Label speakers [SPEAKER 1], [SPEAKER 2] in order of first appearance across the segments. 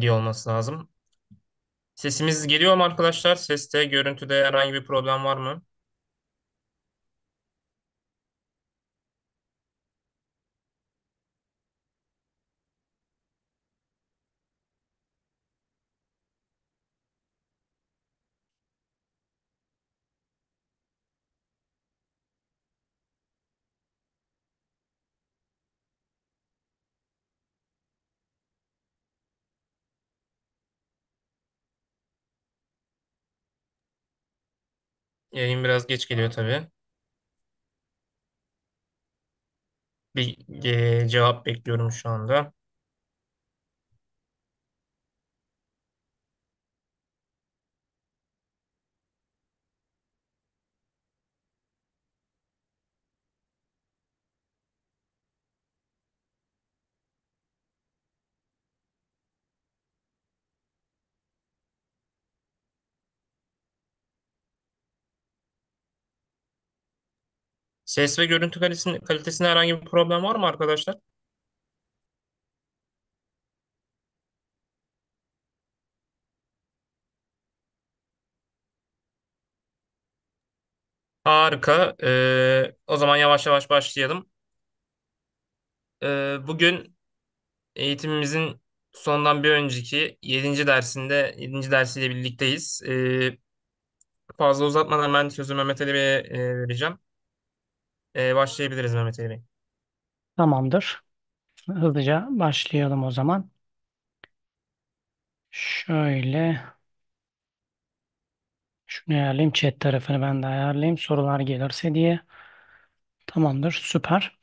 [SPEAKER 1] diye olması lazım. Sesimiz geliyor mu arkadaşlar? Seste, görüntüde herhangi bir problem var mı? Yayın biraz geç geliyor tabii. Bir e, cevap bekliyorum şu anda. Ses ve görüntü kalitesinde, kalitesinde herhangi bir problem var mı arkadaşlar? Harika. Ee, o zaman yavaş yavaş başlayalım. Ee, bugün eğitimimizin sondan bir önceki 7. dersinde 7. dersiyle birlikteyiz. Ee, fazla uzatmadan ben sözü Mehmet Ali Bey'e e, vereceğim. Ee, başlayabiliriz Mehmet Ali Bey.
[SPEAKER 2] Tamamdır. Hızlıca başlayalım o zaman. Şöyle şunu ayarlayayım. Chat tarafını ben de ayarlayayım. Sorular gelirse diye. Tamamdır. Süper.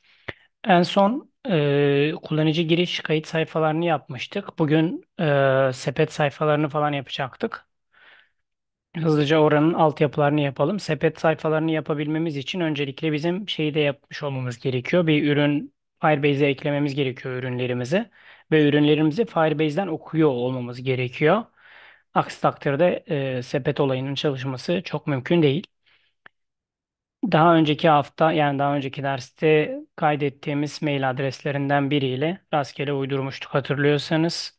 [SPEAKER 2] En son e, kullanıcı giriş kayıt sayfalarını yapmıştık. Bugün e, sepet sayfalarını falan yapacaktık. Hızlıca oranın altyapılarını yapalım. Sepet sayfalarını yapabilmemiz için öncelikle bizim şeyi de yapmış olmamız gerekiyor. Bir ürün Firebase'e eklememiz gerekiyor ürünlerimizi ve ürünlerimizi Firebase'den okuyor olmamız gerekiyor. Aksi takdirde e, sepet olayının çalışması çok mümkün değil. Daha önceki hafta yani daha önceki derste kaydettiğimiz mail adreslerinden biriyle rastgele uydurmuştuk hatırlıyorsanız.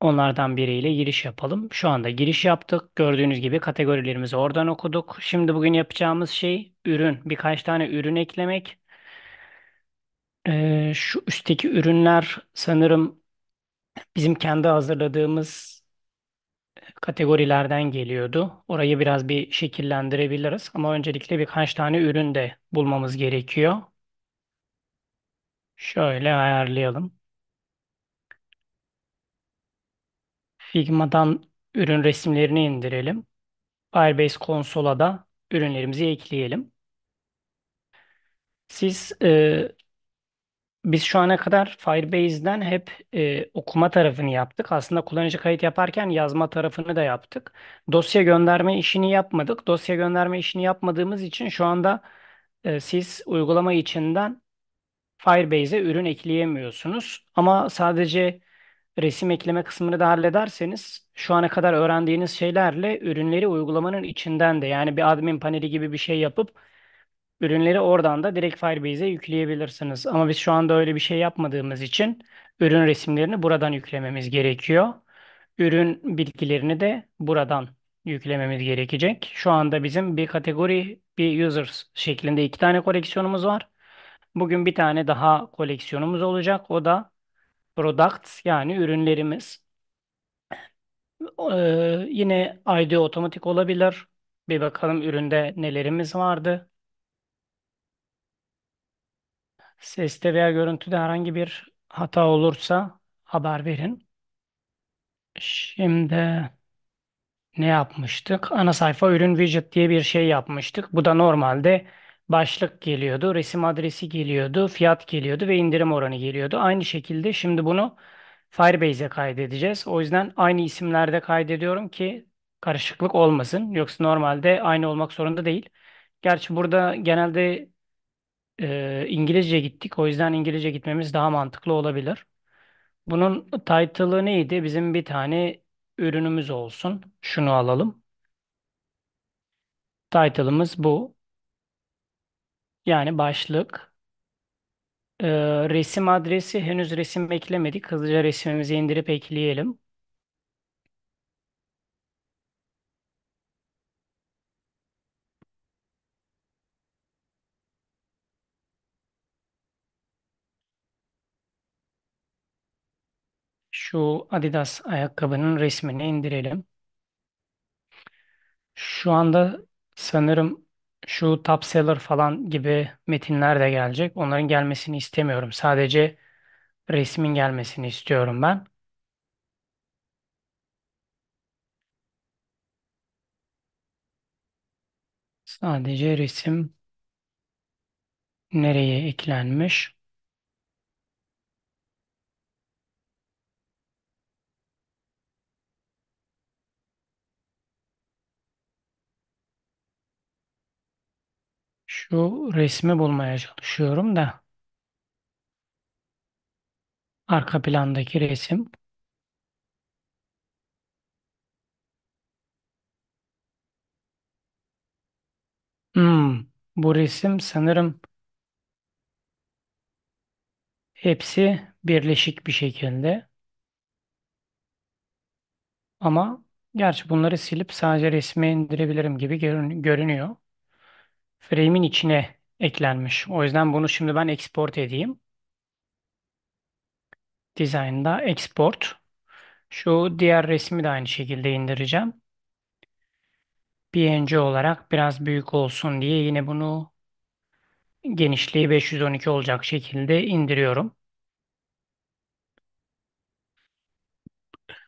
[SPEAKER 2] Onlardan biriyle giriş yapalım. Şu anda giriş yaptık. Gördüğünüz gibi kategorilerimizi oradan okuduk. Şimdi bugün yapacağımız şey ürün. Birkaç tane ürün eklemek. Ee, şu üstteki ürünler sanırım bizim kendi hazırladığımız kategorilerden geliyordu. Orayı biraz bir şekillendirebiliriz. Ama öncelikle birkaç tane ürün de bulmamız gerekiyor. Şöyle ayarlayalım. Figma'dan ürün resimlerini indirelim. Firebase konsola da ürünlerimizi ekleyelim. Siz e, biz şu ana kadar Firebase'den hep e, okuma tarafını yaptık. Aslında kullanıcı kayıt yaparken yazma tarafını da yaptık. Dosya gönderme işini yapmadık. Dosya gönderme işini yapmadığımız için şu anda e, siz uygulama içinden Firebase'e ürün ekleyemiyorsunuz. Ama sadece resim ekleme kısmını da hallederseniz şu ana kadar öğrendiğiniz şeylerle ürünleri uygulamanın içinden de yani bir admin paneli gibi bir şey yapıp ürünleri oradan da direkt Firebase'e yükleyebilirsiniz. Ama biz şu anda öyle bir şey yapmadığımız için ürün resimlerini buradan yüklememiz gerekiyor. Ürün bilgilerini de buradan yüklememiz gerekecek. Şu anda bizim bir kategori, bir users şeklinde iki tane koleksiyonumuz var. Bugün bir tane daha koleksiyonumuz olacak. O da products yani ürünlerimiz. Ee, yine ID otomatik olabilir. Bir bakalım üründe nelerimiz vardı. Seste veya görüntüde herhangi bir hata olursa haber verin. Şimdi ne yapmıştık? Ana sayfa ürün widget diye bir şey yapmıştık. Bu da normalde başlık geliyordu, resim adresi geliyordu, fiyat geliyordu ve indirim oranı geliyordu. Aynı şekilde şimdi bunu Firebase'e kaydedeceğiz. O yüzden aynı isimlerde kaydediyorum ki karışıklık olmasın. Yoksa normalde aynı olmak zorunda değil. Gerçi burada genelde e, İngilizce gittik. O yüzden İngilizce gitmemiz daha mantıklı olabilir. Bunun title'ı neydi? Bizim bir tane ürünümüz olsun. Şunu alalım. Title'ımız bu. Yani başlık. Ee, resim adresi henüz resim eklemedik. Hızlıca resmimizi indirip ekleyelim. Şu Adidas ayakkabının resmini indirelim. Şu anda sanırım şu top seller falan gibi metinler de gelecek. Onların gelmesini istemiyorum. Sadece resmin gelmesini istiyorum ben. Sadece resim nereye eklenmiş? Şu resmi bulmaya çalışıyorum da. Arka plandaki resim. Hmm, bu resim sanırım hepsi birleşik bir şekilde. Ama gerçi bunları silip sadece resmi indirebilirim gibi görünüyor. Frame'in içine eklenmiş. O yüzden bunu şimdi ben export edeyim. Design'da export. Şu diğer resmi de aynı şekilde indireceğim. PNG olarak biraz büyük olsun diye yine bunu genişliği 512 olacak şekilde indiriyorum.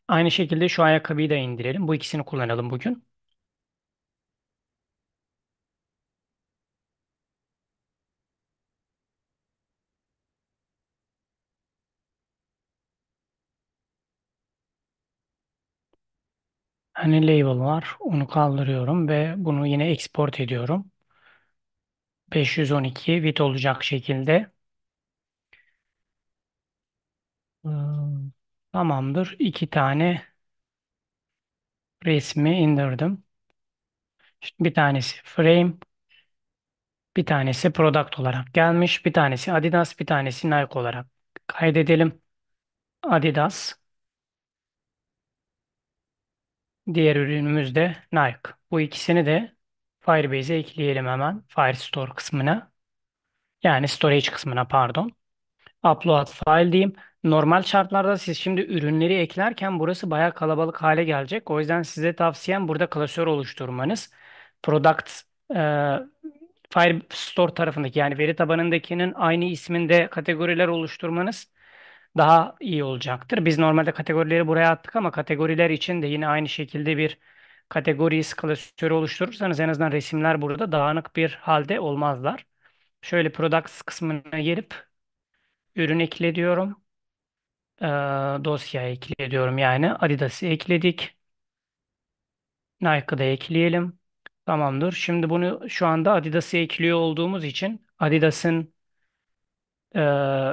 [SPEAKER 2] Aynı şekilde şu ayakkabıyı da indirelim. Bu ikisini kullanalım bugün. Hani label var. Onu kaldırıyorum ve bunu yine export ediyorum. 512 bit olacak şekilde. Ee, tamamdır. İki tane resmi indirdim. İşte bir tanesi frame, bir tanesi product olarak gelmiş, bir tanesi Adidas, bir tanesi Nike olarak kaydedelim. Adidas Diğer ürünümüz de Nike. Bu ikisini de Firebase'e ekleyelim hemen. Store kısmına. Yani storage kısmına pardon. Upload file diyeyim. Normal şartlarda siz şimdi ürünleri eklerken burası bayağı kalabalık hale gelecek. O yüzden size tavsiyem burada klasör oluşturmanız. Product e, Store tarafındaki yani veri tabanındakinin aynı isminde kategoriler oluşturmanız daha iyi olacaktır. Biz normalde kategorileri buraya attık ama kategoriler için de yine aynı şekilde bir kategori klasörü oluşturursanız en azından resimler burada dağınık bir halde olmazlar. Şöyle products kısmına girip ürün ekle diyorum. Ee, dosya ekle diyorum yani. Adidas'ı ekledik. Nike'da ekleyelim. Tamamdır. Şimdi bunu şu anda Adidas'ı ekliyor olduğumuz için Adidas'ın e,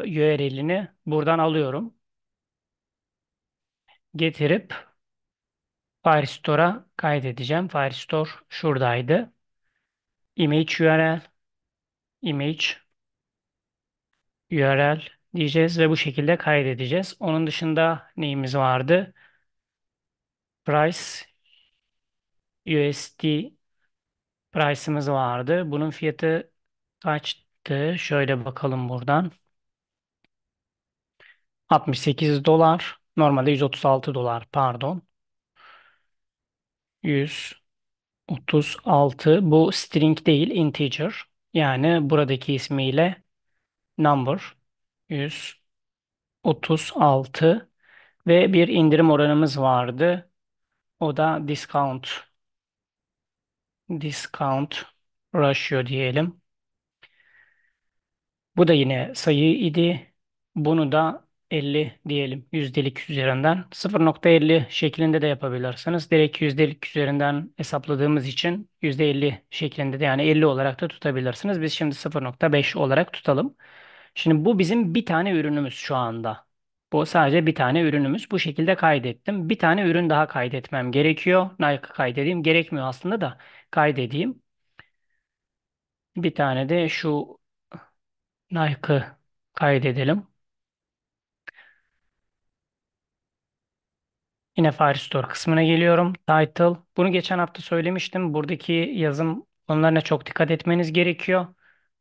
[SPEAKER 2] URL'ini buradan alıyorum. Getirip Firestore'a kaydedeceğim. Firestore şuradaydı. Image URL image URL diyeceğiz ve bu şekilde kaydedeceğiz. Onun dışında neyimiz vardı? Price USD price'ımız vardı. Bunun fiyatı kaç ee, şöyle bakalım buradan. 68 dolar. Normalde 136 dolar pardon. 136. Bu string değil integer. Yani buradaki ismiyle number. 136 ve bir indirim oranımız vardı. O da discount. Discount ratio diyelim. Bu da yine sayı idi. Bunu da 50 diyelim yüzdelik üzerinden. 0.50 şeklinde de yapabilirsiniz. Direkt yüzdelik üzerinden hesapladığımız için %50 şeklinde de yani 50 olarak da tutabilirsiniz. Biz şimdi 0.5 olarak tutalım. Şimdi bu bizim bir tane ürünümüz şu anda. Bu sadece bir tane ürünümüz. Bu şekilde kaydettim. Bir tane ürün daha kaydetmem gerekiyor. Nike kaydedeyim. Gerekmiyor aslında da kaydedeyim. Bir tane de şu Nike kaydedelim. Yine Fire Store kısmına geliyorum. Title. Bunu geçen hafta söylemiştim. Buradaki yazım onlarına çok dikkat etmeniz gerekiyor.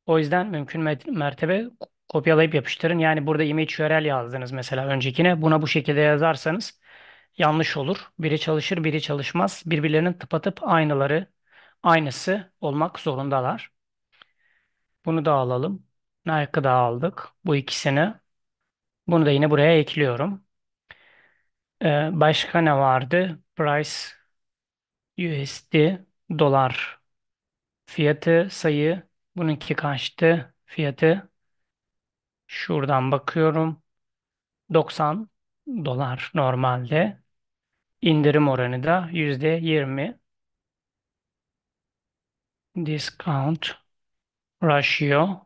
[SPEAKER 2] O yüzden mümkün mertebe kopyalayıp yapıştırın. Yani burada image URL yazdınız mesela öncekine. Buna bu şekilde yazarsanız yanlış olur. Biri çalışır, biri çalışmaz. Birbirlerinin tıpatıp aynıları, aynısı olmak zorundalar. Bunu da alalım. Nike'ı da aldık. Bu ikisini. Bunu da yine buraya ekliyorum. Ee, başka ne vardı? Price USD dolar fiyatı sayı. Bununki kaçtı fiyatı? Şuradan bakıyorum. 90 dolar normalde. İndirim oranı da %20. Discount ratio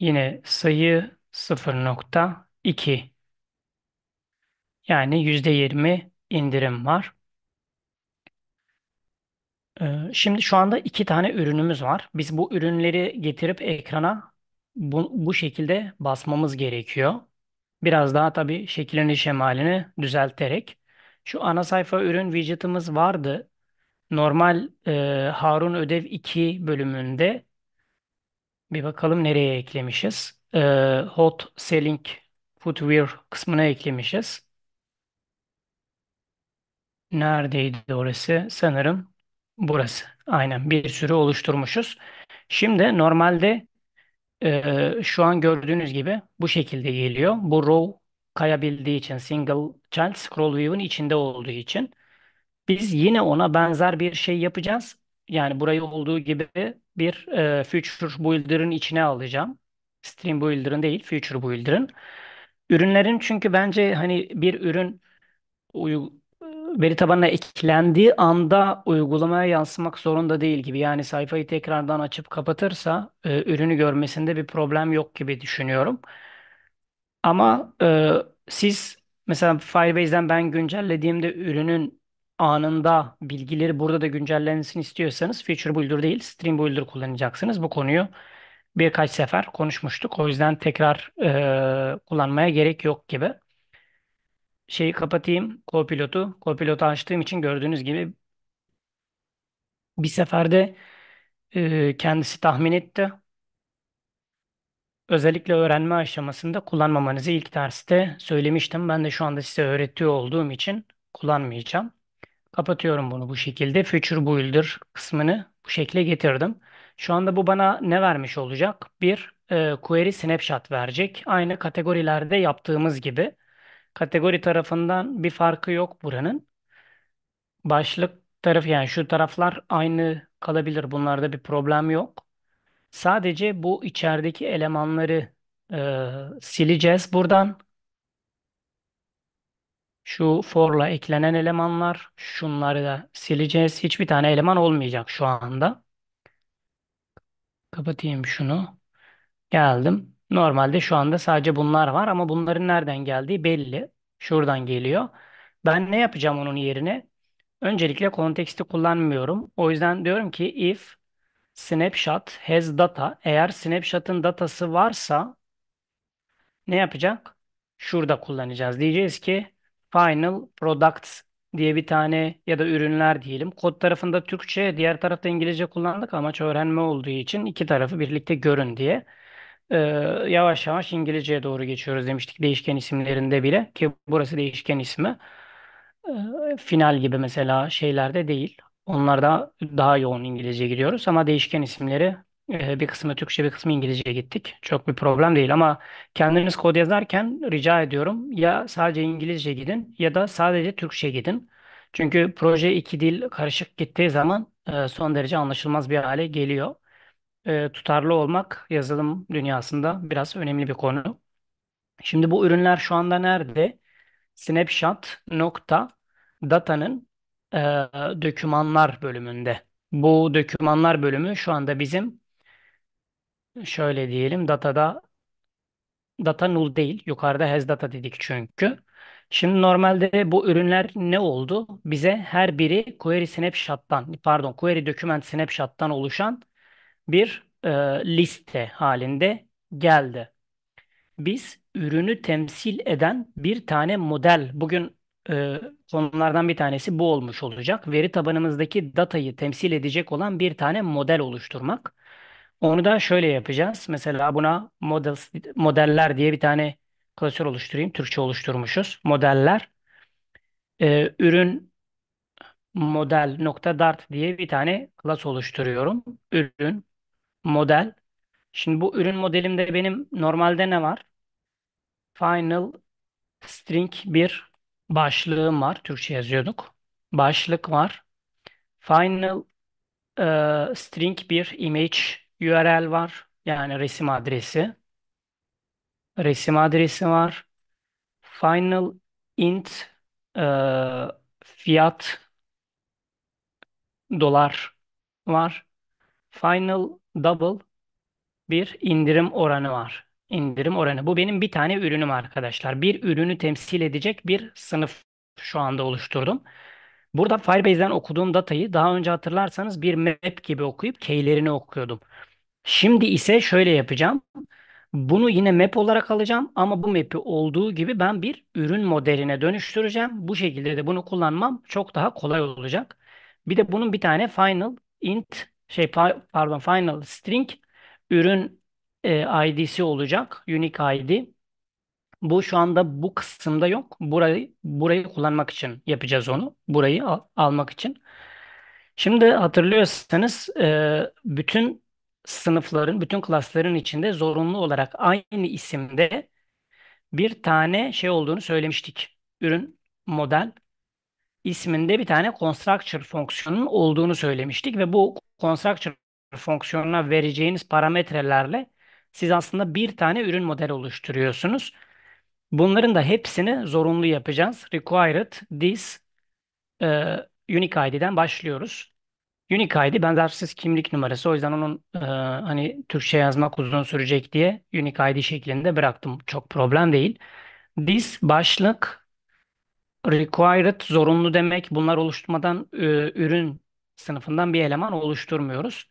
[SPEAKER 2] Yine sayı 0.2 yani %20 indirim var. Ee, şimdi şu anda iki tane ürünümüz var. Biz bu ürünleri getirip ekrana bu, bu şekilde basmamız gerekiyor. Biraz daha tabii şeklini şemalini düzelterek. Şu ana sayfa ürün widget'ımız vardı. Normal e, Harun Ödev 2 bölümünde bir bakalım nereye eklemişiz. Ee, hot selling footwear kısmına eklemişiz. Neredeydi orası? Sanırım burası. Aynen bir sürü oluşturmuşuz. Şimdi normalde e, şu an gördüğünüz gibi bu şekilde geliyor. Bu row kayabildiği için single child scroll view'un içinde olduğu için biz yine ona benzer bir şey yapacağız. Yani burayı olduğu gibi bir e, Future Builder'ın içine alacağım. Stream Builder'ın değil, Future Builder'ın. Ürünlerin çünkü bence hani bir ürün uy- veri tabanına eklendiği anda uygulamaya yansımak zorunda değil gibi. Yani sayfayı tekrardan açıp kapatırsa e, ürünü görmesinde bir problem yok gibi düşünüyorum. Ama e, siz mesela Firebase'den ben güncellediğimde ürünün anında bilgileri burada da güncellenmesini istiyorsanız Future Builder değil Stream Builder kullanacaksınız. Bu konuyu birkaç sefer konuşmuştuk. O yüzden tekrar e, kullanmaya gerek yok gibi. Şeyi kapatayım. Copilotu. Copilotu açtığım için gördüğünüz gibi bir seferde e, kendisi tahmin etti. Özellikle öğrenme aşamasında kullanmamanızı ilk derste söylemiştim. Ben de şu anda size öğretiyor olduğum için kullanmayacağım. Kapatıyorum bunu bu şekilde. Future Builder kısmını bu şekle getirdim. Şu anda bu bana ne vermiş olacak? Bir e, query snapshot verecek. Aynı kategorilerde yaptığımız gibi. Kategori tarafından bir farkı yok buranın. Başlık tarafı yani şu taraflar aynı kalabilir. Bunlarda bir problem yok. Sadece bu içerideki elemanları e, sileceğiz buradan. Şu for'la eklenen elemanlar, şunları da sileceğiz. Hiçbir tane eleman olmayacak şu anda. Kapatayım şunu. Geldim. Normalde şu anda sadece bunlar var ama bunların nereden geldiği belli. Şuradan geliyor. Ben ne yapacağım onun yerine? Öncelikle konteksti kullanmıyorum. O yüzden diyorum ki if snapshot has data eğer snapshot'ın datası varsa ne yapacak? Şurada kullanacağız. Diyeceğiz ki final products diye bir tane ya da ürünler diyelim. Kod tarafında Türkçe, diğer tarafta İngilizce kullandık amaç öğrenme olduğu için iki tarafı birlikte görün diye. Ee, yavaş yavaş İngilizceye doğru geçiyoruz demiştik değişken isimlerinde bile ki burası değişken ismi. Ee, final gibi mesela şeylerde değil. Onlarda daha yoğun İngilizce gidiyoruz ama değişken isimleri ee, bir kısmı Türkçe, bir kısmı İngilizce gittik. Çok bir problem değil ama kendiniz kod yazarken rica ediyorum ya sadece İngilizce gidin ya da sadece Türkçe gidin. Çünkü proje iki dil karışık gittiği zaman e, son derece anlaşılmaz bir hale geliyor. E, tutarlı olmak yazılım dünyasında biraz önemli bir konu. Şimdi bu ürünler şu anda nerede? Snapshot nokta datanın e, dokümanlar bölümünde. Bu dokümanlar bölümü şu anda bizim Şöyle diyelim datada data null değil. Yukarıda has data dedik çünkü. Şimdi normalde bu ürünler ne oldu? Bize her biri query snapshot'tan pardon query document snapshot'tan oluşan bir e, liste halinde geldi. Biz ürünü temsil eden bir tane model bugün e, konulardan bir tanesi bu olmuş olacak. Veri tabanımızdaki datayı temsil edecek olan bir tane model oluşturmak. Onu da şöyle yapacağız. Mesela buna models, modeller diye bir tane klasör oluşturayım. Türkçe oluşturmuşuz. Modeller. Ee, ürün model nokta dart diye bir tane klas oluşturuyorum. Ürün model. Şimdi bu ürün modelimde benim normalde ne var? Final string bir başlığım var. Türkçe yazıyorduk. Başlık var. Final e, string bir image URL var. Yani resim adresi. Resim adresi var. Final int e, fiyat dolar var. Final double bir indirim oranı var. İndirim oranı. Bu benim bir tane ürünüm arkadaşlar. Bir ürünü temsil edecek bir sınıf şu anda oluşturdum. Burada Firebase'den okuduğum datayı daha önce hatırlarsanız bir map gibi okuyup keylerini okuyordum. Şimdi ise şöyle yapacağım. Bunu yine map olarak alacağım ama bu map'i olduğu gibi ben bir ürün modeline dönüştüreceğim. Bu şekilde de bunu kullanmam çok daha kolay olacak. Bir de bunun bir tane final int şey pardon final string ürün e, ID'si olacak. Unique ID. Bu şu anda bu kısımda yok. Burayı burayı kullanmak için yapacağız onu. Burayı al, almak için. Şimdi hatırlıyorsanız e, bütün sınıfların, bütün klasların içinde zorunlu olarak aynı isimde bir tane şey olduğunu söylemiştik. Ürün, model isminde bir tane constructor fonksiyonunun olduğunu söylemiştik ve bu constructor fonksiyonuna vereceğiniz parametrelerle siz aslında bir tane ürün model oluşturuyorsunuz. Bunların da hepsini zorunlu yapacağız. Required, this, e, unique id'den başlıyoruz. Unique ID benzersiz kimlik numarası. O yüzden onun e, hani Türkçe yazmak uzun sürecek diye Unique ID şeklinde bıraktım. Çok problem değil. This başlık required zorunlu demek. Bunlar oluşturmadan e, ürün sınıfından bir eleman oluşturmuyoruz.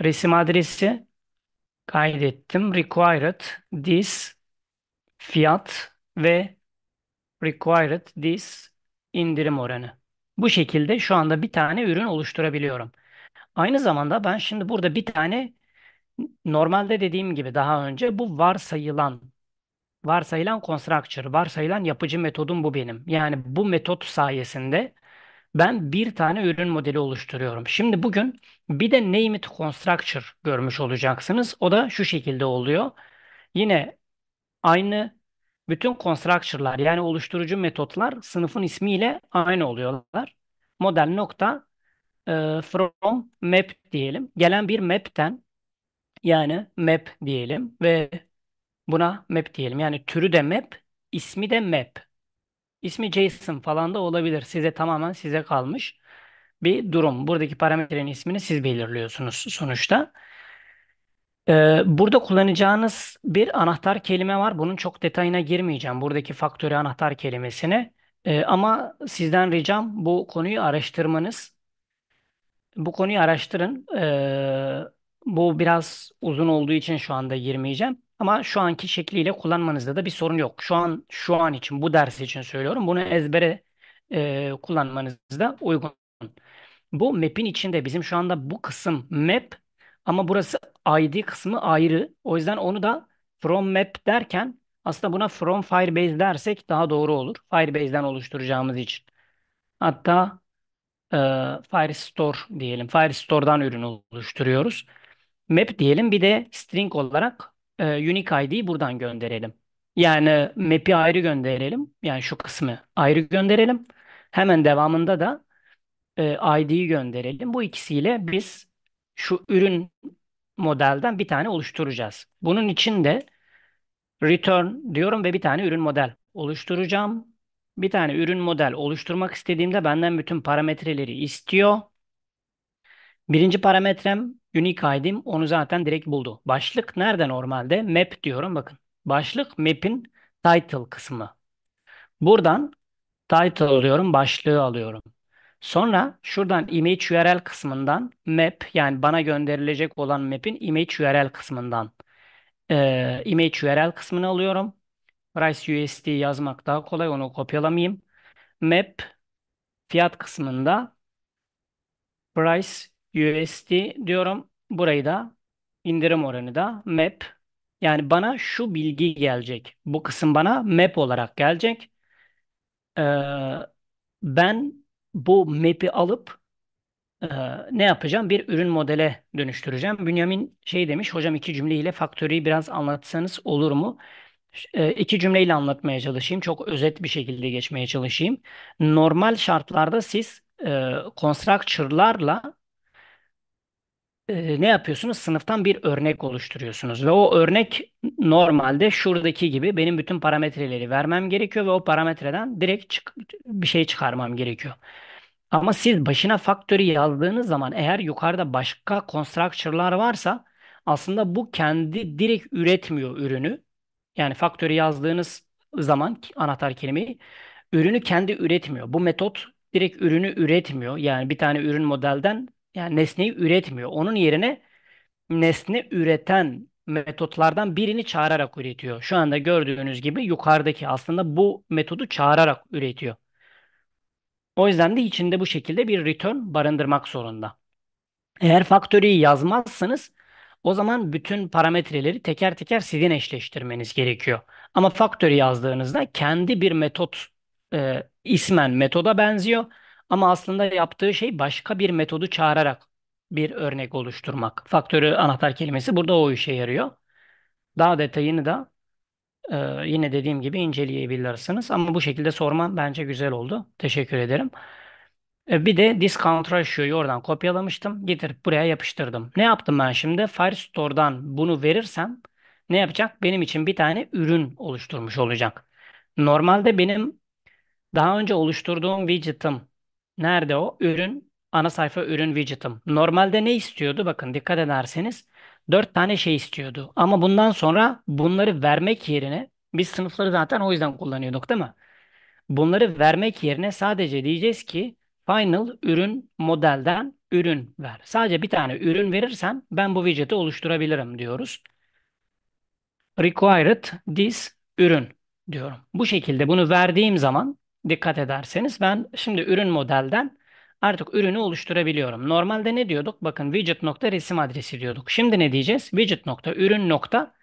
[SPEAKER 2] Resim adresi kaydettim. Required this fiyat ve required this indirim oranı. Bu şekilde şu anda bir tane ürün oluşturabiliyorum. Aynı zamanda ben şimdi burada bir tane normalde dediğim gibi daha önce bu varsayılan varsayılan constructure, varsayılan yapıcı metodum bu benim. Yani bu metot sayesinde ben bir tane ürün modeli oluşturuyorum. Şimdi bugün bir de name it constructure görmüş olacaksınız. O da şu şekilde oluyor. Yine aynı bütün constructor'lar yani oluşturucu metotlar sınıfın ismiyle aynı oluyorlar. Model nokta e, from map diyelim. Gelen bir map'ten yani map diyelim ve buna map diyelim. Yani türü de map, ismi de map. İsmi JSON falan da olabilir. Size tamamen size kalmış bir durum. Buradaki parametrenin ismini siz belirliyorsunuz sonuçta. Ee, burada kullanacağınız bir anahtar kelime var. Bunun çok detayına girmeyeceğim. Buradaki faktörü anahtar kelimesini. Ee, ama sizden ricam bu konuyu araştırmanız. Bu konuyu araştırın. Ee, bu biraz uzun olduğu için şu anda girmeyeceğim. Ama şu anki şekliyle kullanmanızda da bir sorun yok. Şu an şu an için bu ders için söylüyorum. Bunu ezbere e, kullanmanızda uygun. Bu map'in içinde bizim şu anda bu kısım map ama burası ID kısmı ayrı. O yüzden onu da from map derken aslında buna from Firebase dersek daha doğru olur. Firebase'den oluşturacağımız için. Hatta e, Firestore diyelim. Firestore'dan ürünü oluşturuyoruz. Map diyelim bir de string olarak e, unique ID'yi buradan gönderelim. Yani map'i ayrı gönderelim. Yani şu kısmı ayrı gönderelim. Hemen devamında da e, ID'yi gönderelim. Bu ikisiyle biz şu ürün modelden bir tane oluşturacağız. Bunun için de return diyorum ve bir tane ürün model oluşturacağım. Bir tane ürün model oluşturmak istediğimde benden bütün parametreleri istiyor. Birinci parametrem unique id'im onu zaten direkt buldu. Başlık nerede normalde? Map diyorum bakın. Başlık map'in title kısmı. Buradan title alıyorum, başlığı alıyorum. Sonra şuradan image URL kısmından map yani bana gönderilecek olan map'in image URL kısmından e, image URL kısmını alıyorum. Price USD yazmak daha kolay onu kopyalamayayım. Map fiyat kısmında Price USD diyorum. Burayı da indirim oranı da map yani bana şu bilgi gelecek. Bu kısım bana map olarak gelecek. Ee, ben bu map'i alıp e, ne yapacağım? Bir ürün modele dönüştüreceğim. Bünyamin şey demiş, hocam iki cümleyle faktörü biraz anlatsanız olur mu? E, iki cümleyle anlatmaya çalışayım. Çok özet bir şekilde geçmeye çalışayım. Normal şartlarda siz e, constructure'larla ee, ne yapıyorsunuz? Sınıftan bir örnek oluşturuyorsunuz ve o örnek normalde şuradaki gibi benim bütün parametreleri vermem gerekiyor ve o parametreden direkt çık- bir şey çıkarmam gerekiyor. Ama siz başına factory yazdığınız zaman eğer yukarıda başka constructor'lar varsa aslında bu kendi direkt üretmiyor ürünü. Yani factory yazdığınız zaman anahtar kelimeyi ürünü kendi üretmiyor. Bu metot direkt ürünü üretmiyor. Yani bir tane ürün modelden yani nesneyi üretmiyor. Onun yerine nesne üreten metotlardan birini çağırarak üretiyor. Şu anda gördüğünüz gibi yukarıdaki aslında bu metodu çağırarak üretiyor. O yüzden de içinde bu şekilde bir return barındırmak zorunda. Eğer faktörü yazmazsanız o zaman bütün parametreleri teker teker sizin eşleştirmeniz gerekiyor. Ama faktörü yazdığınızda kendi bir metot e, ismen metoda benziyor ama aslında yaptığı şey başka bir metodu çağırarak bir örnek oluşturmak. Faktörü anahtar kelimesi burada o işe yarıyor. Daha detayını da e, yine dediğim gibi inceleyebilirsiniz. Ama bu şekilde sorman bence güzel oldu. Teşekkür ederim. E, bir de discount ratio'yu oradan kopyalamıştım. Getirip buraya yapıştırdım. Ne yaptım ben şimdi? Firestore'dan bunu verirsem ne yapacak? Benim için bir tane ürün oluşturmuş olacak. Normalde benim daha önce oluşturduğum widget'ım Nerede o? Ürün, ana sayfa ürün widget'ım. Normalde ne istiyordu? Bakın dikkat ederseniz 4 tane şey istiyordu. Ama bundan sonra bunları vermek yerine biz sınıfları zaten o yüzden kullanıyorduk değil mi? Bunları vermek yerine sadece diyeceğiz ki final ürün modelden ürün ver. Sadece bir tane ürün verirsen ben bu widget'i oluşturabilirim diyoruz. Required this ürün diyorum. Bu şekilde bunu verdiğim zaman dikkat ederseniz ben şimdi ürün modelden artık ürünü oluşturabiliyorum. Normalde ne diyorduk? Bakın widget nokta resim adresi diyorduk. Şimdi ne diyeceğiz? Widget nokta ürün nokta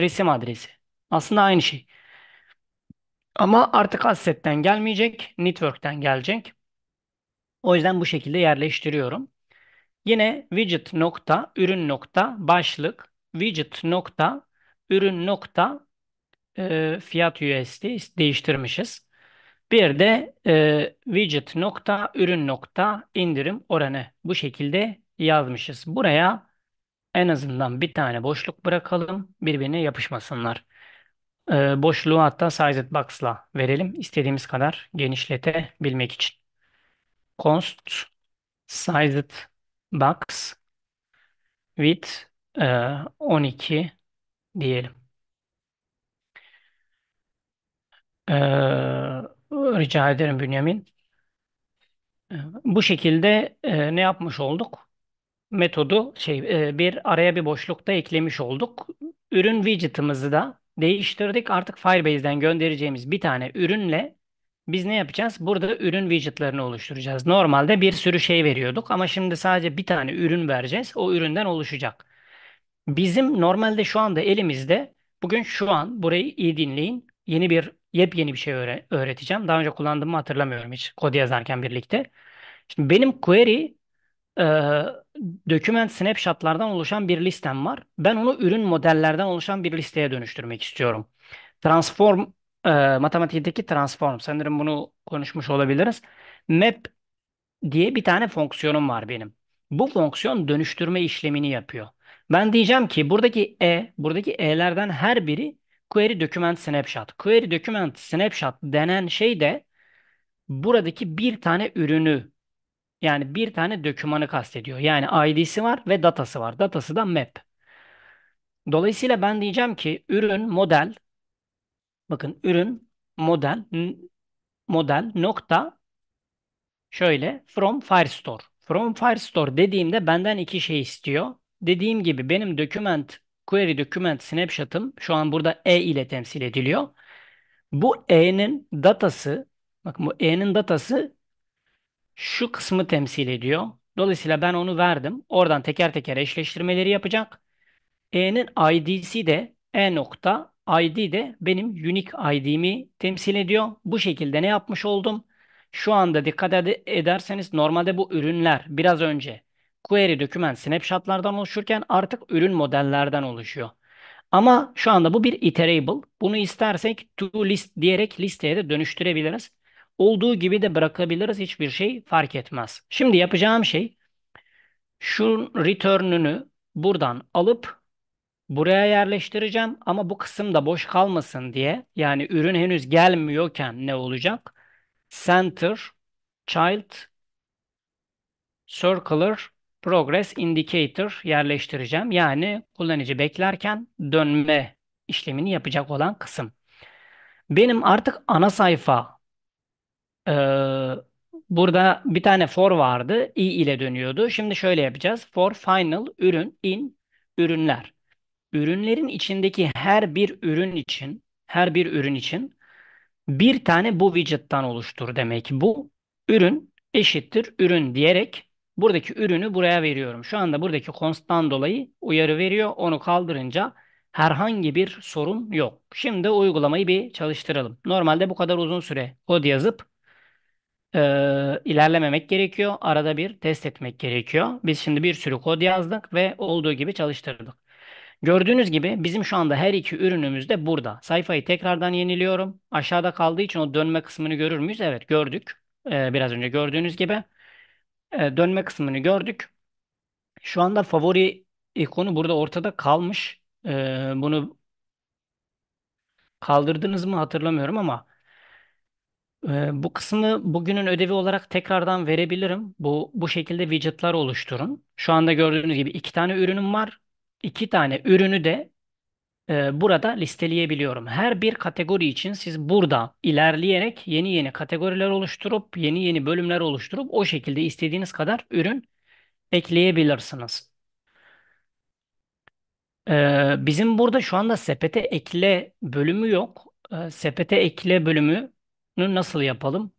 [SPEAKER 2] resim adresi. Aslında aynı şey. Ama artık assetten gelmeyecek, network'ten gelecek. O yüzden bu şekilde yerleştiriyorum. Yine widget nokta ürün nokta başlık widget nokta ürün nokta e, fiyat USD değiştirmişiz. Bir de e, widget nokta ürün nokta indirim oranı bu şekilde yazmışız. Buraya en azından bir tane boşluk bırakalım birbirine yapışmasınlar. E, boşluğu hatta sized box'la verelim istediğimiz kadar genişletebilmek için. Const sized box with e, 12 diyelim. Eee Rica ederim Bünyamin. Ee, bu şekilde e, ne yapmış olduk? Metodu şey e, bir araya bir boşlukta eklemiş olduk. Ürün widget'ımızı da değiştirdik. Artık Firebase'den göndereceğimiz bir tane ürünle biz ne yapacağız? Burada ürün widget'larını oluşturacağız. Normalde bir sürü şey veriyorduk ama şimdi sadece bir tane ürün vereceğiz. O üründen oluşacak. Bizim normalde şu anda elimizde bugün şu an burayı iyi dinleyin. Yeni bir yepyeni bir şey öğreteceğim. Daha önce kullandığımı hatırlamıyorum hiç kod yazarken birlikte. Şimdi benim query e, document snapshotlardan oluşan bir listem var. Ben onu ürün modellerden oluşan bir listeye dönüştürmek istiyorum. Transform e, matematikteki transform sanırım bunu konuşmuş olabiliriz. Map diye bir tane fonksiyonum var benim. Bu fonksiyon dönüştürme işlemini yapıyor. Ben diyeceğim ki buradaki e, buradaki e'lerden her biri Query Document Snapshot. Query Document Snapshot denen şey de buradaki bir tane ürünü yani bir tane dokümanı kastediyor. Yani ID'si var ve datası var. Datası da map. Dolayısıyla ben diyeceğim ki ürün model bakın ürün model model nokta şöyle from Firestore. From Firestore dediğimde benden iki şey istiyor. Dediğim gibi benim document query document snapshot'ım şu an burada e ile temsil ediliyor. Bu e'nin datası bakın bu e'nin datası şu kısmı temsil ediyor. Dolayısıyla ben onu verdim. Oradan teker teker eşleştirmeleri yapacak. e'nin id'si de e nokta ID de benim unique ID'mi temsil ediyor. Bu şekilde ne yapmış oldum? Şu anda dikkat ederseniz normalde bu ürünler biraz önce query doküman snapshotlardan oluşurken artık ürün modellerden oluşuyor. Ama şu anda bu bir iterable. Bunu istersek to list diyerek listeye de dönüştürebiliriz. Olduğu gibi de bırakabiliriz. Hiçbir şey fark etmez. Şimdi yapacağım şey şu return'ünü buradan alıp buraya yerleştireceğim ama bu kısım da boş kalmasın diye yani ürün henüz gelmiyorken ne olacak? Center, child, circular progress indicator yerleştireceğim. Yani kullanıcı beklerken dönme işlemini yapacak olan kısım. Benim artık ana sayfa e, burada bir tane for vardı. i ile dönüyordu. Şimdi şöyle yapacağız. For final ürün in ürünler. Ürünlerin içindeki her bir ürün için her bir ürün için bir tane bu widget'tan oluştur demek. Bu ürün eşittir ürün diyerek buradaki ürünü buraya veriyorum. Şu anda buradaki konsttan dolayı uyarı veriyor. Onu kaldırınca herhangi bir sorun yok. Şimdi uygulamayı bir çalıştıralım. Normalde bu kadar uzun süre kod yazıp e, ilerlememek gerekiyor. Arada bir test etmek gerekiyor. Biz şimdi bir sürü kod yazdık ve olduğu gibi çalıştırdık. Gördüğünüz gibi bizim şu anda her iki ürünümüz de burada. Sayfayı tekrardan yeniliyorum. Aşağıda kaldığı için o dönme kısmını görür müyüz? Evet gördük. Ee, biraz önce gördüğünüz gibi. Ee, dönme kısmını gördük. Şu anda favori ikonu burada ortada kalmış. E, bunu kaldırdınız mı hatırlamıyorum ama e, bu kısmı bugünün ödevi olarak tekrardan verebilirim. Bu bu şekilde widget'lar oluşturun. Şu anda gördüğünüz gibi iki tane ürünüm var. İki tane ürünü de e, burada listeleyebiliyorum. Her bir kategori için siz burada ilerleyerek yeni yeni kategoriler oluşturup yeni yeni bölümler oluşturup o şekilde istediğiniz kadar ürün ekleyebilirsiniz. E, bizim burada şu anda sepete ekle bölümü yok. E, sepete ekle bölümünü nasıl yapalım?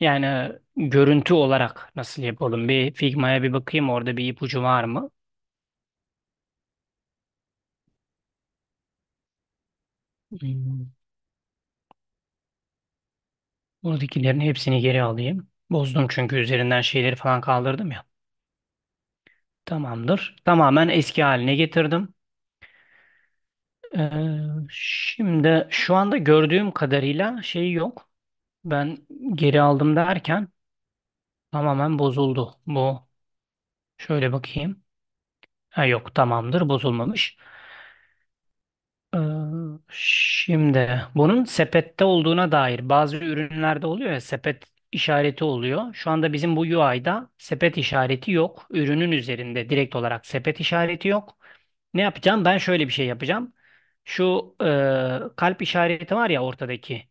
[SPEAKER 2] Yani görüntü olarak nasıl yapalım? Bir Figma'ya bir bakayım orada bir ipucu var mı? Hmm. Buradakilerin hepsini geri alayım. Bozdum çünkü üzerinden şeyleri falan kaldırdım ya. Tamamdır. Tamamen eski haline getirdim. Ee, şimdi şu anda gördüğüm kadarıyla şey yok. Ben geri aldım derken tamamen bozuldu. Bu şöyle bakayım. Ha, yok tamamdır bozulmamış. Ee, şimdi bunun sepette olduğuna dair bazı ürünlerde oluyor ya sepet işareti oluyor. Şu anda bizim bu UI'da sepet işareti yok. Ürünün üzerinde direkt olarak sepet işareti yok. Ne yapacağım? Ben şöyle bir şey yapacağım. Şu e, kalp işareti var ya ortadaki.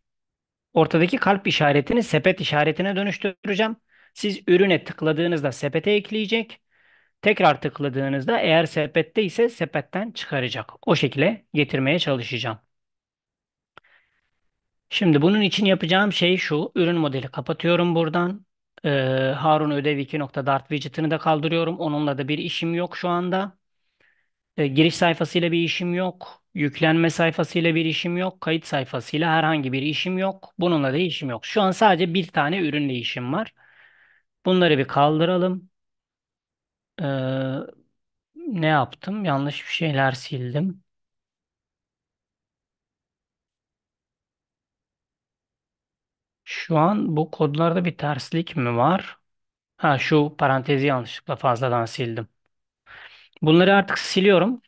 [SPEAKER 2] Ortadaki kalp işaretini sepet işaretine dönüştüreceğim. Siz ürüne tıkladığınızda sepete ekleyecek. Tekrar tıkladığınızda eğer sepette ise sepetten çıkaracak. O şekilde getirmeye çalışacağım. Şimdi bunun için yapacağım şey şu. Ürün modeli kapatıyorum buradan. Ee, Harun ödev 2.dart widget'ini de kaldırıyorum. Onunla da bir işim yok şu anda. Ee, giriş sayfasıyla bir işim yok. Yüklenme sayfasıyla bir işim yok. Kayıt sayfasıyla herhangi bir işim yok. Bununla da işim yok. Şu an sadece bir tane ürünle işim var. Bunları bir kaldıralım. Ee, ne yaptım? Yanlış bir şeyler sildim. Şu an bu kodlarda bir terslik mi var? Ha şu parantezi yanlışlıkla fazladan sildim. Bunları artık siliyorum.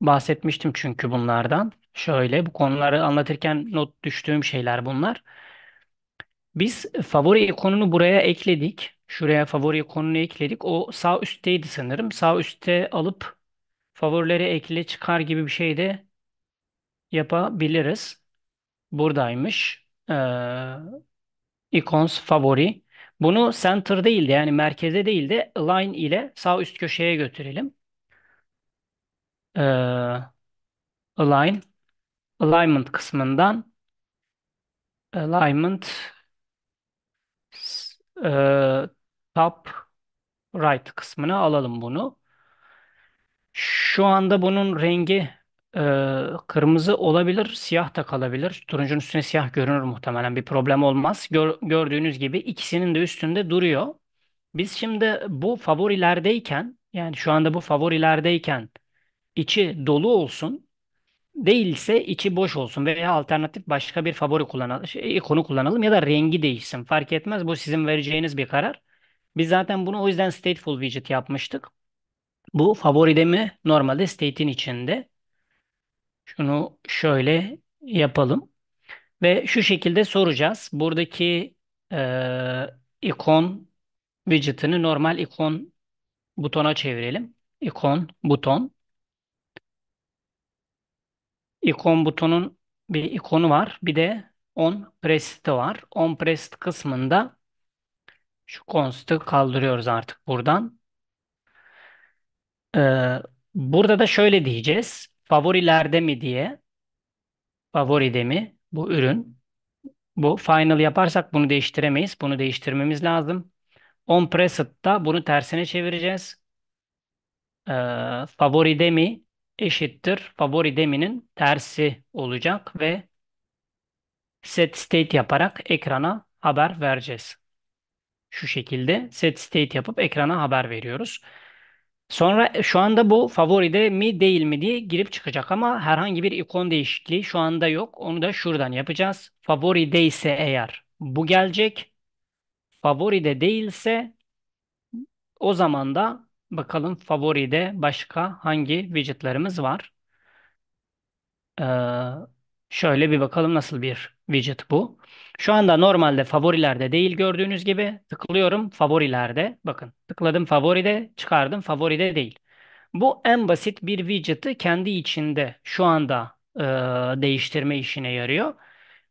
[SPEAKER 2] Bahsetmiştim çünkü bunlardan. Şöyle bu konuları anlatırken not düştüğüm şeyler bunlar. Biz favori ikonunu buraya ekledik. Şuraya favori ikonunu ekledik. O sağ üstteydi sanırım. Sağ üstte alıp favorilere ekle çıkar gibi bir şey de yapabiliriz. Buradaymış. Ee, icons favori. Bunu center değildi, yani merkeze değildi. align ile sağ üst köşeye götürelim. Ee, align alignment kısmından alignment ee, top right kısmına alalım bunu. Şu anda bunun rengi e, kırmızı olabilir, siyah da kalabilir. Turuncunun üstüne siyah görünür muhtemelen bir problem olmaz. Gör, gördüğünüz gibi ikisinin de üstünde duruyor. Biz şimdi bu favorilerdeyken yani şu anda bu favorilerdeyken içi dolu olsun Değilse içi boş olsun veya alternatif başka bir favori kullanalım, şey, ikonu kullanalım ya da rengi değişsin. Fark etmez. Bu sizin vereceğiniz bir karar. Biz zaten bunu o yüzden stateful widget yapmıştık. Bu favoride mi? Normalde state'in içinde. Şunu şöyle yapalım. Ve şu şekilde soracağız. Buradaki e, ikon widget'ını normal ikon butona çevirelim. İkon buton ikon butonun bir ikonu var. Bir de on prest'i var. On prest kısmında şu const'ı kaldırıyoruz artık buradan. Ee, burada da şöyle diyeceğiz. Favorilerde mi diye. Favoride mi bu ürün. Bu final yaparsak bunu değiştiremeyiz. Bunu değiştirmemiz lazım. On pressed'da bunu tersine çevireceğiz. Ee, favoride mi eşittir favori deminin tersi olacak ve set state yaparak ekrana haber vereceğiz. Şu şekilde set state yapıp ekrana haber veriyoruz. Sonra şu anda bu favoride mi değil mi diye girip çıkacak ama herhangi bir ikon değişikliği şu anda yok. Onu da şuradan yapacağız. Favoride ise eğer bu gelecek. Favoride değilse o zaman da Bakalım favoride başka hangi widgetlerimiz var? Ee, Şöyle bir bakalım nasıl bir widget bu. Şu anda normalde favorilerde değil gördüğünüz gibi. Tıklıyorum favorilerde. Bakın tıkladım favoride çıkardım favoride değil. Bu en basit bir widget'ı kendi içinde şu anda e, değiştirme işine yarıyor.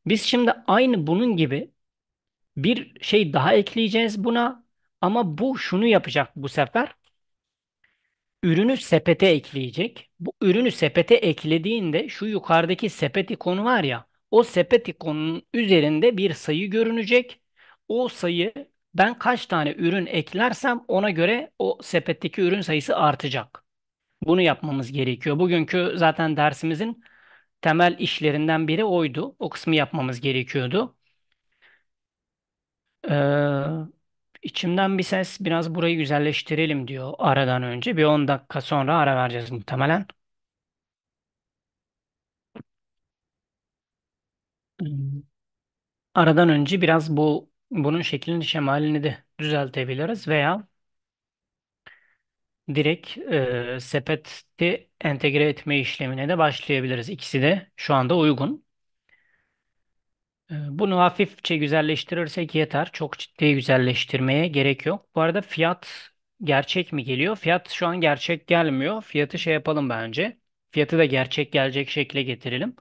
[SPEAKER 2] Biz şimdi aynı bunun gibi bir şey daha ekleyeceğiz buna. Ama bu şunu yapacak bu sefer ürünü sepete ekleyecek. Bu ürünü sepete eklediğinde şu yukarıdaki sepet ikonu var ya o sepet ikonunun üzerinde bir sayı görünecek. O sayı ben kaç tane ürün eklersem ona göre o sepetteki ürün sayısı artacak. Bunu yapmamız gerekiyor. Bugünkü zaten dersimizin temel işlerinden biri oydu. O kısmı yapmamız gerekiyordu. Ee, İçimden bir ses biraz burayı güzelleştirelim diyor aradan önce. Bir 10 dakika sonra ara vereceğiz muhtemelen. Hmm. Aradan önce biraz bu bunun şeklini şemalini de düzeltebiliriz veya direkt e, sepeti entegre etme işlemine de başlayabiliriz. İkisi de şu anda uygun. Ee, bunu hafifçe güzelleştirirsek yeter. Çok ciddi güzelleştirmeye gerek yok. Bu arada fiyat gerçek mi geliyor? Fiyat şu an gerçek gelmiyor. Fiyatı şey yapalım bence. Fiyatı da gerçek gelecek şekle getirelim.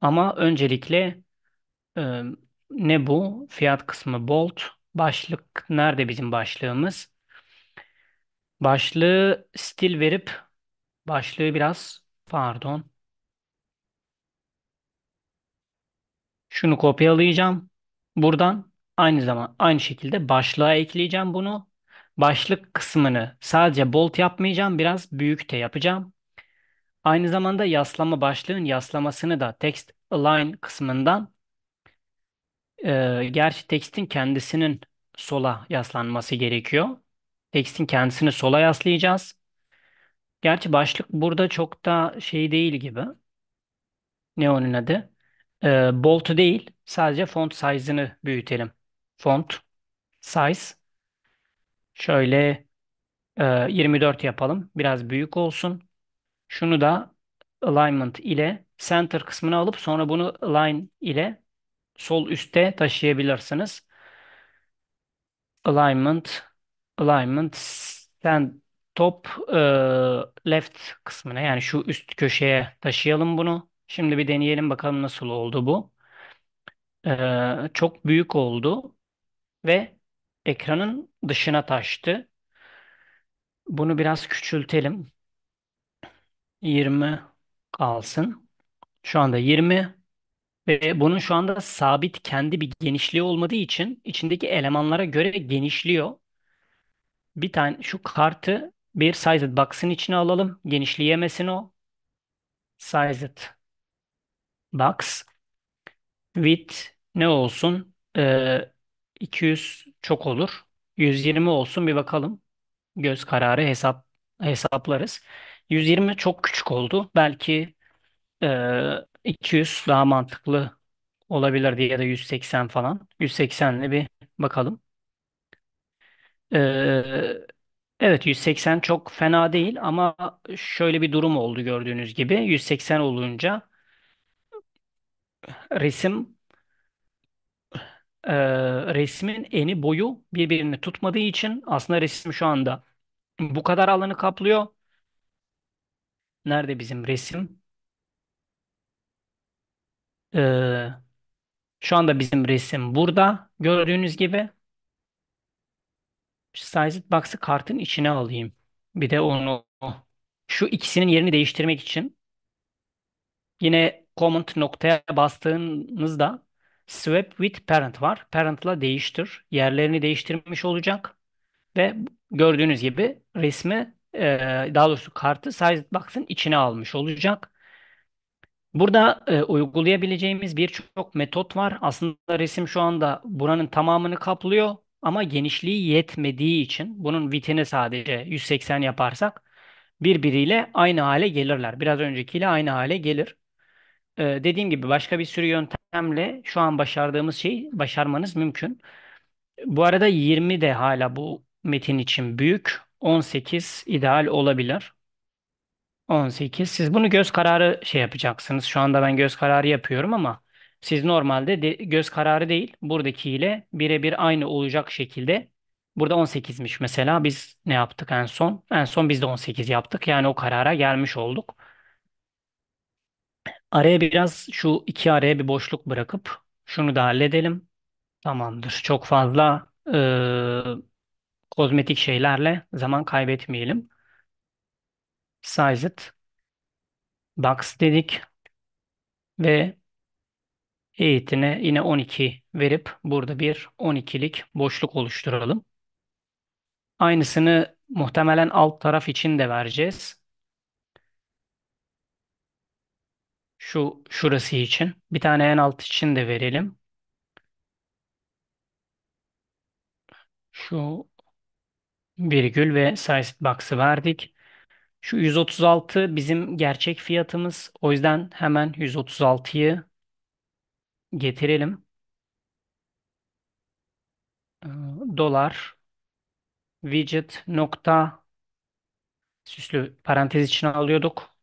[SPEAKER 2] Ama öncelikle e, ne bu? Fiyat kısmı bold. Başlık nerede bizim başlığımız? Başlığı stil verip başlığı biraz pardon Şunu kopyalayacağım. Buradan aynı zaman aynı şekilde başlığa ekleyeceğim bunu. Başlık kısmını sadece bold yapmayacağım. Biraz büyük de yapacağım. Aynı zamanda yaslama başlığın yaslamasını da text align kısmından e, gerçi textin kendisinin sola yaslanması gerekiyor. Textin kendisini sola yaslayacağız. Gerçi başlık burada çok da şey değil gibi. Ne onun adı? E, bold'u değil sadece font size'ını büyütelim. Font size şöyle e, 24 yapalım. Biraz büyük olsun. Şunu da alignment ile center kısmını alıp sonra bunu align ile sol üste taşıyabilirsiniz. Alignment alignment sen top e, left kısmına yani şu üst köşeye taşıyalım bunu. Şimdi bir deneyelim bakalım nasıl oldu bu. Ee, çok büyük oldu ve ekranın dışına taştı. Bunu biraz küçültelim. 20 kalsın. Şu anda 20 ve bunun şu anda sabit kendi bir genişliği olmadığı için içindeki elemanlara göre genişliyor. Bir tane şu kartı bir sized box'ın içine alalım. Genişleyemesin o. Sized box width ne olsun? Ee, 200 çok olur. 120 olsun bir bakalım. Göz kararı hesap hesaplarız. 120 çok küçük oldu. Belki e, 200 daha mantıklı olabilir diye ya da 180 falan. 180'le bir bakalım. Ee, evet 180 çok fena değil ama şöyle bir durum oldu gördüğünüz gibi. 180 olunca resim e, resmin eni boyu birbirini tutmadığı için aslında resim şu anda bu kadar alanı kaplıyor. Nerede bizim resim? E, şu anda bizim resim burada gördüğünüz gibi. Sized Box'ı kartın içine alayım. Bir de onu şu ikisinin yerini değiştirmek için. Yine comment noktaya bastığınızda swap with parent var. Parent'la değiştir. Yerlerini değiştirmiş olacak. Ve gördüğünüz gibi resmi e, daha doğrusu kartı size box'ın içine almış olacak. Burada e, uygulayabileceğimiz birçok metot var. Aslında resim şu anda buranın tamamını kaplıyor ama genişliği yetmediği için bunun width'ini sadece 180 yaparsak birbiriyle aynı hale gelirler. Biraz öncekiyle aynı hale gelir. Ee, dediğim gibi başka bir sürü yöntemle şu an başardığımız şeyi başarmanız mümkün. Bu arada 20 de hala bu metin için büyük. 18 ideal olabilir. 18. Siz bunu göz kararı şey yapacaksınız. Şu anda ben göz kararı yapıyorum ama siz normalde de, göz kararı değil, buradaki ile birebir aynı olacak şekilde. Burada 18'miş mesela. Biz ne yaptık en son? En son biz de 18 yaptık. Yani o karara gelmiş olduk. Araya biraz şu iki araya bir boşluk bırakıp şunu da halledelim. Tamamdır. Çok fazla e, kozmetik şeylerle zaman kaybetmeyelim. Size it. Box dedik. Ve eğitine yine 12 verip burada bir 12'lik boşluk oluşturalım. Aynısını muhtemelen alt taraf için de vereceğiz. Şu şurası için. Bir tane en alt için de verelim. Şu virgül ve size box'ı verdik. Şu 136 bizim gerçek fiyatımız. O yüzden hemen 136'yı getirelim. Ee, dolar widget nokta süslü parantez içine alıyorduk.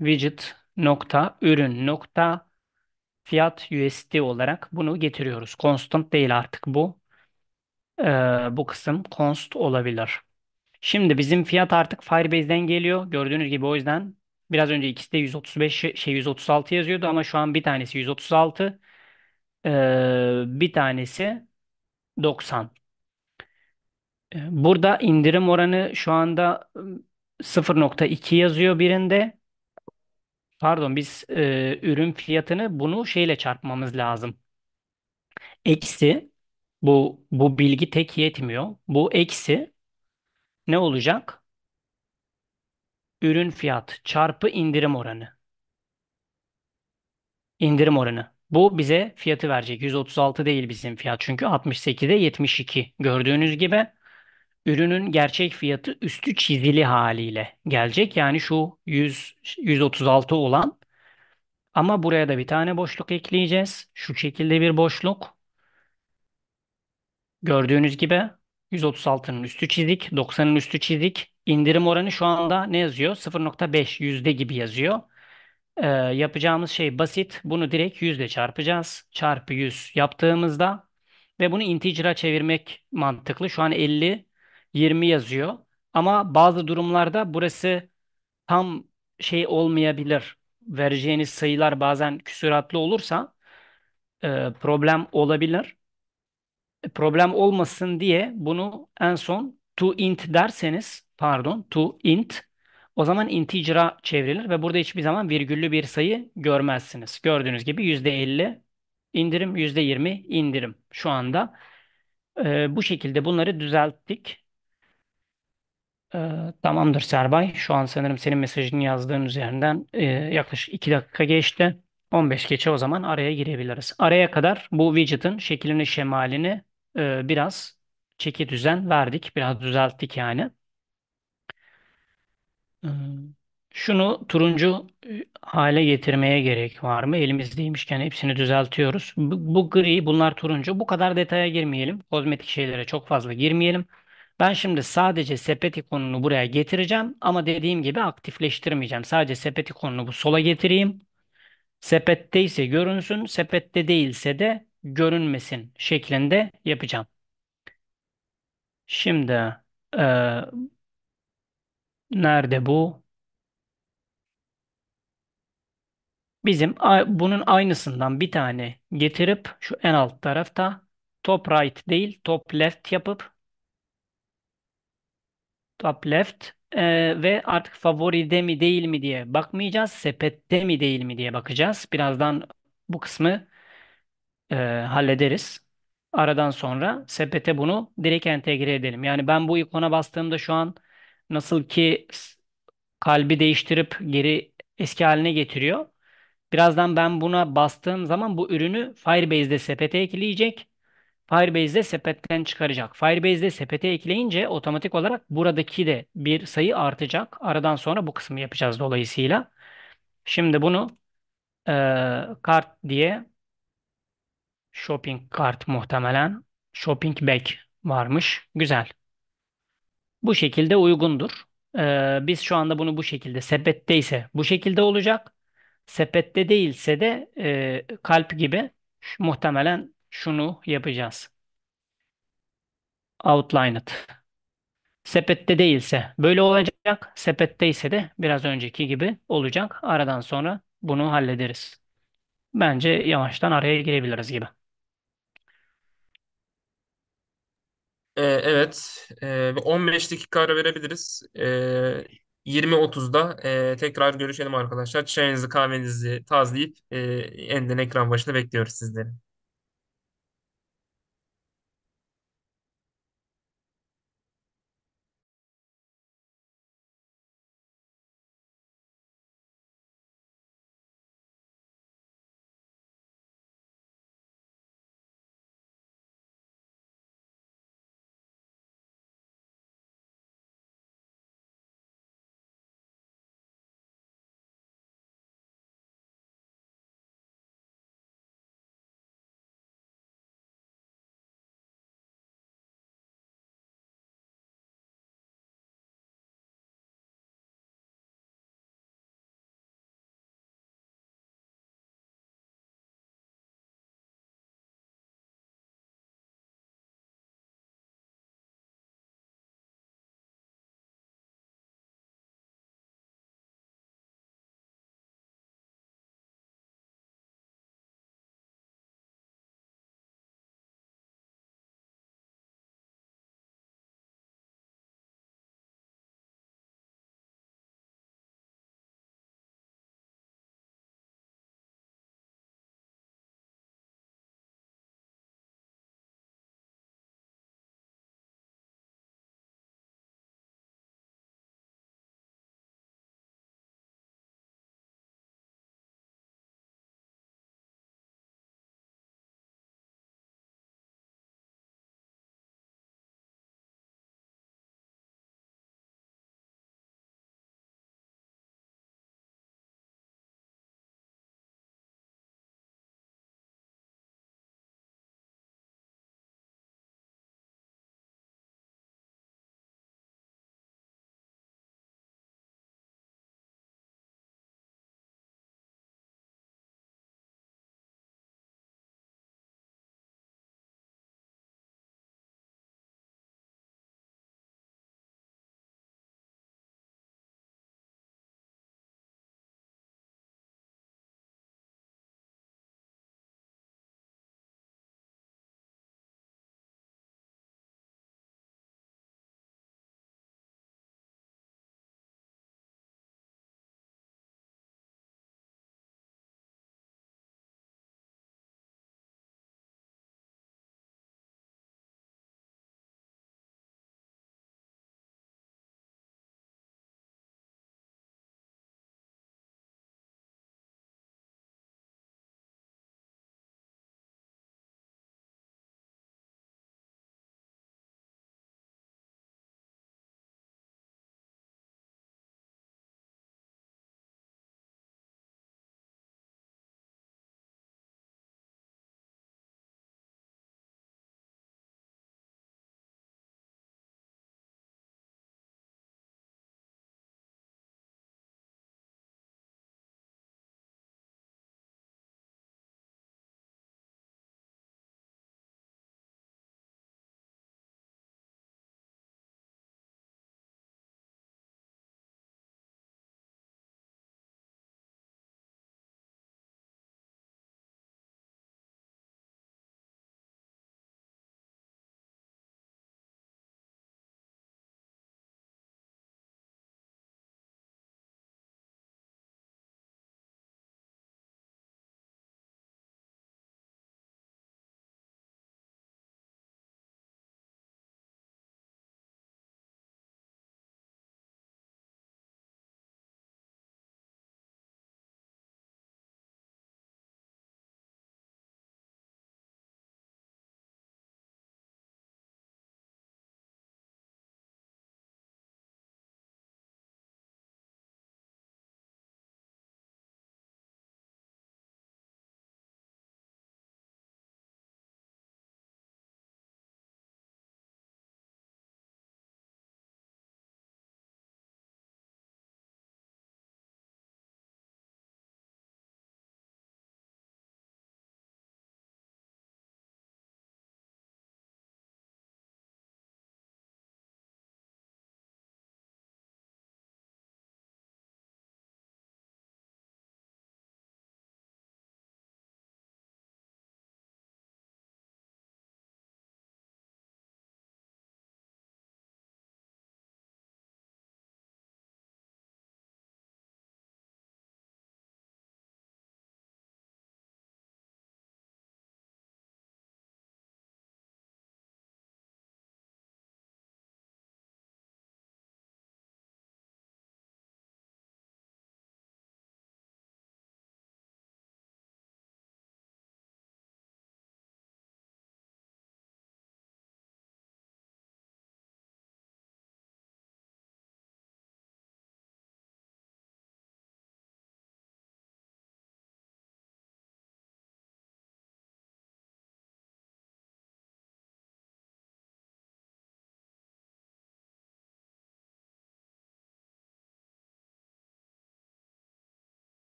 [SPEAKER 2] Widget nokta ürün nokta fiyat USD olarak bunu getiriyoruz. Constant değil artık bu. Ee, bu kısım const olabilir. Şimdi bizim fiyat artık Firebase'den geliyor. Gördüğünüz gibi o yüzden biraz önce ikisi de 135 şey 136 yazıyordu ama şu an bir tanesi 136 ee, bir tanesi 90. Ee, burada indirim oranı şu anda 0.2 ıı, yazıyor birinde. Pardon biz e, ürün fiyatını bunu şeyle çarpmamız lazım. Eksi bu bu bilgi tek yetmiyor. Bu eksi ne olacak? Ürün fiyat çarpı indirim oranı. İndirim oranı. Bu bize fiyatı verecek. 136 değil bizim fiyat çünkü 68'e 72. Gördüğünüz gibi ürünün gerçek fiyatı üstü çizili haliyle gelecek. Yani şu 100 136 olan ama buraya da bir tane boşluk ekleyeceğiz. Şu şekilde bir boşluk. Gördüğünüz gibi 136'nın üstü çizik, 90'ın üstü çizik. İndirim oranı şu anda ne yazıyor? 0.5 yüzde gibi yazıyor. Ee, yapacağımız şey basit. Bunu direkt yüzde çarpacağız. Çarpı 100 yaptığımızda ve bunu integer'a çevirmek mantıklı. Şu an 50 20 yazıyor. Ama bazı durumlarda burası tam şey olmayabilir. Vereceğiniz sayılar bazen küsuratlı olursa e, problem olabilir. E, problem olmasın diye bunu en son to int derseniz pardon to int o zaman integer'a çevrilir ve burada hiçbir zaman virgüllü bir sayı görmezsiniz. Gördüğünüz gibi %50 indirim, %20 indirim şu anda. E, bu şekilde bunları düzelttik. Ee, tamamdır Serbay. Şu an sanırım senin mesajını yazdığın üzerinden e, yaklaşık 2 dakika geçti. 15 geçe o zaman araya girebiliriz. Araya kadar bu widget'ın şeklini, şemalini e, biraz çeki düzen verdik. Biraz düzelttik yani. E, şunu turuncu hale getirmeye gerek var mı? Elimizdeymişken hepsini düzeltiyoruz. Bu, bu gri, bunlar turuncu. Bu kadar detaya girmeyelim. Kozmetik şeylere çok fazla girmeyelim. Ben şimdi sadece sepet ikonunu buraya getireceğim ama dediğim gibi aktifleştirmeyeceğim. Sadece sepet ikonunu bu sola getireyim. Sepette ise görünsün, sepette değilse de görünmesin şeklinde yapacağım. Şimdi e, nerede bu? Bizim bunun aynısından bir tane getirip şu en alt tarafta top right değil top left yapıp top left ee, ve artık favoride mi değil mi diye bakmayacağız. Sepette mi değil mi diye bakacağız. Birazdan bu kısmı e, hallederiz. Aradan sonra sepete bunu direkt entegre edelim. Yani ben bu ikona bastığımda şu an nasıl ki kalbi değiştirip geri eski haline getiriyor. Birazdan ben buna bastığım zaman bu ürünü Firebase'de sepete ekleyecek Firebase'de sepetten çıkaracak. Firebase'de sepete ekleyince otomatik olarak buradaki de bir sayı artacak. Aradan sonra bu kısmı yapacağız dolayısıyla. Şimdi bunu e, kart diye shopping kart muhtemelen shopping bag varmış. Güzel. Bu şekilde uygundur. E, biz şu anda bunu bu şekilde sepetteyse bu şekilde olacak. Sepette değilse de e, kalp gibi muhtemelen şunu yapacağız. Outlined. Sepette değilse böyle olacak. Sepette ise de biraz önceki gibi olacak. Aradan sonra bunu hallederiz. Bence yavaştan araya girebiliriz gibi.
[SPEAKER 1] Ee, evet. 15 ee, dakika ara verebiliriz. Ee, 20.30'da e, tekrar görüşelim arkadaşlar. Çayınızı kahvenizi tazeleyip enden ekran başında bekliyoruz sizleri.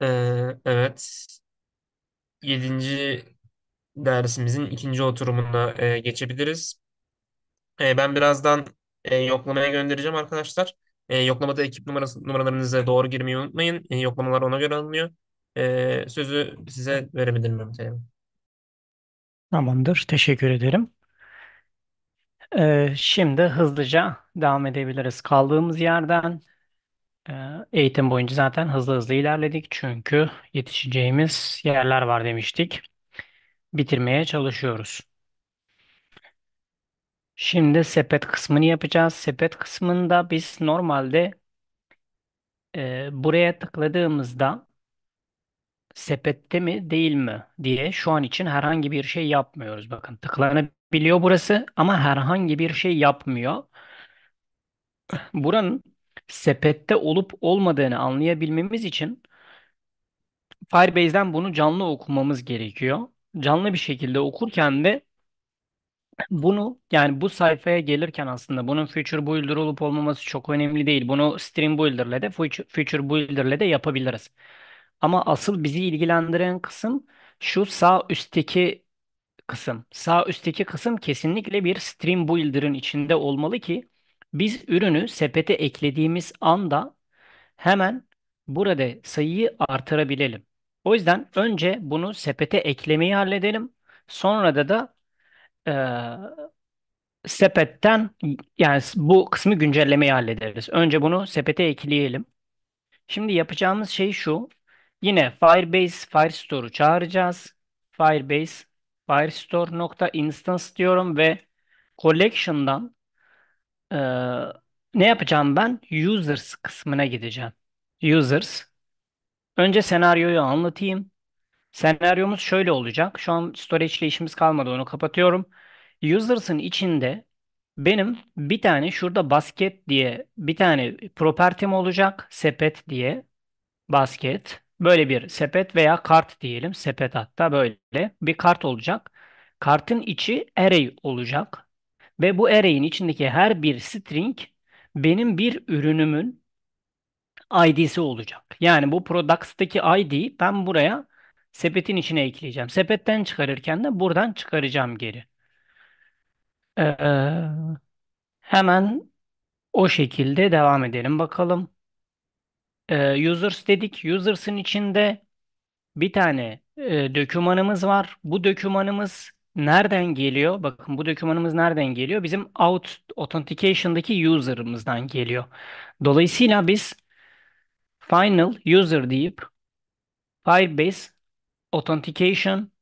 [SPEAKER 1] evet. Yedinci dersimizin ikinci oturumuna e, geçebiliriz. E, ben birazdan e, yoklamaya göndereceğim arkadaşlar. E, yoklamada ekip numarası, numaralarınıza doğru girmeyi unutmayın. E, yoklamalar ona göre alınıyor. E, sözü size
[SPEAKER 2] verebilirim Mehmet Tamamdır. Teşekkür ederim. Ee, şimdi hızlıca devam edebiliriz. Kaldığımız yerden ee, eğitim boyunca zaten hızlı hızlı ilerledik. Çünkü yetişeceğimiz yerler var demiştik. Bitirmeye çalışıyoruz. Şimdi sepet kısmını yapacağız. Sepet kısmında biz normalde e, buraya tıkladığımızda sepette mi değil mi diye şu an için herhangi bir şey yapmıyoruz. Bakın tıklanabiliyor burası ama herhangi bir şey yapmıyor. Buranın sepette olup olmadığını anlayabilmemiz için Firebase'den bunu canlı okumamız gerekiyor. Canlı bir şekilde okurken de bunu yani bu sayfaya gelirken aslında bunun future builder olup olmaması çok önemli değil. Bunu stream builder'le de future builder'le de yapabiliriz. Ama asıl bizi ilgilendiren kısım şu sağ üstteki kısım. Sağ üstteki kısım kesinlikle bir stream builder'ın içinde olmalı ki biz ürünü sepete eklediğimiz anda hemen burada sayıyı artırabilelim. O yüzden önce bunu sepete eklemeyi halledelim. Sonra da da e, sepetten yani bu kısmı güncellemeyi hallederiz. Önce bunu sepete ekleyelim. Şimdi yapacağımız şey şu. Yine Firebase Firestore'u çağıracağız. Firebase Firestore.instance diyorum ve collection'dan ee, ne yapacağım ben? Users kısmına gideceğim. Users. Önce senaryoyu anlatayım. Senaryomuz şöyle olacak. Şu an storage ile işimiz kalmadı. Onu kapatıyorum. Users'ın içinde benim bir tane şurada basket diye bir tane property'm olacak. Sepet diye basket. Böyle bir sepet veya kart diyelim. Sepet hatta böyle bir kart olacak. Kartın içi array olacak. Ve bu array'in içindeki her bir string benim bir ürünümün ID'si olacak. Yani bu products'taki ID ben buraya sepetin içine ekleyeceğim. Sepetten çıkarırken de buradan çıkaracağım geri. Ee, hemen o şekilde devam edelim bakalım. Ee, users dedik. Users'ın içinde bir tane e, dokümanımız var. Bu dokümanımız Nereden geliyor? Bakın bu dokümanımız nereden geliyor? Bizim out authentication'daki user'ımızdan geliyor. Dolayısıyla biz final user deyip Firebase authentication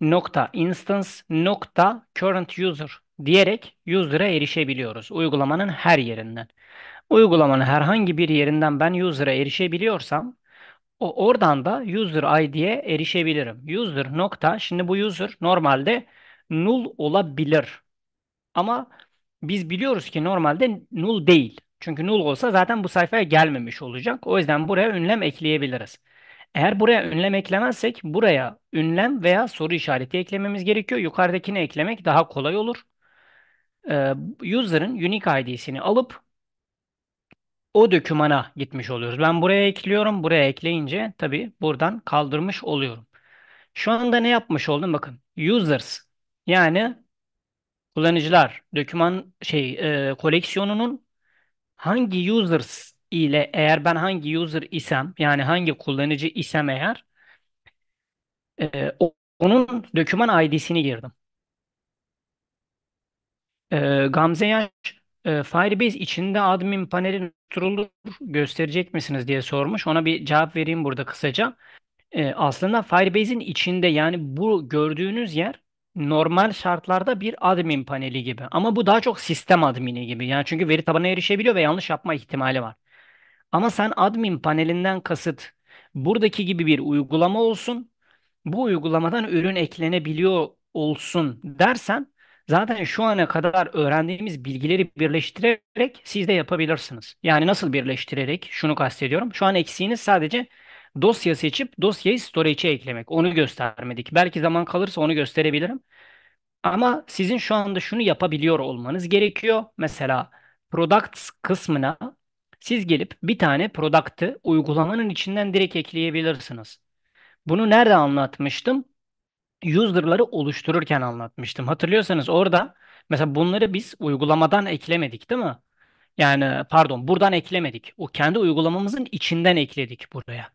[SPEAKER 2] nokta instance nokta current user diyerek user'a erişebiliyoruz uygulamanın her yerinden. Uygulamanın herhangi bir yerinden ben user'a erişebiliyorsam o, oradan da user id'ye erişebilirim. User nokta. Şimdi bu user normalde null olabilir. Ama biz biliyoruz ki normalde null değil. Çünkü null olsa zaten bu sayfaya gelmemiş olacak. O yüzden buraya ünlem ekleyebiliriz. Eğer buraya ünlem eklemezsek buraya ünlem veya soru işareti eklememiz gerekiyor. Yukarıdakini eklemek daha kolay olur. Ee, user'ın unique id'sini alıp o dokümana gitmiş oluyoruz. Ben buraya ekliyorum. Buraya ekleyince tabii buradan kaldırmış oluyorum. Şu anda ne yapmış oldum? Bakın users yani kullanıcılar doküman şey e, koleksiyonunun hangi users ile eğer ben hangi user isem yani hangi kullanıcı isem eğer e, onun doküman ID'sini girdim. E, Gamze Yaş ee, Firebase içinde admin paneli oluşturulur gösterecek misiniz diye sormuş. Ona bir cevap vereyim burada kısaca. Ee, aslında Firebase'in içinde yani bu gördüğünüz yer normal şartlarda bir admin paneli gibi. Ama bu daha çok sistem admini gibi. Yani çünkü veri tabanına erişebiliyor ve yanlış yapma ihtimali var. Ama sen admin panelinden kasıt buradaki gibi bir uygulama olsun. Bu uygulamadan ürün eklenebiliyor olsun dersen Zaten şu ana kadar öğrendiğimiz bilgileri birleştirerek siz de yapabilirsiniz. Yani nasıl birleştirerek? Şunu kastediyorum. Şu an eksiğiniz sadece dosya seçip dosyayı storage'e eklemek. Onu göstermedik. Belki zaman kalırsa onu gösterebilirim. Ama sizin şu anda şunu yapabiliyor olmanız gerekiyor. Mesela products kısmına siz gelip bir tane product'ı uygulamanın içinden direkt ekleyebilirsiniz. Bunu nerede anlatmıştım? user'ları oluştururken anlatmıştım. Hatırlıyorsanız orada mesela bunları biz uygulamadan eklemedik değil mi? Yani pardon buradan eklemedik. O kendi uygulamamızın içinden ekledik buraya.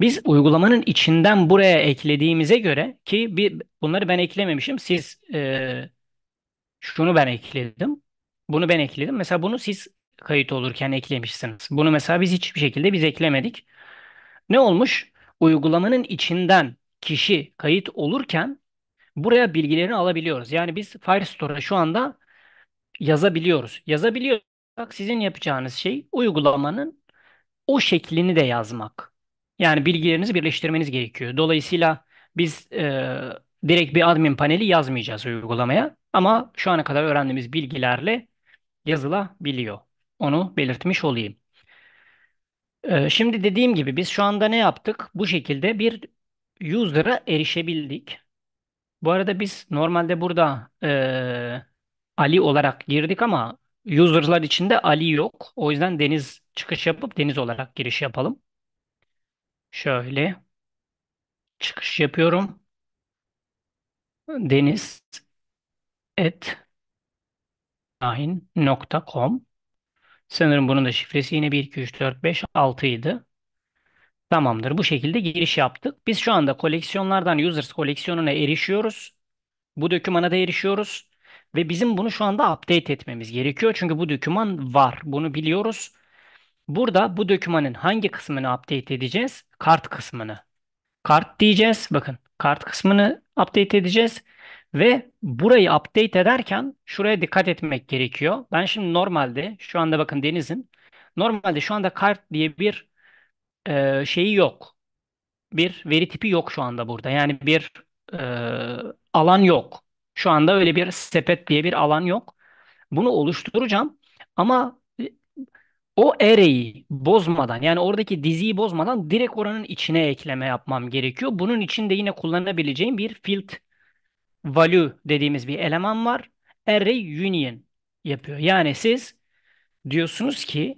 [SPEAKER 2] Biz uygulamanın içinden buraya eklediğimize göre ki bir, bunları ben eklememişim. Siz e, şunu ben ekledim. Bunu ben ekledim. Mesela bunu siz kayıt olurken eklemişsiniz. Bunu mesela biz hiçbir şekilde biz eklemedik. Ne olmuş? Uygulamanın içinden kişi kayıt olurken buraya bilgilerini alabiliyoruz. Yani biz Firestore'a şu anda yazabiliyoruz. Yazabiliyorsak sizin yapacağınız şey uygulamanın o şeklini de yazmak. Yani bilgilerinizi birleştirmeniz gerekiyor. Dolayısıyla biz e, direkt bir admin paneli yazmayacağız uygulamaya. Ama şu ana kadar öğrendiğimiz bilgilerle yazılabiliyor. Onu belirtmiş olayım. E, şimdi dediğim gibi biz şu anda ne yaptık? Bu şekilde bir 100 lira erişebildik. Bu arada biz normalde burada e, Ali olarak girdik ama user'lar içinde Ali yok. O yüzden Deniz çıkış yapıp Deniz olarak giriş yapalım. Şöyle çıkış yapıyorum. Deniz et ahin.com Sanırım bunun da şifresi yine 1 2 3 4 5 6 idi. Tamamdır. Bu şekilde giriş yaptık. Biz şu anda koleksiyonlardan users koleksiyonuna erişiyoruz. Bu dokümana da erişiyoruz. Ve bizim bunu şu anda update etmemiz gerekiyor. Çünkü bu doküman var. Bunu biliyoruz. Burada bu dokümanın hangi kısmını update edeceğiz? Kart kısmını. Kart diyeceğiz. Bakın kart kısmını update edeceğiz. Ve burayı update ederken şuraya dikkat etmek gerekiyor. Ben şimdi normalde şu anda bakın Deniz'in normalde şu anda kart diye bir e, şeyi yok. Bir veri tipi yok şu anda burada. Yani bir e, alan yok. Şu anda öyle bir sepet diye bir alan yok. Bunu oluşturacağım ama e, o array'i bozmadan yani oradaki diziyi bozmadan direkt oranın içine ekleme yapmam gerekiyor. Bunun için de yine kullanabileceğim bir field value dediğimiz bir eleman var. Array union yapıyor. Yani siz diyorsunuz ki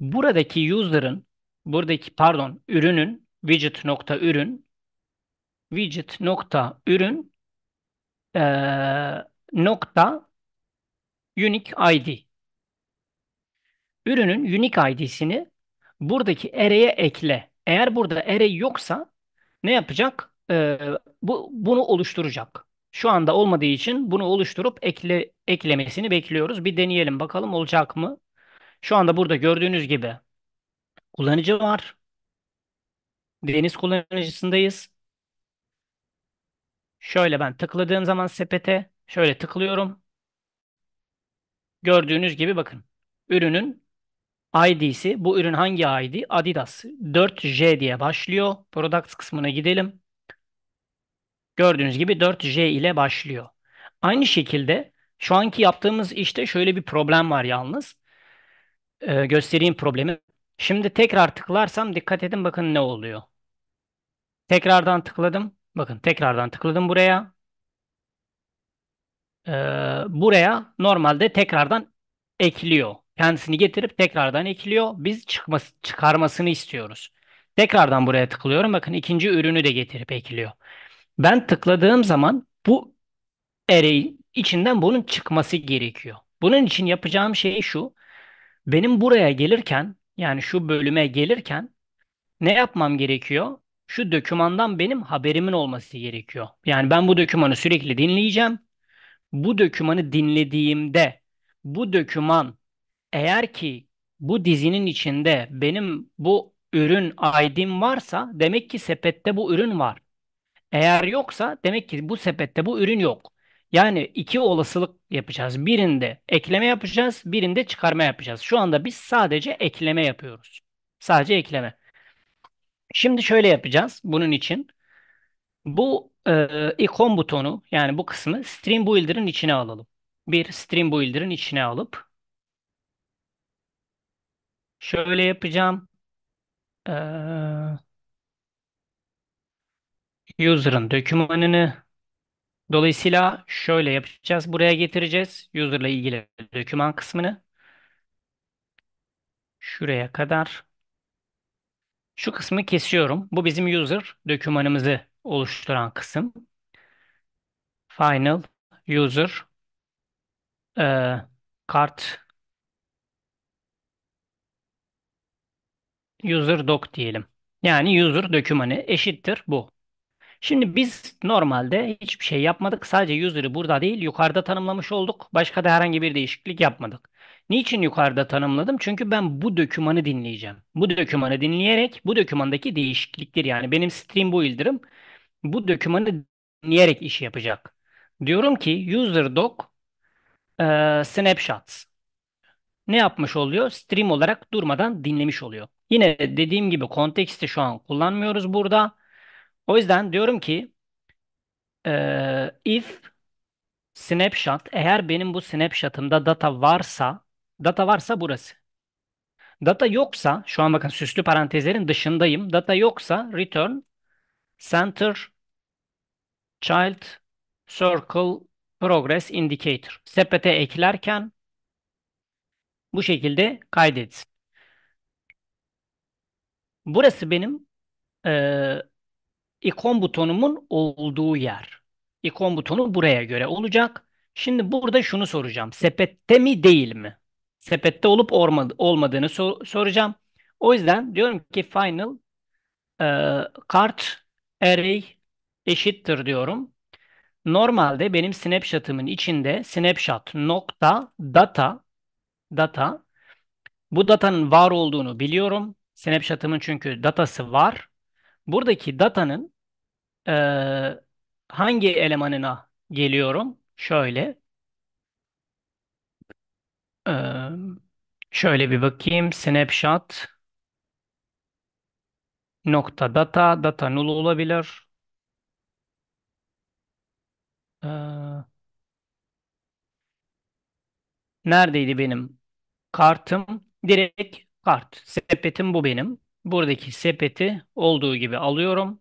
[SPEAKER 2] buradaki user'ın buradaki pardon ürünün widget nokta ürün widget nokta ürün e, nokta unique id ürünün unique id'sini buradaki array'e ekle. Eğer burada array yoksa ne yapacak? E, bu bunu oluşturacak. Şu anda olmadığı için bunu oluşturup ekle, eklemesini bekliyoruz. Bir deneyelim bakalım olacak mı? Şu anda burada gördüğünüz gibi Kullanıcı var. Deniz kullanıcısındayız. Şöyle ben tıkladığım zaman sepete şöyle tıklıyorum. Gördüğünüz gibi bakın. Ürünün ID'si. Bu ürün hangi ID? Adidas. 4J diye başlıyor. Products kısmına gidelim. Gördüğünüz gibi 4J ile başlıyor. Aynı şekilde şu anki yaptığımız işte şöyle bir problem var yalnız. Ee, göstereyim problemi. Şimdi tekrar tıklarsam dikkat edin bakın ne oluyor. Tekrardan tıkladım. Bakın tekrardan tıkladım buraya. Ee, buraya normalde tekrardan ekliyor. Kendisini getirip tekrardan ekliyor. Biz çıkması, çıkarmasını istiyoruz. Tekrardan buraya tıklıyorum. Bakın ikinci ürünü de getirip ekliyor. Ben tıkladığım zaman bu array'in içinden bunun çıkması gerekiyor. Bunun için yapacağım şey şu. Benim buraya gelirken yani şu bölüme gelirken ne yapmam gerekiyor? Şu dokümandan benim haberimin olması gerekiyor. Yani ben bu dökümanı sürekli dinleyeceğim. Bu dökümanı dinlediğimde bu döküman eğer ki bu dizinin içinde benim bu ürün ID'm varsa demek ki sepette bu ürün var. Eğer yoksa demek ki bu sepette bu ürün yok. Yani iki olasılık yapacağız. Birinde ekleme yapacağız, birinde çıkarma yapacağız. Şu anda biz sadece ekleme yapıyoruz. Sadece ekleme. Şimdi şöyle yapacağız bunun için. Bu e, ikon butonu yani bu kısmı Stream Builder'ın içine alalım. Bir Stream Builder'ın içine alıp şöyle yapacağım. Ee, user'ın dokümanını Dolayısıyla şöyle yapacağız. Buraya getireceğiz. User ile ilgili doküman kısmını. Şuraya kadar. Şu kısmı kesiyorum. Bu bizim user dokümanımızı oluşturan kısım. Final user e, kart user doc diyelim. Yani user dokümanı eşittir bu. Şimdi biz normalde hiçbir şey yapmadık. Sadece user'ı burada değil yukarıda tanımlamış olduk. Başka da herhangi bir değişiklik yapmadık. Niçin yukarıda tanımladım? Çünkü ben bu dokümanı dinleyeceğim. Bu dokümanı dinleyerek bu dokümandaki değişikliktir yani benim stream builder'ım bu dokümanı dinleyerek işi yapacak. Diyorum ki user doc e, snapshots. Ne yapmış oluyor? Stream olarak durmadan dinlemiş oluyor. Yine dediğim gibi konteksti şu an kullanmıyoruz burada. O yüzden diyorum ki e, if snapshot eğer benim bu snapshot'ımda data varsa data varsa burası. Data yoksa şu an bakın süslü parantezlerin dışındayım. Data yoksa return center child circle progress indicator. Sepete eklerken bu şekilde kaydetsin. Burası benim e, ikon butonumun olduğu yer. İkon butonu buraya göre olacak. Şimdi burada şunu soracağım. Sepette mi değil mi? Sepette olup olmadığını sor soracağım. O yüzden diyorum ki final e, kart array eşittir diyorum. Normalde benim snapshot'ımın içinde snapshot nokta data data bu datanın var olduğunu biliyorum. Snapshot'ımın çünkü datası var. Buradaki datanın eee, hangi elemanına geliyorum? Şöyle. eee, şöyle bir bakayım. Snapshot nokta data. Data null olabilir. Eee, neredeydi benim kartım? Direkt kart. Sepetim bu benim buradaki sepeti olduğu gibi alıyorum.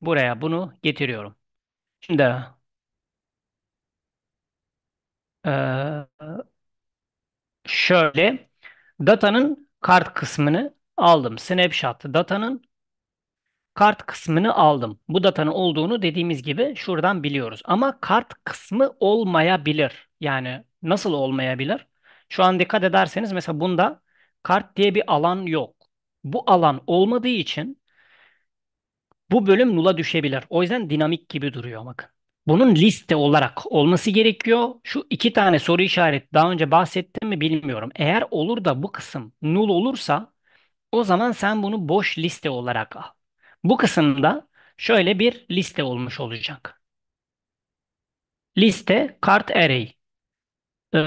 [SPEAKER 2] Buraya bunu getiriyorum. Şimdi e, şöyle datanın kart kısmını aldım. Snapshot datanın kart kısmını aldım. Bu datanın olduğunu dediğimiz gibi şuradan biliyoruz. Ama kart kısmı olmayabilir. Yani nasıl olmayabilir? Şu an dikkat ederseniz mesela bunda kart diye bir alan yok. Bu alan olmadığı için bu bölüm nula düşebilir. O yüzden dinamik gibi duruyor bakın. Bunun liste olarak olması gerekiyor. Şu iki tane soru işareti daha önce bahsettim mi bilmiyorum. Eğer olur da bu kısım nul olursa o zaman sen bunu boş liste olarak al. Bu kısımda şöyle bir liste olmuş olacak. Liste kart array. Ee,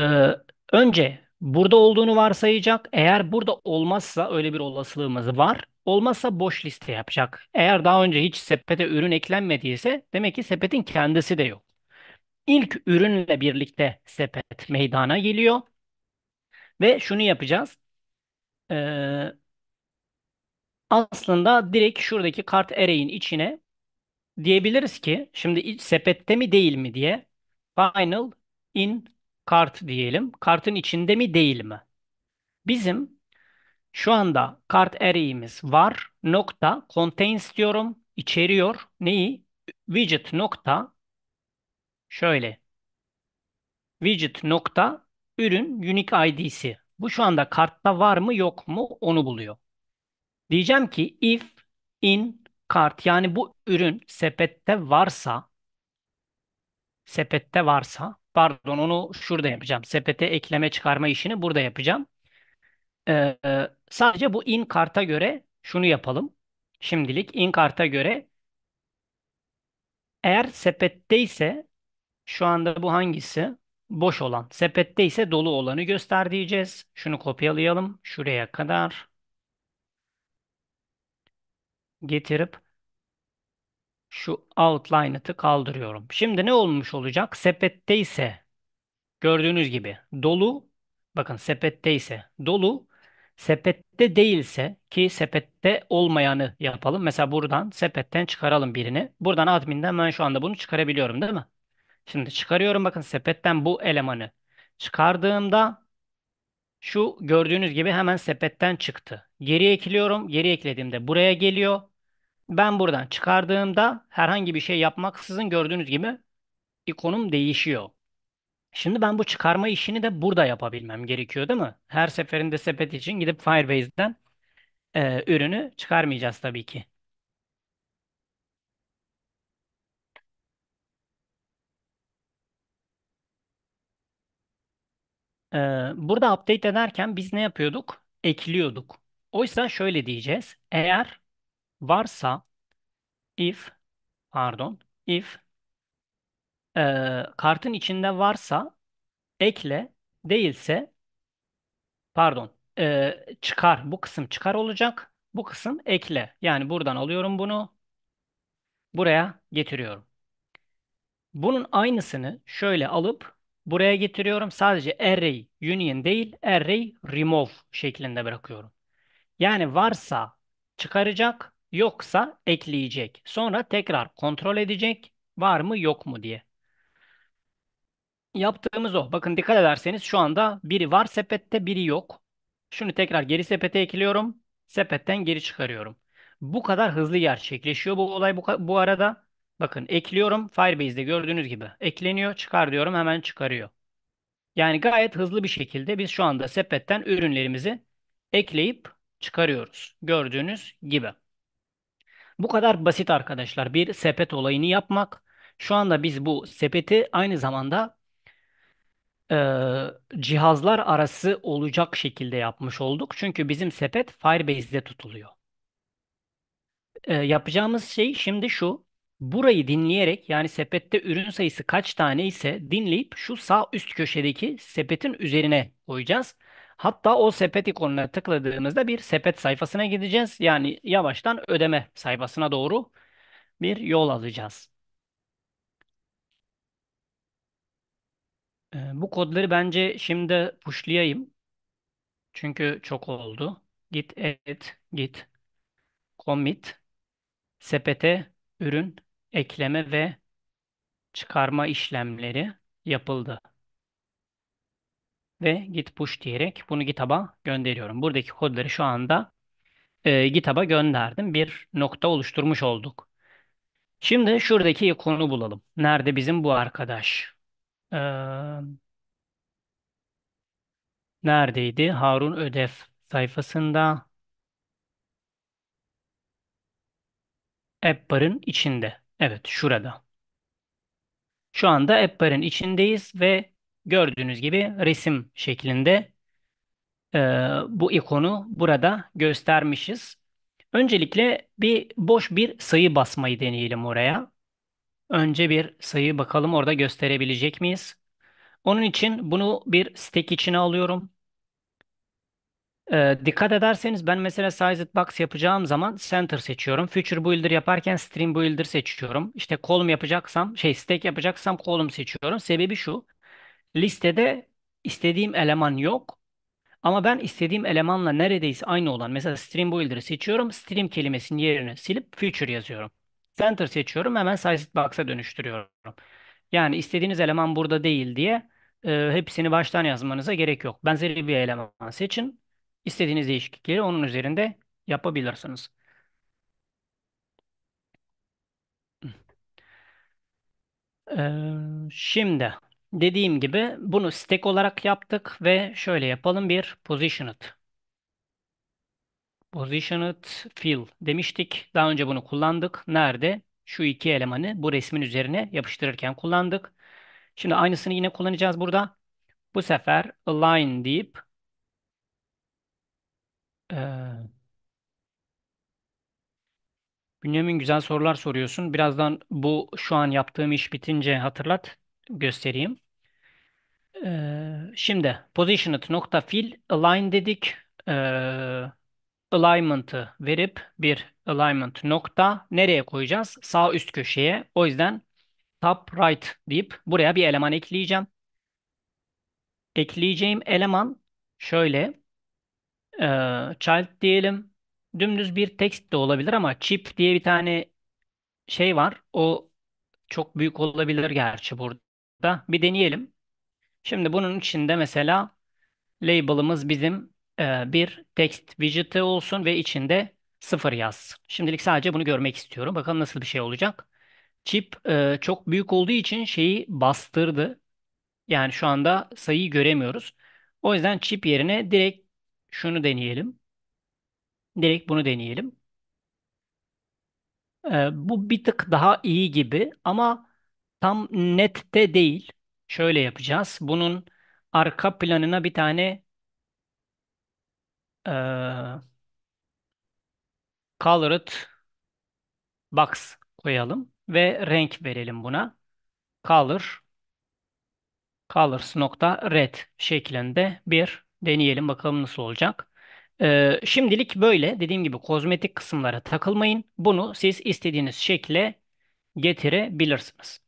[SPEAKER 2] önce Burada olduğunu varsayacak. Eğer burada olmazsa öyle bir olasılığımız var. Olmazsa boş liste yapacak. Eğer daha önce hiç sepete ürün eklenmediyse demek ki sepetin kendisi de yok. İlk ürünle birlikte sepet meydana geliyor. Ve şunu yapacağız. Ee, aslında direkt şuradaki kart array'in içine diyebiliriz ki şimdi sepette mi değil mi diye final in kart diyelim. Kartın içinde mi değil mi? Bizim şu anda kart array'imiz var. Nokta contains diyorum. İçeriyor. Neyi? Widget nokta şöyle. Widget nokta ürün unique id'si. Bu şu anda kartta var mı yok mu onu buluyor. Diyeceğim ki if in kart yani bu ürün sepette varsa sepette varsa Pardon onu şurada yapacağım. Sepete ekleme çıkarma işini burada yapacağım. Ee, e, sadece bu in karta göre şunu yapalım. Şimdilik in karta göre eğer sepetteyse şu anda bu hangisi? Boş olan. Sepette ise dolu olanı göster diyeceğiz. Şunu kopyalayalım. Şuraya kadar getirip şu outline'ı tık kaldırıyorum. Şimdi ne olmuş olacak? Sepette ise gördüğünüz gibi dolu bakın sepette ise dolu sepette değilse ki sepette olmayanı yapalım. Mesela buradan sepetten çıkaralım birini. Buradan adminden ben şu anda bunu çıkarabiliyorum değil mi? Şimdi çıkarıyorum bakın sepetten bu elemanı çıkardığımda şu gördüğünüz gibi hemen sepetten çıktı. Geri ekliyorum. Geri eklediğimde buraya geliyor. Ben buradan çıkardığımda herhangi bir şey yapmaksızın gördüğünüz gibi ikonum değişiyor. Şimdi ben bu çıkarma işini de burada yapabilmem gerekiyor değil mi? Her seferinde sepet için gidip Firebase'den e, ürünü çıkarmayacağız tabii ki. E, burada update ederken biz ne yapıyorduk? Ekliyorduk. Oysa şöyle diyeceğiz. Eğer varsa if pardon if e, kartın içinde varsa ekle değilse pardon e, çıkar bu kısım çıkar olacak bu kısım ekle yani buradan alıyorum bunu buraya getiriyorum. Bunun aynısını şöyle alıp buraya getiriyorum. Sadece array union değil array remove şeklinde bırakıyorum. Yani varsa çıkaracak Yoksa ekleyecek. Sonra tekrar kontrol edecek var mı yok mu diye. Yaptığımız o. Bakın dikkat ederseniz şu anda biri var sepette biri yok. Şunu tekrar geri sepete ekliyorum. Sepetten geri çıkarıyorum. Bu kadar hızlı gerçekleşiyor bu olay bu, bu arada. Bakın ekliyorum. Firebase'de gördüğünüz gibi ekleniyor. Çıkar diyorum hemen çıkarıyor. Yani gayet hızlı bir şekilde biz şu anda sepetten ürünlerimizi ekleyip çıkarıyoruz. Gördüğünüz gibi. Bu kadar basit arkadaşlar bir sepet olayını yapmak. Şu anda biz bu sepeti aynı zamanda e, cihazlar arası olacak şekilde yapmış olduk. Çünkü bizim sepet Firebase'de tutuluyor. E, yapacağımız şey şimdi şu. Burayı dinleyerek yani sepette ürün sayısı kaç tane ise dinleyip şu sağ üst köşedeki sepetin üzerine koyacağız. Hatta o sepet ikonuna tıkladığımızda bir sepet sayfasına gideceğiz. Yani yavaştan ödeme sayfasına doğru bir yol alacağız. Ee, bu kodları bence şimdi pushlayayım. Çünkü çok oldu. Git et, git, commit, sepete ürün ekleme ve çıkarma işlemleri yapıldı ve git push diyerek bunu GitHub'a gönderiyorum. Buradaki kodları şu anda e, GitHub'a gönderdim. Bir nokta oluşturmuş olduk. Şimdi şuradaki ikonu bulalım. Nerede bizim bu arkadaş? Ee, neredeydi? Harun Ödev sayfasında. AppBar'ın içinde. Evet, şurada. Şu anda AppBar'ın içindeyiz ve gördüğünüz gibi resim şeklinde e, bu ikonu burada göstermişiz. Öncelikle bir boş bir sayı basmayı deneyelim oraya. Önce bir sayı bakalım orada gösterebilecek miyiz? Onun için bunu bir stack içine alıyorum. Ee, dikkat ederseniz ben mesela size box yapacağım zaman center seçiyorum. Future builder yaparken stream builder seçiyorum. İşte column yapacaksam şey stack yapacaksam column seçiyorum. Sebebi şu. Listede istediğim eleman yok. Ama ben istediğim elemanla neredeyse aynı olan mesela stream builder'ı seçiyorum. Stream kelimesinin yerini silip future yazıyorum. Center seçiyorum hemen size dönüştürüyorum. Yani istediğiniz eleman burada değil diye e, hepsini baştan yazmanıza gerek yok. Benzeri bir eleman seçin. İstediğiniz değişiklikleri onun üzerinde yapabilirsiniz. Ee, şimdi Dediğim gibi bunu stack olarak yaptık ve şöyle yapalım bir position it, position it fill demiştik. Daha önce bunu kullandık. Nerede? Şu iki elemanı bu resmin üzerine yapıştırırken kullandık. Şimdi aynısını yine kullanacağız burada. Bu sefer align deyip ee, Bünyamin güzel sorular soruyorsun. Birazdan bu şu an yaptığım iş bitince hatırlat göstereyim. Ee, şimdi positioned nokta fill align dedik. Ee, alignment'ı verip bir alignment nokta nereye koyacağız? Sağ üst köşeye. O yüzden top right deyip buraya bir eleman ekleyeceğim. Ekleyeceğim eleman şöyle e, child diyelim. Dümdüz bir text de olabilir ama chip diye bir tane şey var. O çok büyük olabilir gerçi burada da bir deneyelim. Şimdi bunun içinde mesela label'ımız bizim e, bir text widget'ı olsun ve içinde sıfır yaz. Şimdilik sadece bunu görmek istiyorum. Bakalım nasıl bir şey olacak. Chip e, çok büyük olduğu için şeyi bastırdı. Yani şu anda sayıyı göremiyoruz. O yüzden chip yerine direkt şunu deneyelim. Direkt bunu deneyelim. E, bu bir tık daha iyi gibi ama Tam net de değil. Şöyle yapacağız. Bunun arka planına bir tane eee colored box koyalım ve renk verelim buna. Color colors nokta red şeklinde bir deneyelim bakalım nasıl olacak. Ee, şimdilik böyle dediğim gibi kozmetik kısımlara takılmayın. Bunu siz istediğiniz şekle getirebilirsiniz.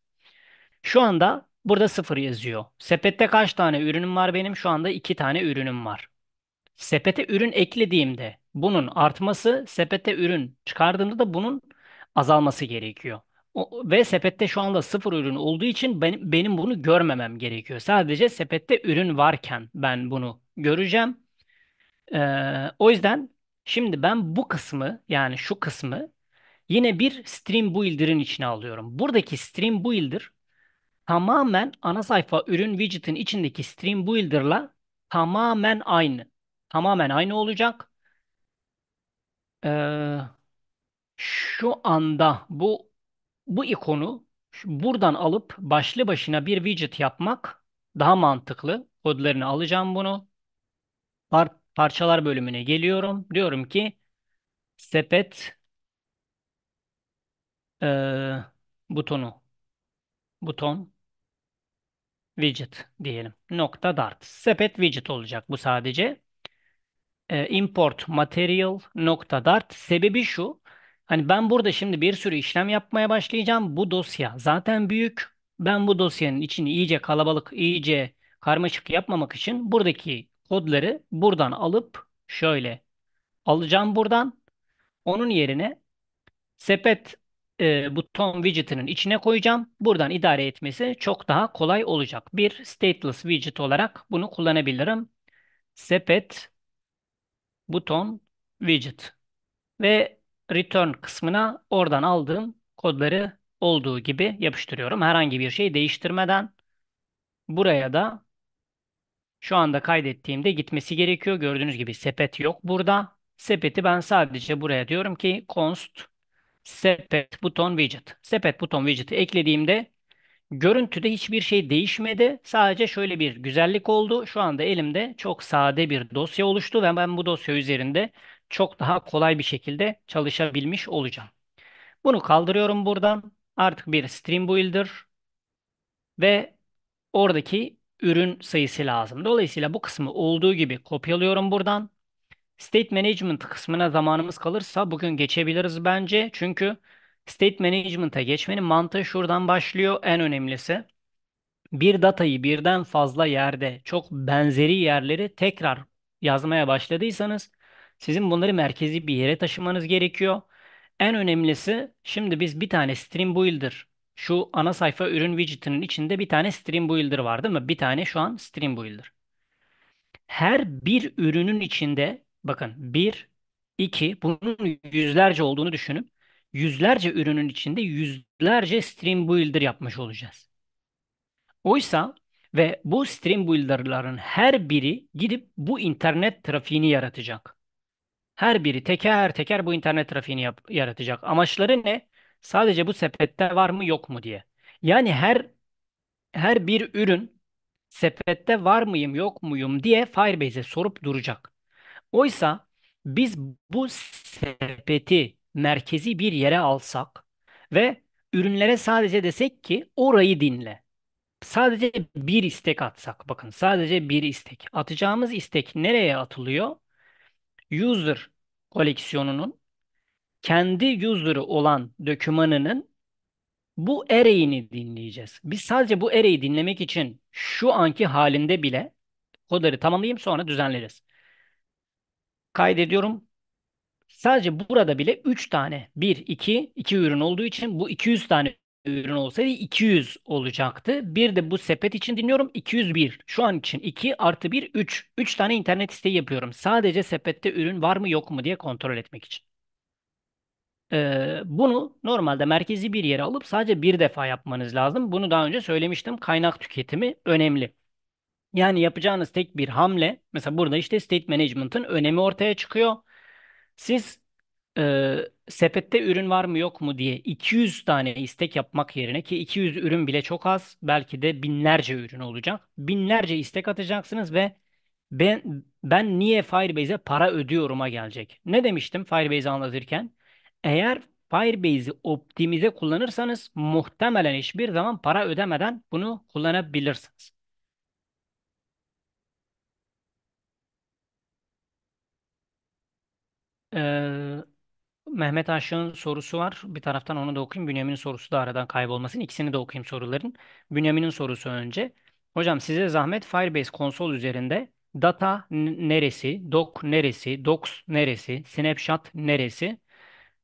[SPEAKER 2] Şu anda burada sıfır yazıyor. Sepette kaç tane ürünüm var benim? Şu anda iki tane ürünüm var. Sepete ürün eklediğimde bunun artması, sepete ürün çıkardığımda da bunun azalması gerekiyor. O, ve sepette şu anda sıfır ürün olduğu için ben, benim bunu görmemem gerekiyor. Sadece sepette ürün varken ben bunu göreceğim. Ee, o yüzden şimdi ben bu kısmı yani şu kısmı yine bir stream builder'ın içine alıyorum. Buradaki stream builder tamamen ana sayfa ürün widget'in içindeki stream builder'la tamamen aynı. Tamamen aynı olacak. Ee, şu anda bu bu ikonu buradan alıp başlı başına bir widget yapmak daha mantıklı. Kodlarını alacağım bunu. Par parçalar bölümüne geliyorum. Diyorum ki sepet e, butonu buton widget diyelim. Nokta dart. Sepet widget olacak bu sadece. E, import material nokta dart. Sebebi şu. Hani ben burada şimdi bir sürü işlem yapmaya başlayacağım. Bu dosya zaten büyük. Ben bu dosyanın içini iyice kalabalık, iyice karmaşık yapmamak için buradaki kodları buradan alıp şöyle alacağım buradan. Onun yerine sepet e, ee, buton widget'ının içine koyacağım. Buradan idare etmesi çok daha kolay olacak. Bir stateless widget olarak bunu kullanabilirim. Sepet buton widget ve return kısmına oradan aldığım kodları olduğu gibi yapıştırıyorum. Herhangi bir şey değiştirmeden buraya da şu anda kaydettiğimde gitmesi gerekiyor. Gördüğünüz gibi sepet yok burada. Sepeti ben sadece buraya diyorum ki const sepet buton widget. Sepet buton widget'i eklediğimde görüntüde hiçbir şey değişmedi. Sadece şöyle bir güzellik oldu. Şu anda elimde çok sade bir dosya oluştu ve ben bu dosya üzerinde çok daha kolay bir şekilde çalışabilmiş olacağım. Bunu kaldırıyorum buradan. Artık bir stream builder ve oradaki ürün sayısı lazım. Dolayısıyla bu kısmı olduğu gibi kopyalıyorum buradan. State Management kısmına zamanımız kalırsa bugün geçebiliriz bence. Çünkü State Management'a geçmenin mantığı şuradan başlıyor en önemlisi. Bir datayı birden fazla yerde çok benzeri yerleri tekrar yazmaya başladıysanız sizin bunları merkezi bir yere taşımanız gerekiyor. En önemlisi şimdi biz bir tane Stream Builder şu ana sayfa ürün widget'inin içinde bir tane Stream Builder var değil mi? Bir tane şu an Stream Builder. Her bir ürünün içinde Bakın 1, 2 bunun yüzlerce olduğunu düşünün. Yüzlerce ürünün içinde yüzlerce stream builder yapmış olacağız. Oysa ve bu stream builder'ların her biri gidip bu internet trafiğini yaratacak. Her biri teker teker bu internet trafiğini yap- yaratacak. Amaçları ne? Sadece bu sepette var mı yok mu diye. Yani her her bir ürün sepette var mıyım yok muyum diye Firebase'e sorup duracak. Oysa biz bu sepeti merkezi bir yere alsak ve ürünlere sadece desek ki orayı dinle. Sadece bir istek atsak. Bakın sadece bir istek. Atacağımız istek nereye atılıyor? User koleksiyonunun kendi user'ı olan dökümanının bu ereğini dinleyeceğiz. Biz sadece bu array'i dinlemek için şu anki halinde bile kodarı tamamlayayım sonra düzenleriz kaydediyorum. Sadece burada bile 3 tane 1, 2, 2 ürün olduğu için bu 200 tane ürün olsaydı 200 olacaktı. Bir de bu sepet için dinliyorum 201. Şu an için 2 artı 1 3. 3 tane internet isteği yapıyorum. Sadece sepette ürün var mı yok mu diye kontrol etmek için. Ee, bunu normalde merkezi bir yere alıp sadece bir defa yapmanız lazım. Bunu daha önce söylemiştim. Kaynak tüketimi önemli. Yani yapacağınız tek bir hamle, mesela burada işte state management'ın önemi ortaya çıkıyor. Siz e, sepette ürün var mı yok mu diye 200 tane istek yapmak yerine ki 200 ürün bile çok az, belki de binlerce ürün olacak. Binlerce istek atacaksınız ve ben ben niye Firebase'e para ödüyorum'a gelecek. Ne demiştim Firebase'i anlatırken? Eğer Firebase'i optimize kullanırsanız muhtemelen hiçbir zaman para ödemeden bunu kullanabilirsiniz. Ee, Mehmet Aşçı'nın sorusu var. Bir taraftan onu da okuyayım. Bünyamin'in sorusu da aradan kaybolmasın. İkisini de okuyayım soruların. Bünyamin'in sorusu önce. Hocam size zahmet Firebase konsol üzerinde data neresi, doc neresi, docs neresi, snapshot neresi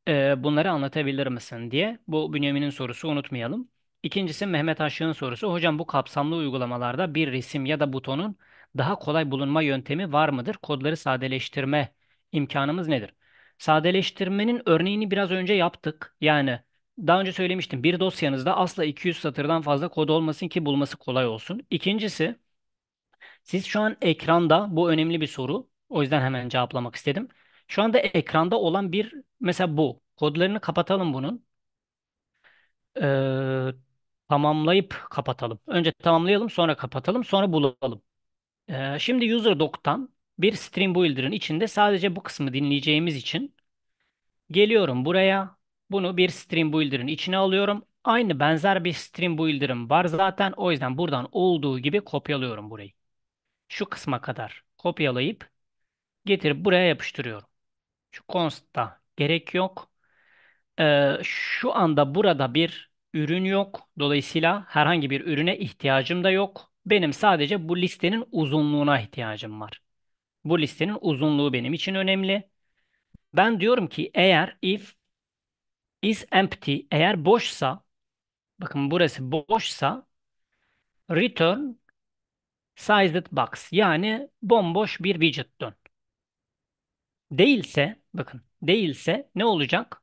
[SPEAKER 2] e, bunları anlatabilir misin diye. Bu Bünyamin'in sorusu unutmayalım. İkincisi Mehmet Aşçı'nın sorusu. Hocam bu kapsamlı uygulamalarda bir resim ya da butonun daha kolay bulunma yöntemi var mıdır? Kodları sadeleştirme imkanımız nedir? sadeleştirmenin örneğini biraz önce yaptık. Yani daha önce söylemiştim bir dosyanızda asla 200 satırdan fazla kod olmasın ki bulması kolay olsun. İkincisi siz şu an ekranda bu önemli bir soru. O yüzden hemen cevaplamak istedim. Şu anda ekranda olan bir mesela bu. Kodlarını kapatalım bunun. Ee, tamamlayıp kapatalım. Önce tamamlayalım sonra kapatalım sonra bulalım. Ee, şimdi user doc'tan bir Stream Builder'ın içinde sadece bu kısmı dinleyeceğimiz için geliyorum buraya. Bunu bir Stream Builder'ın içine alıyorum. Aynı benzer bir Stream Builder'ım var zaten. O yüzden buradan olduğu gibi kopyalıyorum burayı. Şu kısma kadar kopyalayıp getirip buraya yapıştırıyorum. Şu const'ta gerek yok. Ee, şu anda burada bir ürün yok. Dolayısıyla herhangi bir ürüne ihtiyacım da yok. Benim sadece bu listenin uzunluğuna ihtiyacım var. Bu listenin uzunluğu benim için önemli. Ben diyorum ki eğer if is empty eğer boşsa bakın burası boşsa return sized box yani bomboş bir widget dön. Değilse bakın değilse ne olacak?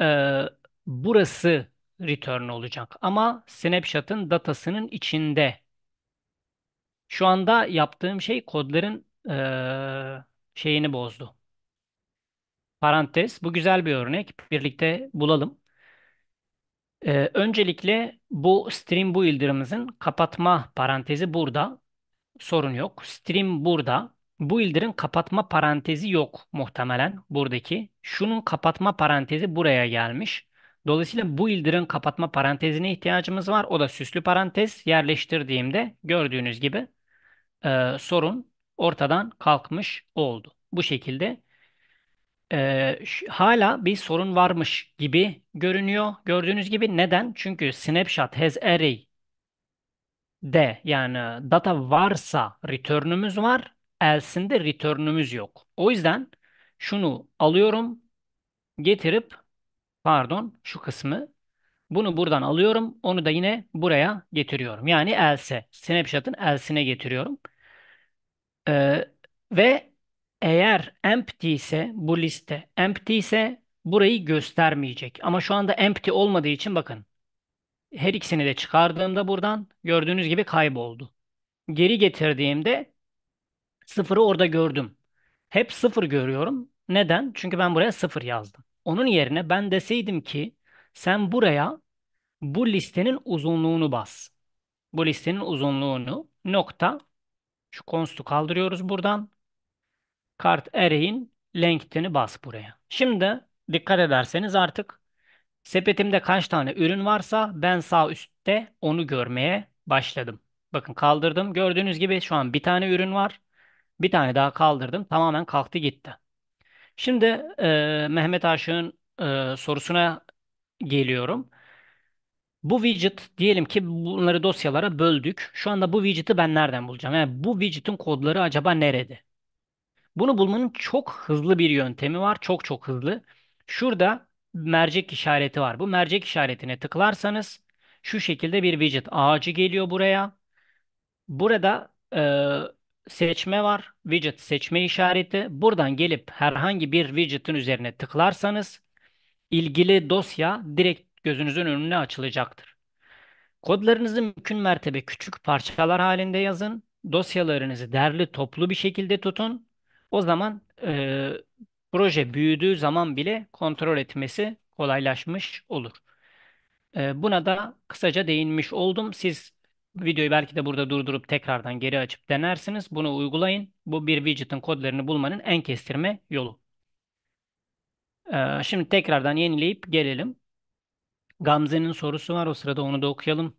[SPEAKER 2] Ee, burası return olacak ama snapshot'ın datasının içinde. Şu anda yaptığım şey kodların e, şeyini bozdu. Parantez. Bu güzel bir örnek. Birlikte bulalım. E, öncelikle bu stream bu ildirimizin kapatma parantezi burada. Sorun yok. Stream burada. Bu ildirin kapatma parantezi yok muhtemelen buradaki. Şunun kapatma parantezi buraya gelmiş. Dolayısıyla bu ildirin kapatma parantezine ihtiyacımız var. O da süslü parantez. Yerleştirdiğimde gördüğünüz gibi e, sorun ortadan kalkmış oldu. Bu şekilde e, hala bir sorun varmış gibi görünüyor. Gördüğünüz gibi neden? Çünkü snapshot has array de yani data varsa return'ümüz var, else'inde return'ümüz yok. O yüzden şunu alıyorum, getirip pardon şu kısmı bunu buradan alıyorum, onu da yine buraya getiriyorum. Yani else, snapshot'ın else'ine getiriyorum. Ee, ve eğer empty ise bu liste empty ise burayı göstermeyecek. Ama şu anda empty olmadığı için bakın her ikisini de çıkardığımda buradan gördüğünüz gibi kayboldu. Geri getirdiğimde sıfırı orada gördüm. Hep sıfır görüyorum. Neden? Çünkü ben buraya sıfır yazdım. Onun yerine ben deseydim ki sen buraya bu listenin uzunluğunu bas. Bu listenin uzunluğunu nokta şu const'u kaldırıyoruz buradan. Kart array'in length'ini bas buraya. Şimdi dikkat ederseniz artık sepetimde kaç tane ürün varsa ben sağ üstte onu görmeye başladım. Bakın kaldırdım. Gördüğünüz gibi şu an bir tane ürün var. Bir tane daha kaldırdım. Tamamen kalktı gitti. Şimdi e, Mehmet Aşık'ın e, sorusuna geliyorum. Bu widget diyelim ki bunları dosyalara böldük. Şu anda bu widget'i ben nereden bulacağım? Yani bu widget'in kodları acaba nerede? Bunu bulmanın çok hızlı bir yöntemi var. Çok çok hızlı. Şurada mercek işareti var. Bu mercek işaretine tıklarsanız şu şekilde bir widget ağacı geliyor buraya. Burada e, seçme var. Widget seçme işareti. Buradan gelip herhangi bir widget'in üzerine tıklarsanız ilgili dosya direkt gözünüzün önüne açılacaktır. Kodlarınızı mümkün mertebe küçük parçalar halinde yazın. Dosyalarınızı derli toplu bir şekilde tutun. O zaman e, proje büyüdüğü zaman bile kontrol etmesi kolaylaşmış olur. E, buna da kısaca değinmiş oldum. Siz videoyu belki de burada durdurup tekrardan geri açıp denersiniz. Bunu uygulayın. Bu bir widget'ın kodlarını bulmanın en kestirme yolu. E, şimdi tekrardan yenileyip gelelim. Gamze'nin sorusu var o sırada onu da okuyalım.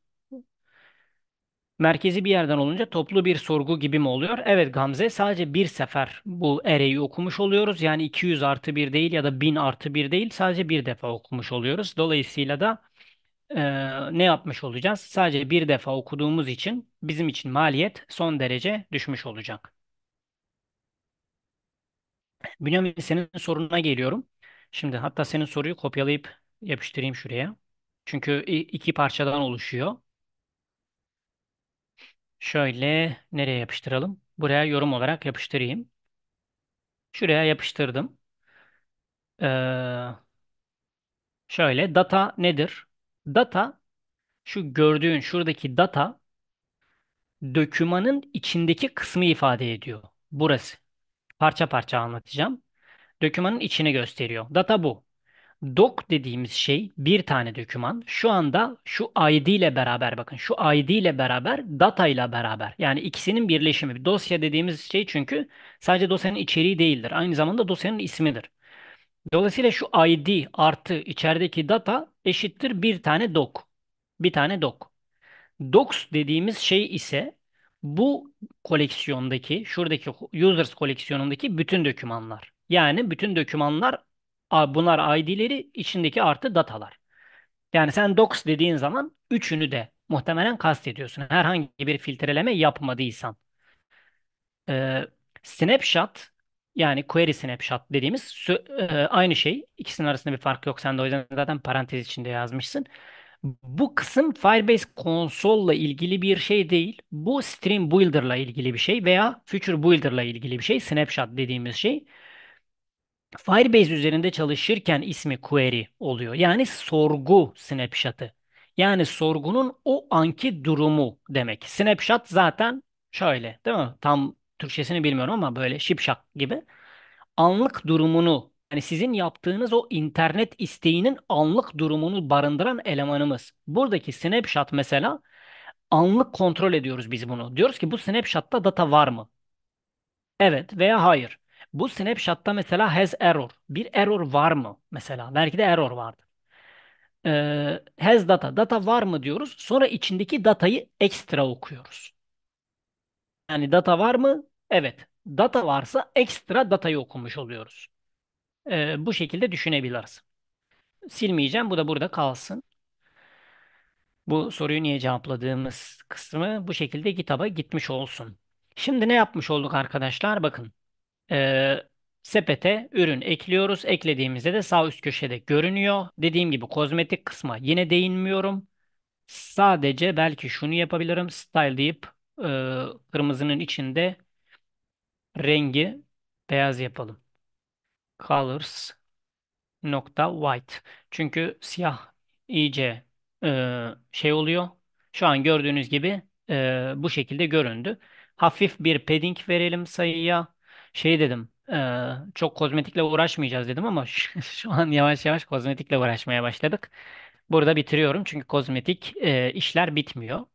[SPEAKER 2] Merkezi bir yerden olunca toplu bir sorgu gibi mi oluyor? Evet Gamze sadece bir sefer bu ereyi okumuş oluyoruz. Yani 200 artı 1 değil ya da 1000 artı 1 değil sadece bir defa okumuş oluyoruz. Dolayısıyla da e, ne yapmış olacağız? Sadece bir defa okuduğumuz için bizim için maliyet son derece düşmüş olacak. Bünyamin senin soruna geliyorum. Şimdi hatta senin soruyu kopyalayıp yapıştırayım şuraya. Çünkü iki parçadan oluşuyor. Şöyle nereye yapıştıralım? Buraya yorum olarak yapıştırayım. Şuraya yapıştırdım. Ee, şöyle data nedir? Data şu gördüğün şuradaki data dökümanın içindeki kısmı ifade ediyor. Burası. Parça parça anlatacağım. Dökümanın içini gösteriyor. Data bu. Doc dediğimiz şey bir tane doküman. Şu anda şu ID ile beraber bakın. Şu ID ile beraber data ile beraber. Yani ikisinin birleşimi. Bir dosya dediğimiz şey çünkü sadece dosyanın içeriği değildir. Aynı zamanda dosyanın ismidir. Dolayısıyla şu ID artı içerideki data eşittir bir tane doc. Bir tane doc. Docs dediğimiz şey ise bu koleksiyondaki, şuradaki users koleksiyonundaki bütün dokümanlar. Yani bütün dokümanlar bunlar ID'leri içindeki artı datalar. Yani sen docs dediğin zaman üçünü de muhtemelen kastediyorsun. Herhangi bir filtreleme yapmadıysan. Ee, snapshot yani query snapshot dediğimiz e, aynı şey. İkisinin arasında bir fark yok. Sen de o yüzden zaten parantez içinde yazmışsın. Bu kısım Firebase konsolla ilgili bir şey değil. Bu Stream Builder'la ilgili bir şey veya Future Builder'la ilgili bir şey. Snapshot dediğimiz şey. Firebase üzerinde çalışırken ismi query oluyor. Yani sorgu snapshot'ı. Yani sorgunun o anki durumu demek. Snapshot zaten şöyle değil mi? Tam Türkçesini bilmiyorum ama böyle şipşak gibi. Anlık durumunu yani sizin yaptığınız o internet isteğinin anlık durumunu barındıran elemanımız. Buradaki snapshot mesela anlık kontrol ediyoruz biz bunu. Diyoruz ki bu snapshot'ta data var mı? Evet veya hayır. Bu Snapchat'ta mesela has error. Bir error var mı mesela? Belki de error vardı Ee, has data. Data var mı diyoruz. Sonra içindeki datayı ekstra okuyoruz. Yani data var mı? Evet. Data varsa ekstra datayı okumuş oluyoruz. Ee, bu şekilde düşünebiliriz. Silmeyeceğim. Bu da burada kalsın. Bu soruyu niye cevapladığımız kısmı bu şekilde kitaba gitmiş olsun. Şimdi ne yapmış olduk arkadaşlar? Bakın e, sepete ürün ekliyoruz. Eklediğimizde de sağ üst köşede görünüyor. Dediğim gibi kozmetik kısma yine değinmiyorum. Sadece belki şunu yapabilirim. Style deyip e, kırmızının içinde rengi beyaz yapalım. Colors nokta white. Çünkü siyah iyice e, şey oluyor. Şu an gördüğünüz gibi e, bu şekilde göründü. Hafif bir padding verelim sayıya. Şey dedim, e, çok kozmetikle uğraşmayacağız dedim ama şu, şu an yavaş yavaş kozmetikle uğraşmaya başladık. Burada bitiriyorum çünkü kozmetik e, işler bitmiyor.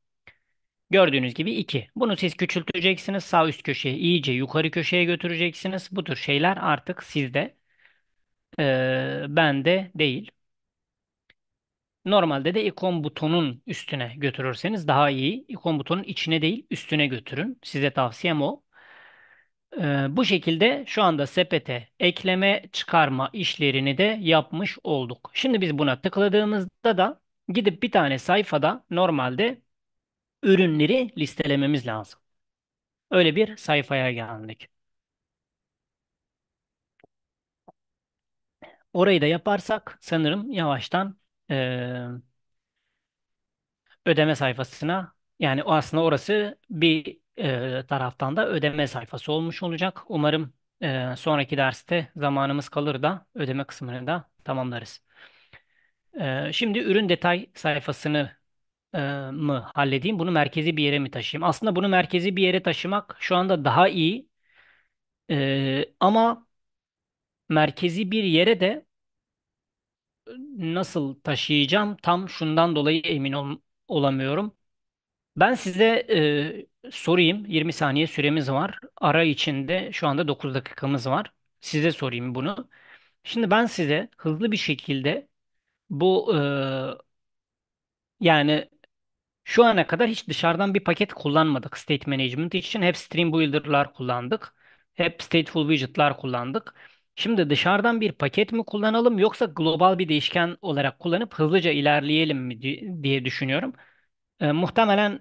[SPEAKER 2] Gördüğünüz gibi 2. Bunu siz küçülteceksiniz. Sağ üst köşeye iyice yukarı köşeye götüreceksiniz. Bu tür şeyler artık sizde. Ee, bende değil. Normalde de ikon butonun üstüne götürürseniz daha iyi. İkon butonun içine değil üstüne götürün. Size tavsiyem o. Ee, bu şekilde şu anda sepete ekleme çıkarma işlerini de yapmış olduk. Şimdi biz buna tıkladığımızda da gidip bir tane sayfada normalde ürünleri listelememiz lazım. Öyle bir sayfaya geldik. Orayı da yaparsak sanırım yavaştan e, ödeme sayfasına yani aslında orası bir e, taraftan da ödeme sayfası olmuş olacak. Umarım e, sonraki derste zamanımız kalır da ödeme kısmını da tamamlarız. E, şimdi ürün detay sayfasını mı halledeyim? Bunu merkezi bir yere mi taşıyayım? Aslında bunu merkezi bir yere taşımak şu anda daha iyi. E, ama merkezi bir yere de nasıl taşıyacağım tam şundan dolayı emin ol olamıyorum. Ben size e, sorayım. 20 saniye süremiz var. Ara içinde şu anda 9 dakikamız var. Size sorayım bunu. Şimdi ben size hızlı bir şekilde bu e, yani şu ana kadar hiç dışarıdan bir paket kullanmadık state management için. Hep stream builder'lar kullandık. Hep stateful widget'lar kullandık. Şimdi dışarıdan bir paket mi kullanalım yoksa global bir değişken olarak kullanıp hızlıca ilerleyelim mi diye düşünüyorum. E, muhtemelen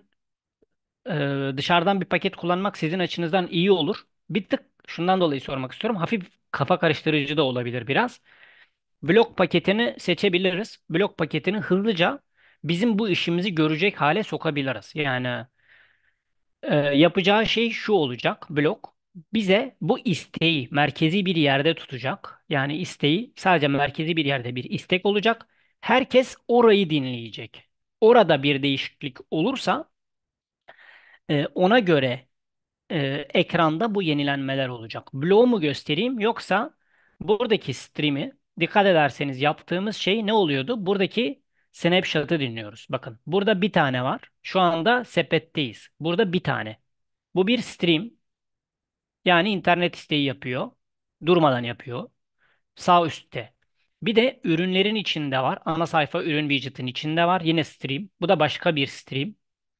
[SPEAKER 2] e, dışarıdan bir paket kullanmak sizin açınızdan iyi olur. Bir tık şundan dolayı sormak istiyorum. Hafif kafa karıştırıcı da olabilir biraz. Blok paketini seçebiliriz. Blok paketini hızlıca bizim bu işimizi görecek hale sokabiliriz. Yani e, yapacağı şey şu olacak blok. Bize bu isteği merkezi bir yerde tutacak. Yani isteği sadece merkezi bir yerde bir istek olacak. Herkes orayı dinleyecek orada bir değişiklik olursa e, ona göre e, ekranda bu yenilenmeler olacak. Bloğu mu göstereyim yoksa buradaki stream'i dikkat ederseniz yaptığımız şey ne oluyordu? Buradaki snapshot'ı dinliyoruz. Bakın burada bir tane var. Şu anda sepetteyiz. Burada bir tane. Bu bir stream. Yani internet isteği yapıyor. Durmadan yapıyor. Sağ üstte bir de ürünlerin içinde var. Ana sayfa ürün widget'in içinde var. Yine stream. Bu da başka bir stream.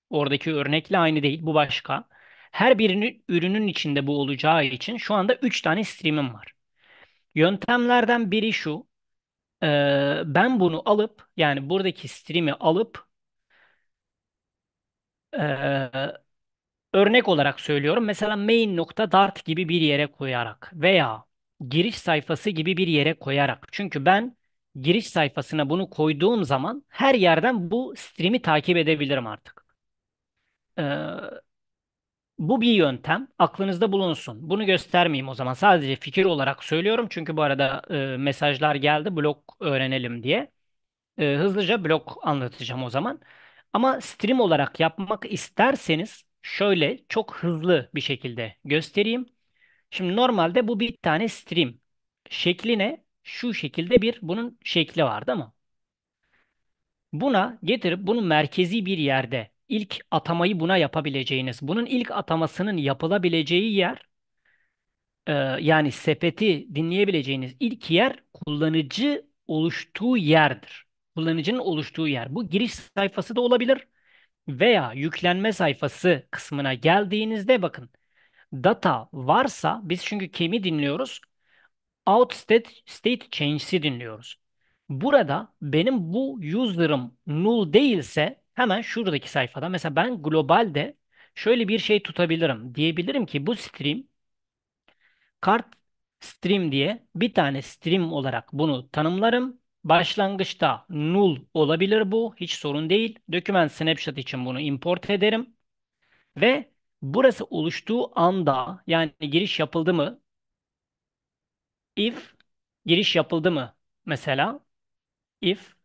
[SPEAKER 2] Oradaki örnekle aynı değil. Bu başka. Her birinin ürünün içinde bu olacağı için şu anda 3 tane stream'im var. Yöntemlerden biri şu. Ee, ben bunu alıp yani buradaki stream'i alıp ee, örnek olarak söylüyorum. Mesela main.dart gibi bir yere koyarak veya giriş sayfası gibi bir yere koyarak. Çünkü ben giriş sayfasına bunu koyduğum zaman her yerden bu stream'i takip edebilirim artık. Ee, bu bir yöntem. Aklınızda bulunsun. Bunu göstermeyeyim o zaman. Sadece fikir olarak söylüyorum. Çünkü bu arada e, mesajlar geldi. Blok öğrenelim diye. E, hızlıca blok anlatacağım o zaman. Ama stream olarak yapmak isterseniz şöyle çok hızlı bir şekilde göstereyim. Şimdi normalde bu bir tane stream. Şekli ne? Şu şekilde bir bunun şekli var değil mi? Buna getirip bunu merkezi bir yerde ilk atamayı buna yapabileceğiniz, bunun ilk atamasının yapılabileceği yer e, yani sepeti dinleyebileceğiniz ilk yer kullanıcı oluştuğu yerdir. Kullanıcının oluştuğu yer. Bu giriş sayfası da olabilir veya yüklenme sayfası kısmına geldiğinizde bakın data varsa biz çünkü kimi dinliyoruz? Out state, state change'i dinliyoruz. Burada benim bu user'ım null değilse hemen şuradaki sayfada mesela ben globalde şöyle bir şey tutabilirim. Diyebilirim ki bu stream kart stream diye bir tane stream olarak bunu tanımlarım. Başlangıçta null olabilir bu. Hiç sorun değil. Doküman snapshot için bunu import ederim. Ve burası oluştuğu anda yani giriş yapıldı mı? If giriş yapıldı mı? Mesela if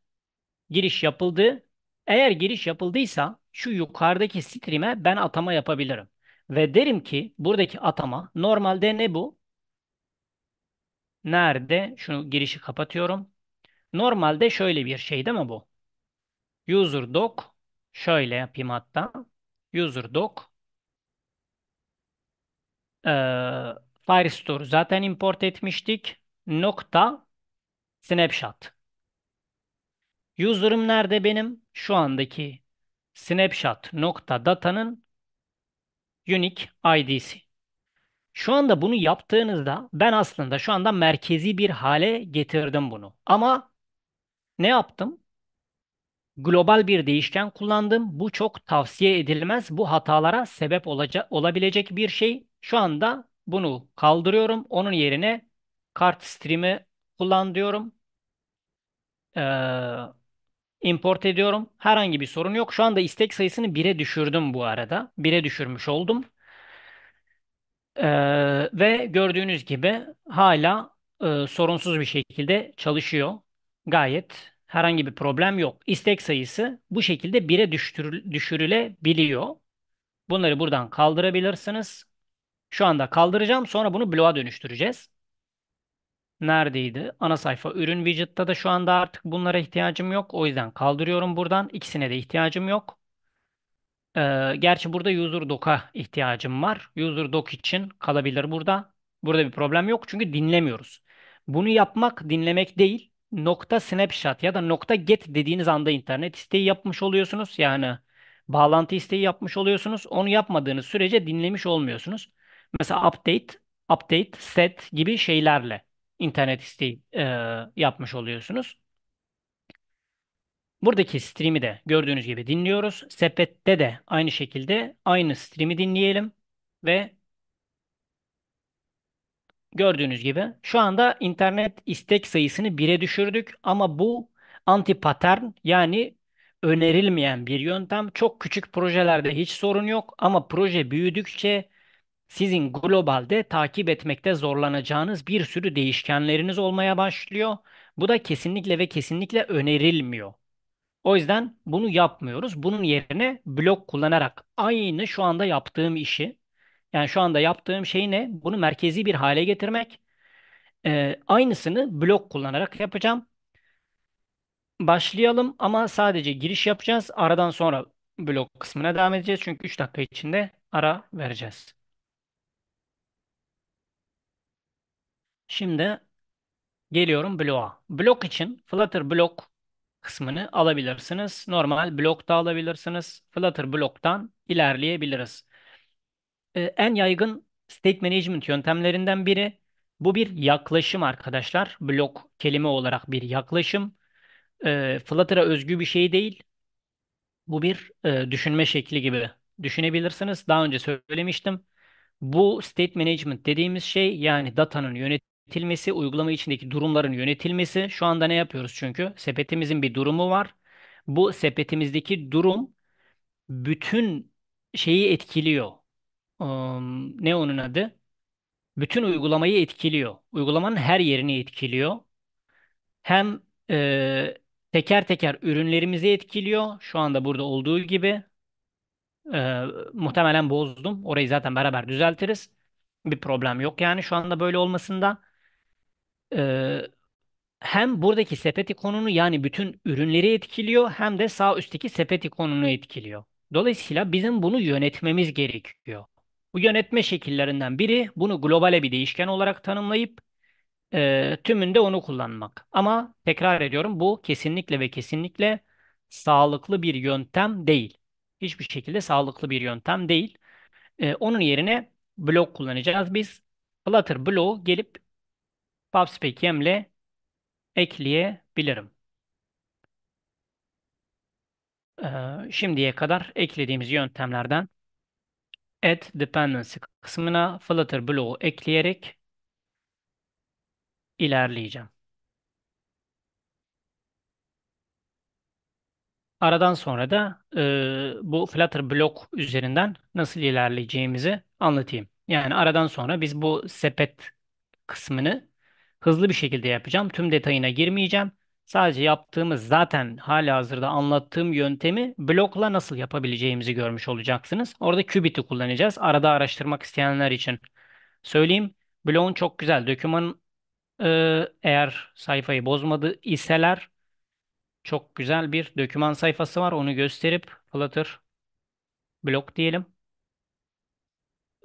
[SPEAKER 2] giriş yapıldı. Eğer giriş yapıldıysa şu yukarıdaki stream'e ben atama yapabilirim. Ve derim ki buradaki atama normalde ne bu? Nerede? Şunu girişi kapatıyorum. Normalde şöyle bir şey değil mi bu? User doc şöyle yapayım hatta. User doc ee, Firestore zaten import etmiştik. Nokta snapshot. User'ım nerede benim? Şu andaki snapshot nokta datanın unique id'si. Şu anda bunu yaptığınızda ben aslında şu anda merkezi bir hale getirdim bunu. Ama ne yaptım? global bir değişken kullandım. Bu çok tavsiye edilmez. Bu hatalara sebep olacak, olabilecek bir şey. Şu anda bunu kaldırıyorum. Onun yerine kart stream'i kullan diyorum. Ee, import ediyorum. Herhangi bir sorun yok. Şu anda istek sayısını 1'e düşürdüm bu arada. 1'e düşürmüş oldum. Ee, ve gördüğünüz gibi hala e, sorunsuz bir şekilde çalışıyor. Gayet herhangi bir problem yok. İstek sayısı bu şekilde 1'e düşürülebiliyor. Bunları buradan kaldırabilirsiniz. Şu anda kaldıracağım. Sonra bunu bloğa dönüştüreceğiz. Neredeydi? Ana sayfa ürün widget'ta da şu anda artık bunlara ihtiyacım yok. O yüzden kaldırıyorum buradan. İkisine de ihtiyacım yok. Ee, gerçi burada user doka ihtiyacım var. User doc için kalabilir burada. Burada bir problem yok çünkü dinlemiyoruz. Bunu yapmak dinlemek değil nokta snapshot ya da nokta get dediğiniz anda internet isteği yapmış oluyorsunuz. Yani bağlantı isteği yapmış oluyorsunuz. Onu yapmadığınız sürece dinlemiş olmuyorsunuz. Mesela update, update, set gibi şeylerle internet isteği e, yapmış oluyorsunuz. Buradaki stream'i de gördüğünüz gibi dinliyoruz. Sepette de aynı şekilde aynı stream'i dinleyelim ve Gördüğünüz gibi şu anda internet istek sayısını bire düşürdük ama bu anti patern yani önerilmeyen bir yöntem. Çok küçük projelerde hiç sorun yok ama proje büyüdükçe sizin globalde takip etmekte zorlanacağınız bir sürü değişkenleriniz olmaya başlıyor. Bu da kesinlikle ve kesinlikle önerilmiyor. O yüzden bunu yapmıyoruz. Bunun yerine blok kullanarak aynı şu anda yaptığım işi yani şu anda yaptığım şey ne? Bunu merkezi bir hale getirmek. Ee, aynısını blok kullanarak yapacağım. Başlayalım ama sadece giriş yapacağız. Aradan sonra blok kısmına devam edeceğiz. Çünkü 3 dakika içinde ara vereceğiz. Şimdi geliyorum bloğa. Blok için Flutter blok kısmını alabilirsiniz. Normal blok da alabilirsiniz. Flutter bloktan ilerleyebiliriz. Ee, en yaygın state management yöntemlerinden biri. Bu bir yaklaşım arkadaşlar. Blok kelime olarak bir yaklaşım. E, ee, Flutter'a özgü bir şey değil. Bu bir e, düşünme şekli gibi düşünebilirsiniz. Daha önce söylemiştim. Bu state management dediğimiz şey yani datanın yönetilmesi, uygulama içindeki durumların yönetilmesi. Şu anda ne yapıyoruz çünkü? Sepetimizin bir durumu var. Bu sepetimizdeki durum bütün şeyi etkiliyor um, ne onun adı? Bütün uygulamayı etkiliyor. Uygulamanın her yerini etkiliyor. Hem e, teker teker ürünlerimizi etkiliyor. Şu anda burada olduğu gibi. E, muhtemelen bozdum. Orayı zaten beraber düzeltiriz. Bir problem yok yani şu anda böyle olmasında. E, hem buradaki sepet ikonunu yani bütün ürünleri etkiliyor hem de sağ üstteki sepet ikonunu etkiliyor. Dolayısıyla bizim bunu yönetmemiz gerekiyor. Bu yönetme şekillerinden biri bunu globale bir değişken olarak tanımlayıp e, tümünde onu kullanmak. Ama tekrar ediyorum bu kesinlikle ve kesinlikle sağlıklı bir yöntem değil. Hiçbir şekilde sağlıklı bir yöntem değil. E, onun yerine blok kullanacağız biz. Flutter bloğu gelip ile ekleyebilirim. E, şimdiye kadar eklediğimiz yöntemlerden add dependency kısmına Flutter bloğu ekleyerek ilerleyeceğim. Aradan sonra da e, bu Flutter blok üzerinden nasıl ilerleyeceğimizi anlatayım. Yani aradan sonra biz bu sepet kısmını hızlı bir şekilde yapacağım. Tüm detayına girmeyeceğim. Sadece yaptığımız zaten hazırda anlattığım yöntemi blokla nasıl yapabileceğimizi görmüş olacaksınız. Orada Qubit'i kullanacağız. Arada araştırmak isteyenler için söyleyeyim. Bloğun çok güzel. Döküman e, eğer sayfayı bozmadı iseler çok güzel bir döküman sayfası var. Onu gösterip Flutter blok diyelim.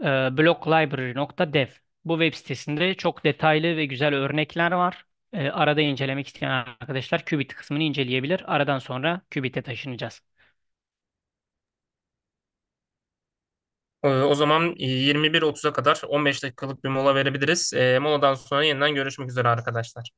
[SPEAKER 2] E, blocklibrary.dev Bu web sitesinde çok detaylı ve güzel örnekler var. E, arada incelemek isteyen arkadaşlar Qubit kısmını inceleyebilir. Aradan sonra Qubit'e taşınacağız. Ee, o
[SPEAKER 1] zaman 21.30'a kadar 15 dakikalık bir mola verebiliriz. E, moladan sonra yeniden görüşmek üzere arkadaşlar.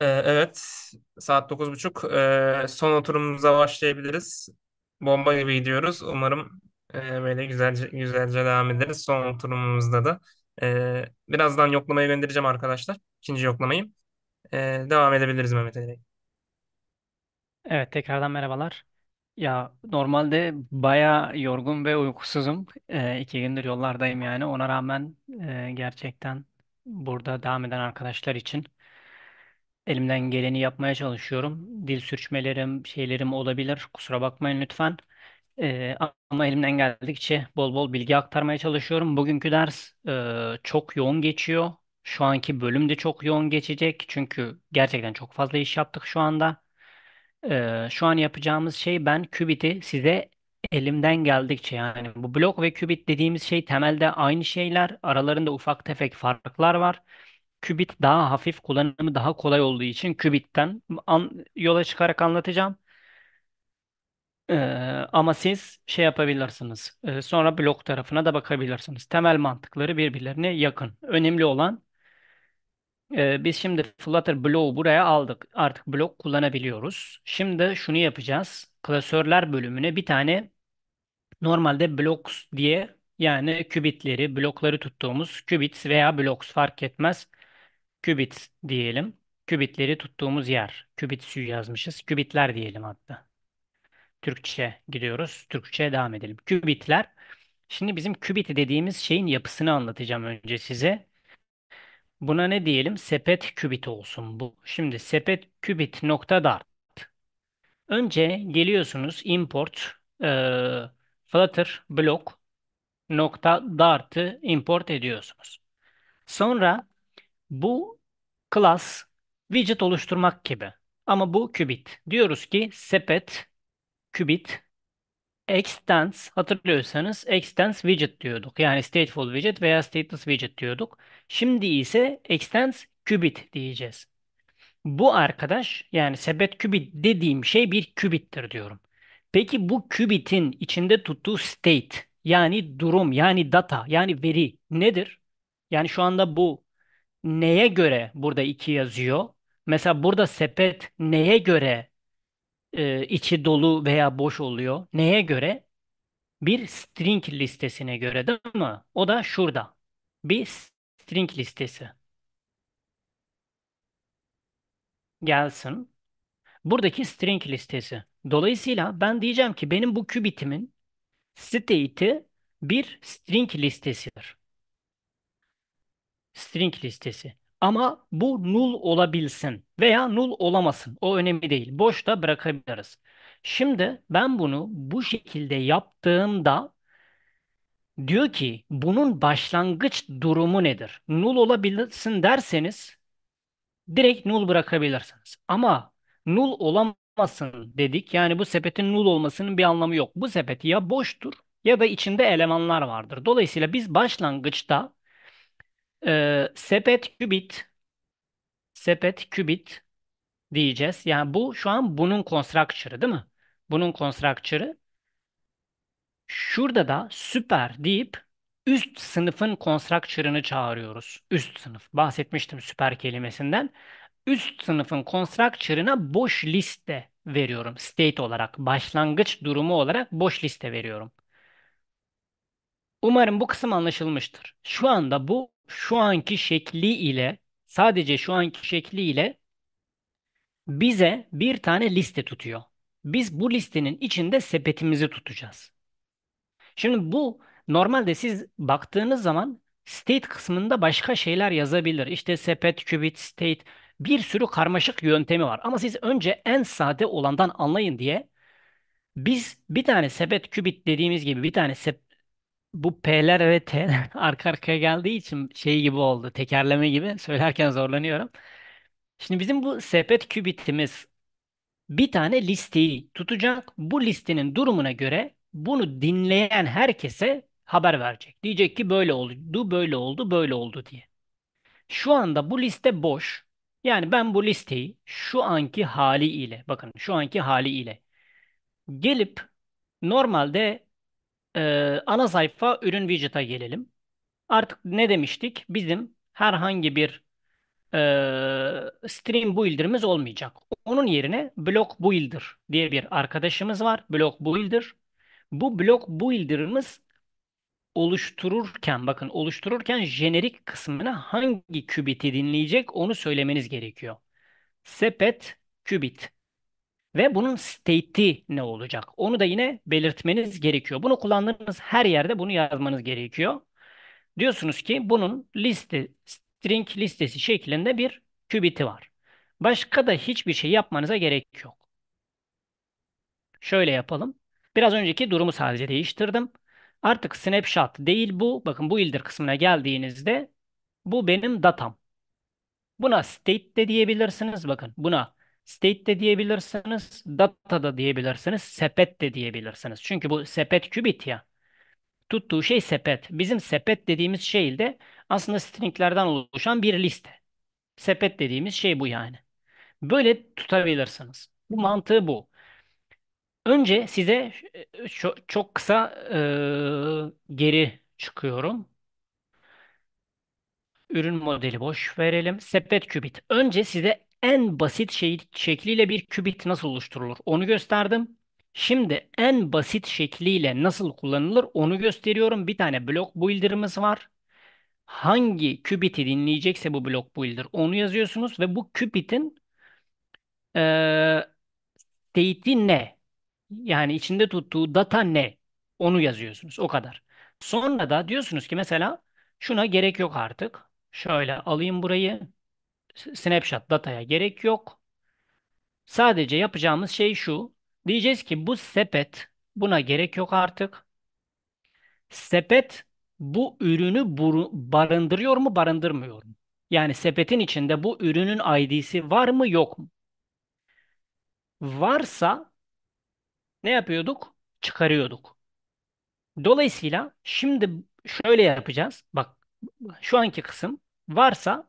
[SPEAKER 1] Ee, evet, saat 9.30. Ee, son oturumumuza başlayabiliriz. Bomba gibi gidiyoruz. Umarım e, böyle güzelce, güzelce devam ederiz. Son oturumumuzda da. Ee, birazdan yoklamayı göndereceğim arkadaşlar. İkinci yoklamayı. Ee, devam edebiliriz
[SPEAKER 2] Mehmet Ali Bey. Evet tekrardan merhabalar. Ya normalde baya yorgun ve uykusuzum. Ee, iki gündür yollardayım yani. Ona rağmen e, gerçekten burada devam eden arkadaşlar için Elimden geleni yapmaya çalışıyorum. Dil sürçmelerim, şeylerim olabilir. Kusura bakmayın lütfen. Ee, ama elimden geldikçe bol bol bilgi aktarmaya çalışıyorum. Bugünkü ders e, çok yoğun geçiyor. Şu anki bölüm de çok yoğun geçecek. Çünkü gerçekten çok fazla iş yaptık şu anda. Ee, şu an yapacağımız şey ben Qubit'i size elimden geldikçe yani bu blok ve Qubit dediğimiz şey temelde aynı şeyler. Aralarında ufak tefek farklar var. Qubit daha hafif, kullanımı daha kolay olduğu için Qubit'ten yola çıkarak anlatacağım. Ee, ama siz şey yapabilirsiniz. Ee, sonra blok tarafına da bakabilirsiniz. Temel mantıkları birbirlerine yakın. Önemli olan e, biz şimdi Flutter bloğu buraya aldık. Artık blok kullanabiliyoruz. Şimdi şunu yapacağız. Klasörler bölümüne bir tane normalde blocks diye yani kübitleri, blokları tuttuğumuz kübit veya blocks fark etmez. Kübit diyelim. Kübitleri tuttuğumuz yer. Kübit suyu yazmışız. Kübitler diyelim hatta. Türkçe gidiyoruz. Türkçe devam edelim. Kübitler. Şimdi bizim kübit dediğimiz şeyin yapısını anlatacağım önce size. Buna ne diyelim? Sepet kübit olsun bu. Şimdi sepet kübit nokta dart. Önce geliyorsunuz import e, flutter block nokta dart'ı import ediyorsunuz. Sonra bu class widget oluşturmak gibi. Ama bu qubit. Diyoruz ki sepet qubit extends hatırlıyorsanız extends widget diyorduk. Yani stateful widget veya stateless widget diyorduk. Şimdi ise extends qubit diyeceğiz. Bu arkadaş yani sepet qubit dediğim şey bir qubittir diyorum. Peki bu qubit'in içinde tuttuğu state yani durum yani data yani veri nedir? Yani şu anda bu neye göre burada iki yazıyor? Mesela burada sepet neye göre e, içi dolu veya boş oluyor? Neye göre? Bir string listesine göre değil mi? O da şurada. Bir string listesi. Gelsin. Buradaki string listesi. Dolayısıyla ben diyeceğim ki benim bu qubitimin state'i bir string listesidir string listesi. Ama bu null olabilsin veya null olamasın. O önemli değil. Boşta bırakabiliriz. Şimdi ben bunu bu şekilde yaptığımda diyor ki bunun başlangıç durumu nedir? Null olabilsin derseniz direkt null bırakabilirsiniz. Ama null olamasın dedik. Yani bu sepetin null olmasının bir anlamı yok. Bu sepet ya boştur ya da içinde elemanlar vardır. Dolayısıyla biz başlangıçta ee, sepet kübit, sepet kübit diyeceğiz. Yani bu şu an bunun constructor'ı değil mi? Bunun constructor'ı. Şurada da süper deyip üst sınıfın constructor'ını çağırıyoruz. Üst sınıf. Bahsetmiştim süper kelimesinden. Üst sınıfın constructor'ına boş liste veriyorum. State olarak, başlangıç durumu olarak boş liste veriyorum. Umarım bu kısım anlaşılmıştır. Şu anda bu şu anki şekli ile sadece şu anki şekli ile bize bir tane liste tutuyor. Biz bu listenin içinde sepetimizi tutacağız. Şimdi bu normalde siz baktığınız zaman state kısmında başka şeyler yazabilir. İşte sepet, qubit state bir sürü karmaşık yöntemi var. Ama siz önce en sade olandan anlayın diye biz bir tane sepet qubit dediğimiz gibi bir tane sep bu P'ler ve T'ler arka arkaya geldiği için şey gibi oldu. Tekerleme gibi. Söylerken zorlanıyorum. Şimdi bizim bu sepet kübitimiz bir tane listeyi tutacak. Bu listenin durumuna göre bunu dinleyen herkese haber verecek. Diyecek ki böyle oldu, böyle oldu, böyle oldu diye. Şu anda bu liste boş. Yani ben bu listeyi şu anki haliyle, bakın şu anki haliyle gelip normalde ee, ana sayfa ürün widget'a gelelim. Artık ne demiştik? Bizim herhangi bir e, stream builder'ımız olmayacak. Onun yerine block builder diye bir arkadaşımız var. Block builder. Bu block builder'ımız oluştururken bakın oluştururken jenerik kısmına hangi qubit'i dinleyecek onu söylemeniz gerekiyor. Sepet qubit ve bunun state'i ne olacak? Onu da yine belirtmeniz gerekiyor. Bunu kullandığınız her yerde bunu yazmanız gerekiyor. Diyorsunuz ki bunun liste, string listesi şeklinde bir kübiti var. Başka da hiçbir şey yapmanıza gerek yok. Şöyle yapalım. Biraz önceki durumu sadece değiştirdim. Artık snapshot değil bu. Bakın bu ildir kısmına geldiğinizde bu benim datam. Buna state de diyebilirsiniz. Bakın buna State de diyebilirsiniz, data da diyebilirsiniz, sepet de diyebilirsiniz. Çünkü bu sepet qubit ya. Tuttuğu şey sepet. Bizim sepet dediğimiz şey de aslında stringlerden oluşan bir liste. Sepet dediğimiz şey bu yani. Böyle tutabilirsiniz. Bu mantığı bu. Önce size e, çok, çok kısa e, geri çıkıyorum. Ürün modeli boş verelim. Sepet qubit. Önce size en basit şey, şekliyle bir kübit nasıl oluşturulur onu gösterdim. Şimdi en basit şekliyle nasıl kullanılır onu gösteriyorum. Bir tane blok builder'ımız var. Hangi kübiti dinleyecekse bu blok builder onu yazıyorsunuz ve bu kübitin e, state'i ne? Yani içinde tuttuğu data ne? Onu yazıyorsunuz o kadar. Sonra da diyorsunuz ki mesela şuna gerek yok artık. Şöyle alayım burayı snapshot dataya gerek yok. Sadece yapacağımız şey şu. Diyeceğiz ki bu sepet buna gerek yok artık. Sepet bu ürünü barındırıyor mu barındırmıyor mu? Yani sepetin içinde bu ürünün ID'si var mı yok mu? Varsa ne yapıyorduk? Çıkarıyorduk. Dolayısıyla şimdi şöyle yapacağız. Bak şu anki kısım varsa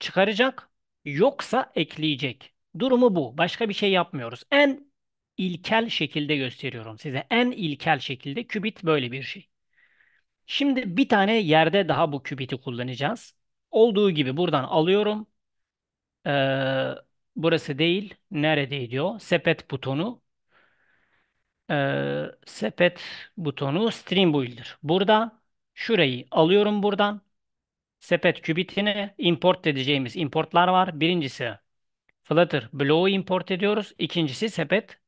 [SPEAKER 2] çıkaracak yoksa ekleyecek. Durumu bu. Başka bir şey yapmıyoruz. En ilkel şekilde gösteriyorum size. En ilkel şekilde kübit böyle bir şey. Şimdi bir tane yerde daha bu kübiti kullanacağız. Olduğu gibi buradan alıyorum. Ee, burası değil. Nerede diyor? Sepet butonu. Ee, sepet butonu Stream Builder. Burada şurayı alıyorum buradan sepet kübitini import edeceğimiz importlar var. Birincisi Flutter bloğu import ediyoruz. İkincisi sepet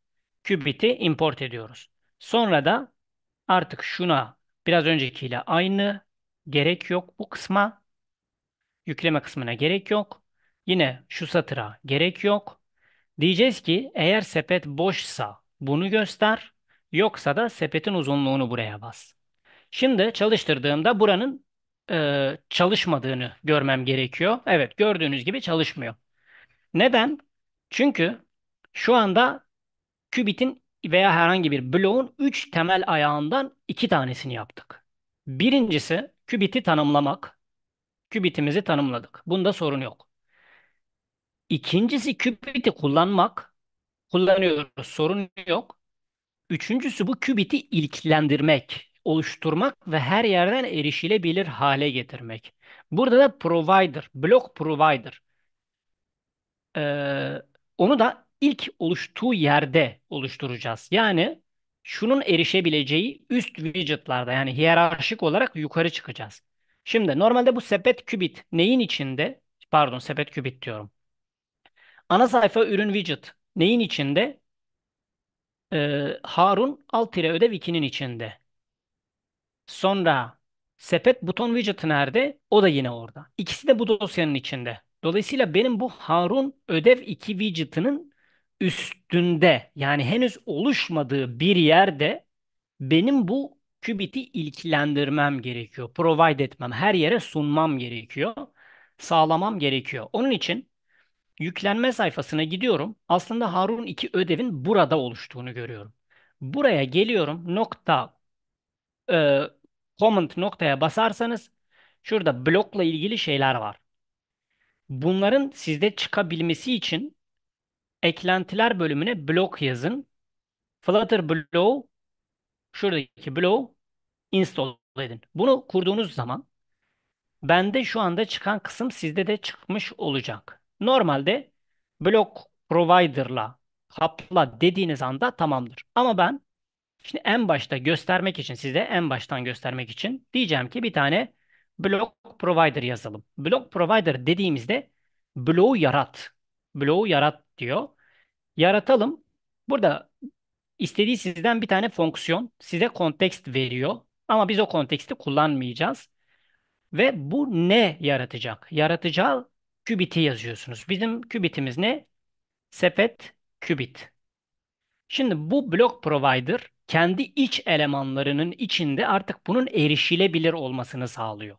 [SPEAKER 2] kübiti import ediyoruz. Sonra da artık şuna biraz öncekiyle aynı gerek yok bu kısma. Yükleme kısmına gerek yok. Yine şu satıra gerek yok. Diyeceğiz ki eğer sepet boşsa bunu göster. Yoksa da sepetin uzunluğunu buraya bas. Şimdi çalıştırdığımda buranın e, çalışmadığını görmem gerekiyor. Evet, gördüğünüz gibi çalışmıyor. Neden? Çünkü şu anda Qubit'in veya herhangi bir bloğun 3 temel ayağından 2 tanesini yaptık. Birincisi Qubit'i tanımlamak. Qubit'imizi tanımladık. Bunda sorun yok. İkincisi Qubit'i kullanmak. Kullanıyoruz. Sorun yok. Üçüncüsü bu Qubit'i ilklendirmek oluşturmak ve her yerden erişilebilir hale getirmek. Burada da provider, block provider. Ee, onu da ilk oluştuğu yerde oluşturacağız. Yani şunun erişebileceği üst widget'larda yani hiyerarşik olarak yukarı çıkacağız. Şimdi normalde bu sepet kübit neyin içinde? Pardon sepet kübit diyorum. Ana sayfa ürün widget neyin içinde? Ee, Harun alt tire ödev 2'nin içinde. Sonra sepet buton widget nerede? O da yine orada. İkisi de bu dosyanın içinde. Dolayısıyla benim bu Harun ödev 2 widget'ının üstünde yani henüz oluşmadığı bir yerde benim bu Qubit'i ilkilendirmem gerekiyor. Provide etmem, her yere sunmam gerekiyor. Sağlamam gerekiyor. Onun için yüklenme sayfasına gidiyorum. Aslında Harun 2 ödevin burada oluştuğunu görüyorum. Buraya geliyorum. Nokta e, comment noktaya basarsanız şurada blokla ilgili şeyler var. Bunların sizde çıkabilmesi için eklentiler bölümüne blok yazın. Flutter blow şuradaki blow install edin. Bunu kurduğunuz zaman bende şu anda çıkan kısım sizde de çıkmış olacak. Normalde blok provider'la kapla dediğiniz anda tamamdır. Ama ben Şimdi en başta göstermek için size en baştan göstermek için diyeceğim ki bir tane block provider yazalım. Block provider dediğimizde bloğu yarat. Bloğu yarat diyor. Yaratalım. Burada istediği sizden bir tane fonksiyon size kontekst veriyor. Ama biz o konteksti kullanmayacağız. Ve bu ne yaratacak? Yaratacağı qubit'i yazıyorsunuz. Bizim qubit'imiz ne? Sepet qubit. Şimdi bu block provider kendi iç elemanlarının içinde artık bunun erişilebilir olmasını sağlıyor.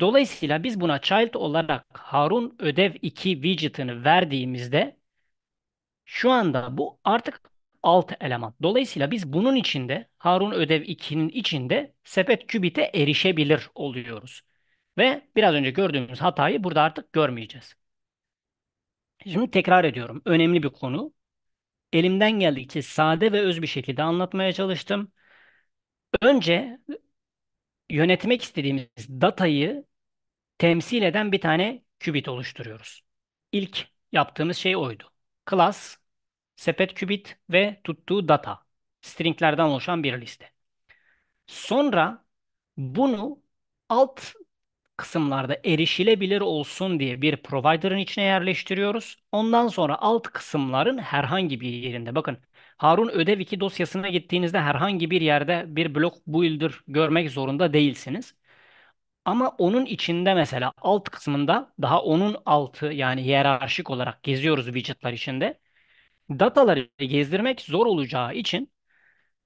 [SPEAKER 2] Dolayısıyla biz buna child olarak Harun ödev 2 widget'ını verdiğimizde şu anda bu artık alt eleman. Dolayısıyla biz bunun içinde Harun ödev 2'nin içinde sepet kübite erişebilir oluyoruz. Ve biraz önce gördüğümüz hatayı burada artık görmeyeceğiz. Şimdi tekrar ediyorum. Önemli bir konu elimden geldikçe sade ve öz bir şekilde anlatmaya çalıştım. Önce yönetmek istediğimiz datayı temsil eden bir tane kübit oluşturuyoruz. İlk yaptığımız şey oydu. Class, sepet kübit ve tuttuğu data. Stringlerden oluşan bir liste. Sonra bunu alt kısımlarda erişilebilir olsun diye bir provider'ın içine yerleştiriyoruz. Ondan sonra alt kısımların herhangi bir yerinde bakın Harun Ödev 2 dosyasına gittiğinizde herhangi bir yerde bir blok builder görmek zorunda değilsiniz. Ama onun içinde mesela alt kısmında daha onun altı yani hiyerarşik olarak geziyoruz widgetlar içinde. Dataları gezdirmek zor olacağı için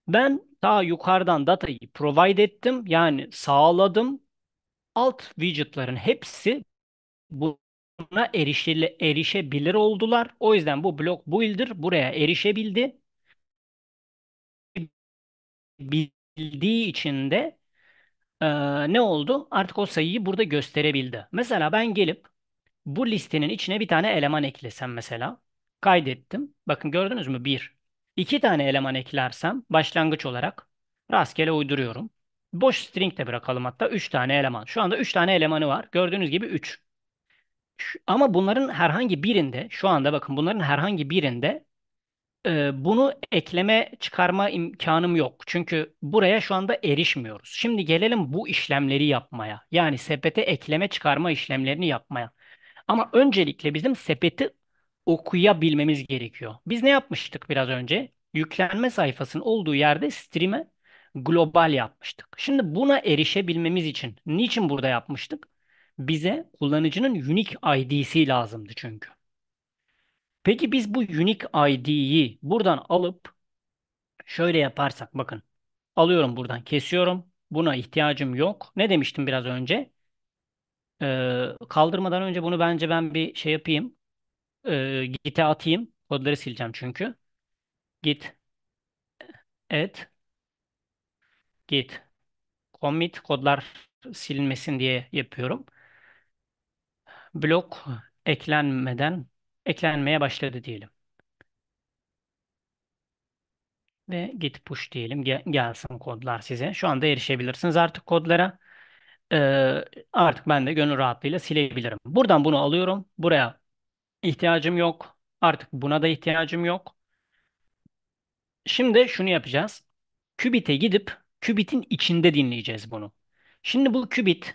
[SPEAKER 2] ben daha yukarıdan datayı provide ettim yani sağladım alt widget'ların hepsi buna erişile, erişebilir oldular. O yüzden bu blok builder buraya erişebildi. Bildiği için de e, ne oldu? Artık o sayıyı burada gösterebildi. Mesela ben gelip bu listenin içine bir tane eleman eklesem mesela. Kaydettim. Bakın gördünüz mü? Bir. İki tane eleman eklersem başlangıç olarak rastgele uyduruyorum. Boş string de bırakalım hatta 3 tane eleman. Şu anda 3 tane elemanı var. Gördüğünüz gibi 3. Ama bunların herhangi birinde şu anda bakın bunların herhangi birinde e, bunu ekleme çıkarma imkanım yok. Çünkü buraya şu anda erişmiyoruz. Şimdi gelelim bu işlemleri yapmaya. Yani sepete ekleme çıkarma işlemlerini yapmaya. Ama öncelikle bizim sepeti okuyabilmemiz gerekiyor. Biz ne yapmıştık biraz önce? Yüklenme sayfasının olduğu yerde stream'e global yapmıştık. Şimdi buna erişebilmemiz için niçin burada yapmıştık? Bize kullanıcının unique ID'si lazımdı çünkü. Peki biz bu unique ID'yi buradan alıp şöyle yaparsak bakın. Alıyorum buradan kesiyorum. Buna ihtiyacım yok. Ne demiştim biraz önce? Ee, kaldırmadan önce bunu bence ben bir şey yapayım. Ee, git'e atayım. Kodları sileceğim çünkü. Git et git commit kodlar silinmesin diye yapıyorum. Blok eklenmeden eklenmeye başladı diyelim. Ve git push diyelim. gelsin kodlar size. Şu anda erişebilirsiniz artık kodlara. Ee, artık ben de gönül rahatlığıyla silebilirim. Buradan bunu alıyorum. Buraya ihtiyacım yok. Artık buna da ihtiyacım yok. Şimdi şunu yapacağız. Qubit'e gidip Qubit'in içinde dinleyeceğiz bunu. Şimdi bu qubit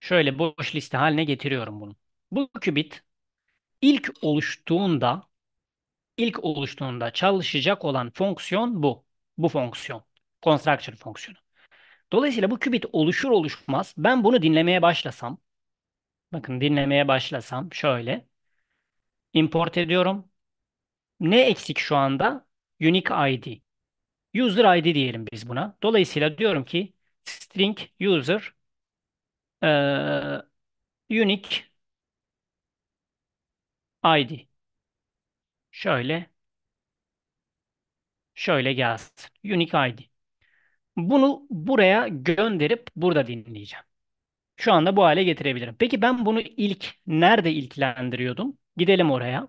[SPEAKER 2] şöyle boş liste haline getiriyorum bunu. Bu qubit ilk oluştuğunda ilk oluştuğunda çalışacak olan fonksiyon bu. Bu fonksiyon. Construction fonksiyonu. Dolayısıyla bu qubit oluşur oluşmaz ben bunu dinlemeye başlasam bakın dinlemeye başlasam şöyle import ediyorum. Ne eksik şu anda? Unique ID. User ID diyelim biz buna. Dolayısıyla diyorum ki string user e, unique ID. Şöyle şöyle gelsin. Unique ID. Bunu buraya gönderip burada dinleyeceğim. Şu anda bu hale getirebilirim. Peki ben bunu ilk nerede ilklendiriyordum? Gidelim oraya.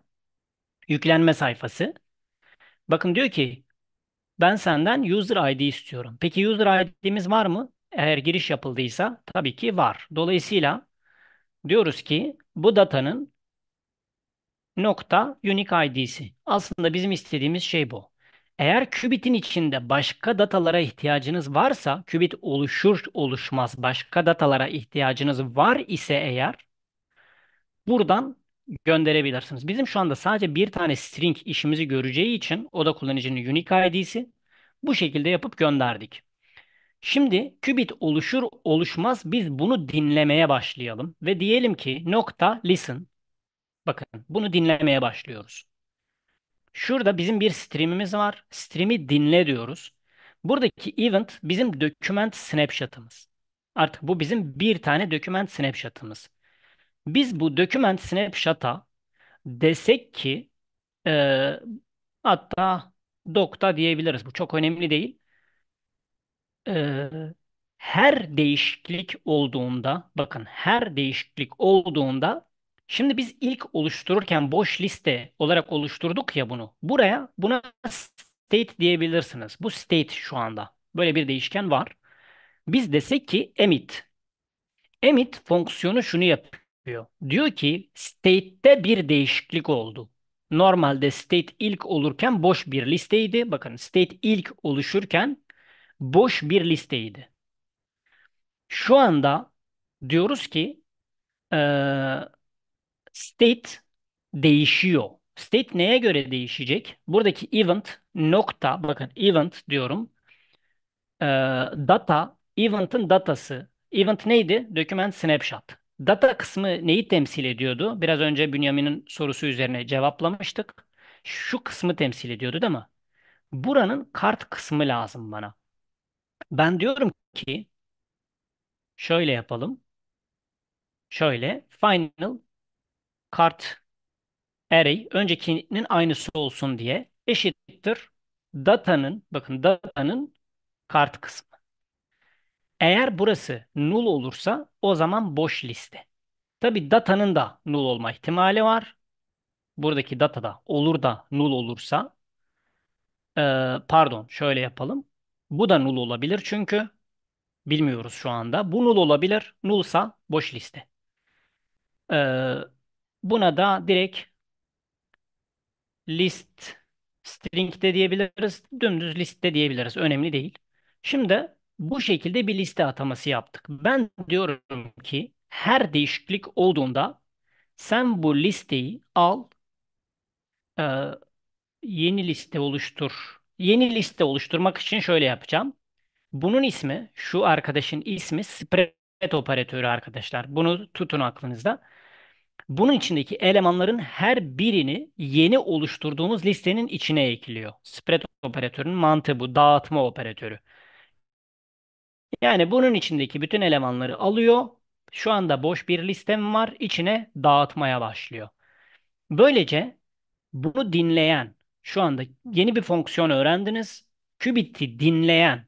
[SPEAKER 2] Yüklenme sayfası. Bakın diyor ki ben senden user ID istiyorum. Peki user ID'miz var mı? Eğer giriş yapıldıysa tabii ki var. Dolayısıyla diyoruz ki bu datanın nokta unique ID'si. Aslında bizim istediğimiz şey bu. Eğer Qubit'in içinde başka datalara ihtiyacınız varsa, Qubit oluşur oluşmaz başka datalara ihtiyacınız var ise eğer, buradan gönderebilirsiniz. Bizim şu anda sadece bir tane string işimizi göreceği için o da kullanıcının unique ID'si bu şekilde yapıp gönderdik. Şimdi qubit oluşur oluşmaz biz bunu dinlemeye başlayalım ve diyelim ki nokta listen. Bakın bunu dinlemeye başlıyoruz. Şurada bizim bir stream'imiz var. Stream'i dinle diyoruz. Buradaki event bizim document snapshot'ımız. Artık bu bizim bir tane document snapshot'ımız. Biz bu Document Snapshot'a desek ki e, hatta dokta diyebiliriz. Bu çok önemli değil. E, her değişiklik olduğunda bakın her değişiklik olduğunda şimdi biz ilk oluştururken boş liste olarak oluşturduk ya bunu. Buraya buna state diyebilirsiniz. Bu state şu anda. Böyle bir değişken var. Biz desek ki emit. Emit fonksiyonu şunu yapıyor diyor. Diyor ki state'te bir değişiklik oldu. Normalde state ilk olurken boş bir listeydi. Bakın state ilk oluşurken boş bir listeydi. Şu anda diyoruz ki e, state değişiyor. State neye göre değişecek? Buradaki event nokta bakın event diyorum. E, data event'ın datası. Event neydi? Document snapshot. Data kısmı neyi temsil ediyordu? Biraz önce Bünyamin'in sorusu üzerine cevaplamıştık. Şu kısmı temsil ediyordu değil mi? Buranın kart kısmı lazım bana. Ben diyorum ki şöyle yapalım. Şöyle final kart array öncekinin aynısı olsun diye eşittir data'nın bakın data'nın kart kısmı. Eğer burası null olursa o zaman boş liste. Tabi datanın da null olma ihtimali var. Buradaki datada olur da null olursa e, pardon şöyle yapalım. Bu da null olabilir çünkü bilmiyoruz şu anda. Bu null olabilir. Nullsa boş liste. E, buna da direkt list string de diyebiliriz. Dümdüz list de diyebiliriz. Önemli değil. Şimdi bu şekilde bir liste ataması yaptık. Ben diyorum ki her değişiklik olduğunda sen bu listeyi al, e, yeni liste oluştur. Yeni liste oluşturmak için şöyle yapacağım. Bunun ismi, şu arkadaşın ismi spread operatörü arkadaşlar. Bunu tutun aklınızda. Bunun içindeki elemanların her birini yeni oluşturduğumuz listenin içine ekliyor. Spread operatörünün mantığı bu, dağıtma operatörü. Yani bunun içindeki bütün elemanları alıyor. Şu anda boş bir listem var. İçine dağıtmaya başlıyor. Böylece bunu dinleyen, şu anda yeni bir fonksiyon öğrendiniz. Qubit'i dinleyen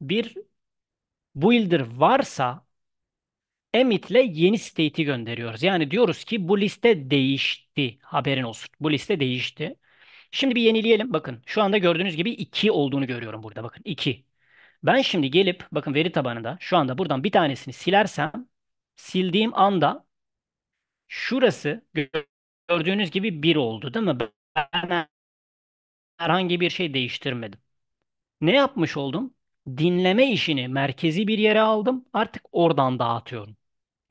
[SPEAKER 2] bir builder varsa emit'le yeni state'i gönderiyoruz. Yani diyoruz ki bu liste değişti. Haberin olsun. Bu liste değişti. Şimdi bir yenileyelim. Bakın şu anda gördüğünüz gibi 2 olduğunu görüyorum burada. Bakın 2. Ben şimdi gelip bakın veri tabanında şu anda buradan bir tanesini silersem sildiğim anda şurası gördüğünüz gibi 1 oldu değil mi? Ben herhangi bir şey değiştirmedim. Ne yapmış oldum? Dinleme işini merkezi bir yere aldım. Artık oradan dağıtıyorum.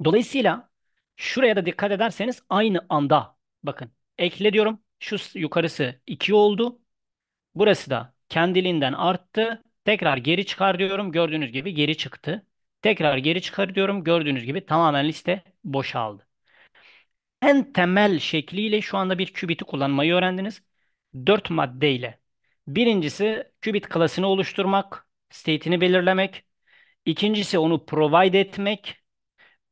[SPEAKER 2] Dolayısıyla şuraya da dikkat ederseniz aynı anda bakın ekle diyorum. Şu yukarısı 2 oldu. Burası da kendiliğinden arttı. Tekrar geri çıkar diyorum. Gördüğünüz gibi geri çıktı. Tekrar geri çıkar diyorum. Gördüğünüz gibi tamamen liste boşaldı. En temel şekliyle şu anda bir qubit'i kullanmayı öğrendiniz. Dört maddeyle. Birincisi qubit klasını oluşturmak, state'ini belirlemek. İkincisi onu provide etmek.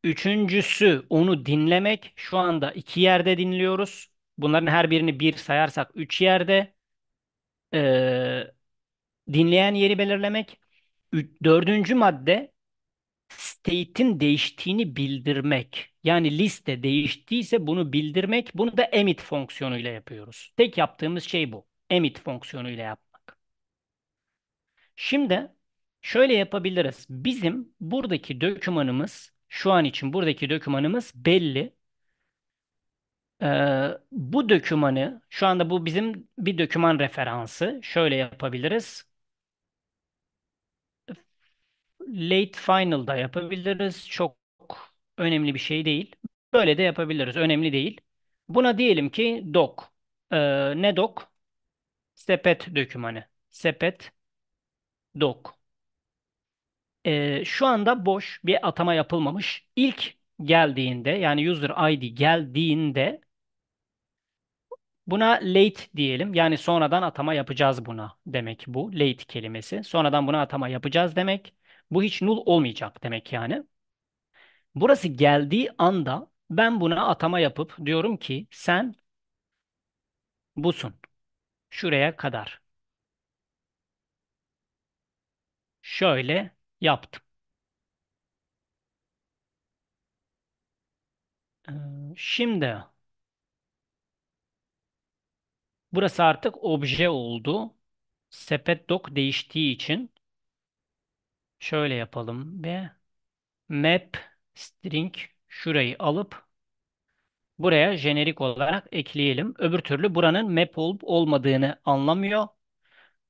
[SPEAKER 2] Üçüncüsü onu dinlemek. Şu anda iki yerde dinliyoruz. Bunların her birini bir sayarsak üç yerde. Ee, dinleyen yeri belirlemek. dördüncü madde state'in değiştiğini bildirmek. Yani liste değiştiyse bunu bildirmek. Bunu da emit fonksiyonuyla yapıyoruz. Tek yaptığımız şey bu. Emit fonksiyonuyla yapmak. Şimdi şöyle yapabiliriz. Bizim buradaki dokümanımız şu an için buradaki dokümanımız belli. Ee, bu dokümanı, şu anda bu bizim bir doküman referansı. Şöyle yapabiliriz late final'da yapabiliriz. Çok önemli bir şey değil. Böyle de yapabiliriz. Önemli değil. Buna diyelim ki doc. Ee, ne doc? Sepet dökümanı. Sepet doc. Ee, şu anda boş bir atama yapılmamış. İlk geldiğinde yani user ID geldiğinde Buna late diyelim. Yani sonradan atama yapacağız buna demek bu. Late kelimesi. Sonradan buna atama yapacağız demek. Bu hiç null olmayacak demek yani. Burası geldiği anda ben buna atama yapıp diyorum ki sen busun. Şuraya kadar. Şöyle yaptım. Ee, şimdi burası artık obje oldu. Sepet dok değiştiği için Şöyle yapalım ve map string şurayı alıp buraya jenerik olarak ekleyelim. Öbür türlü buranın map olup olmadığını anlamıyor.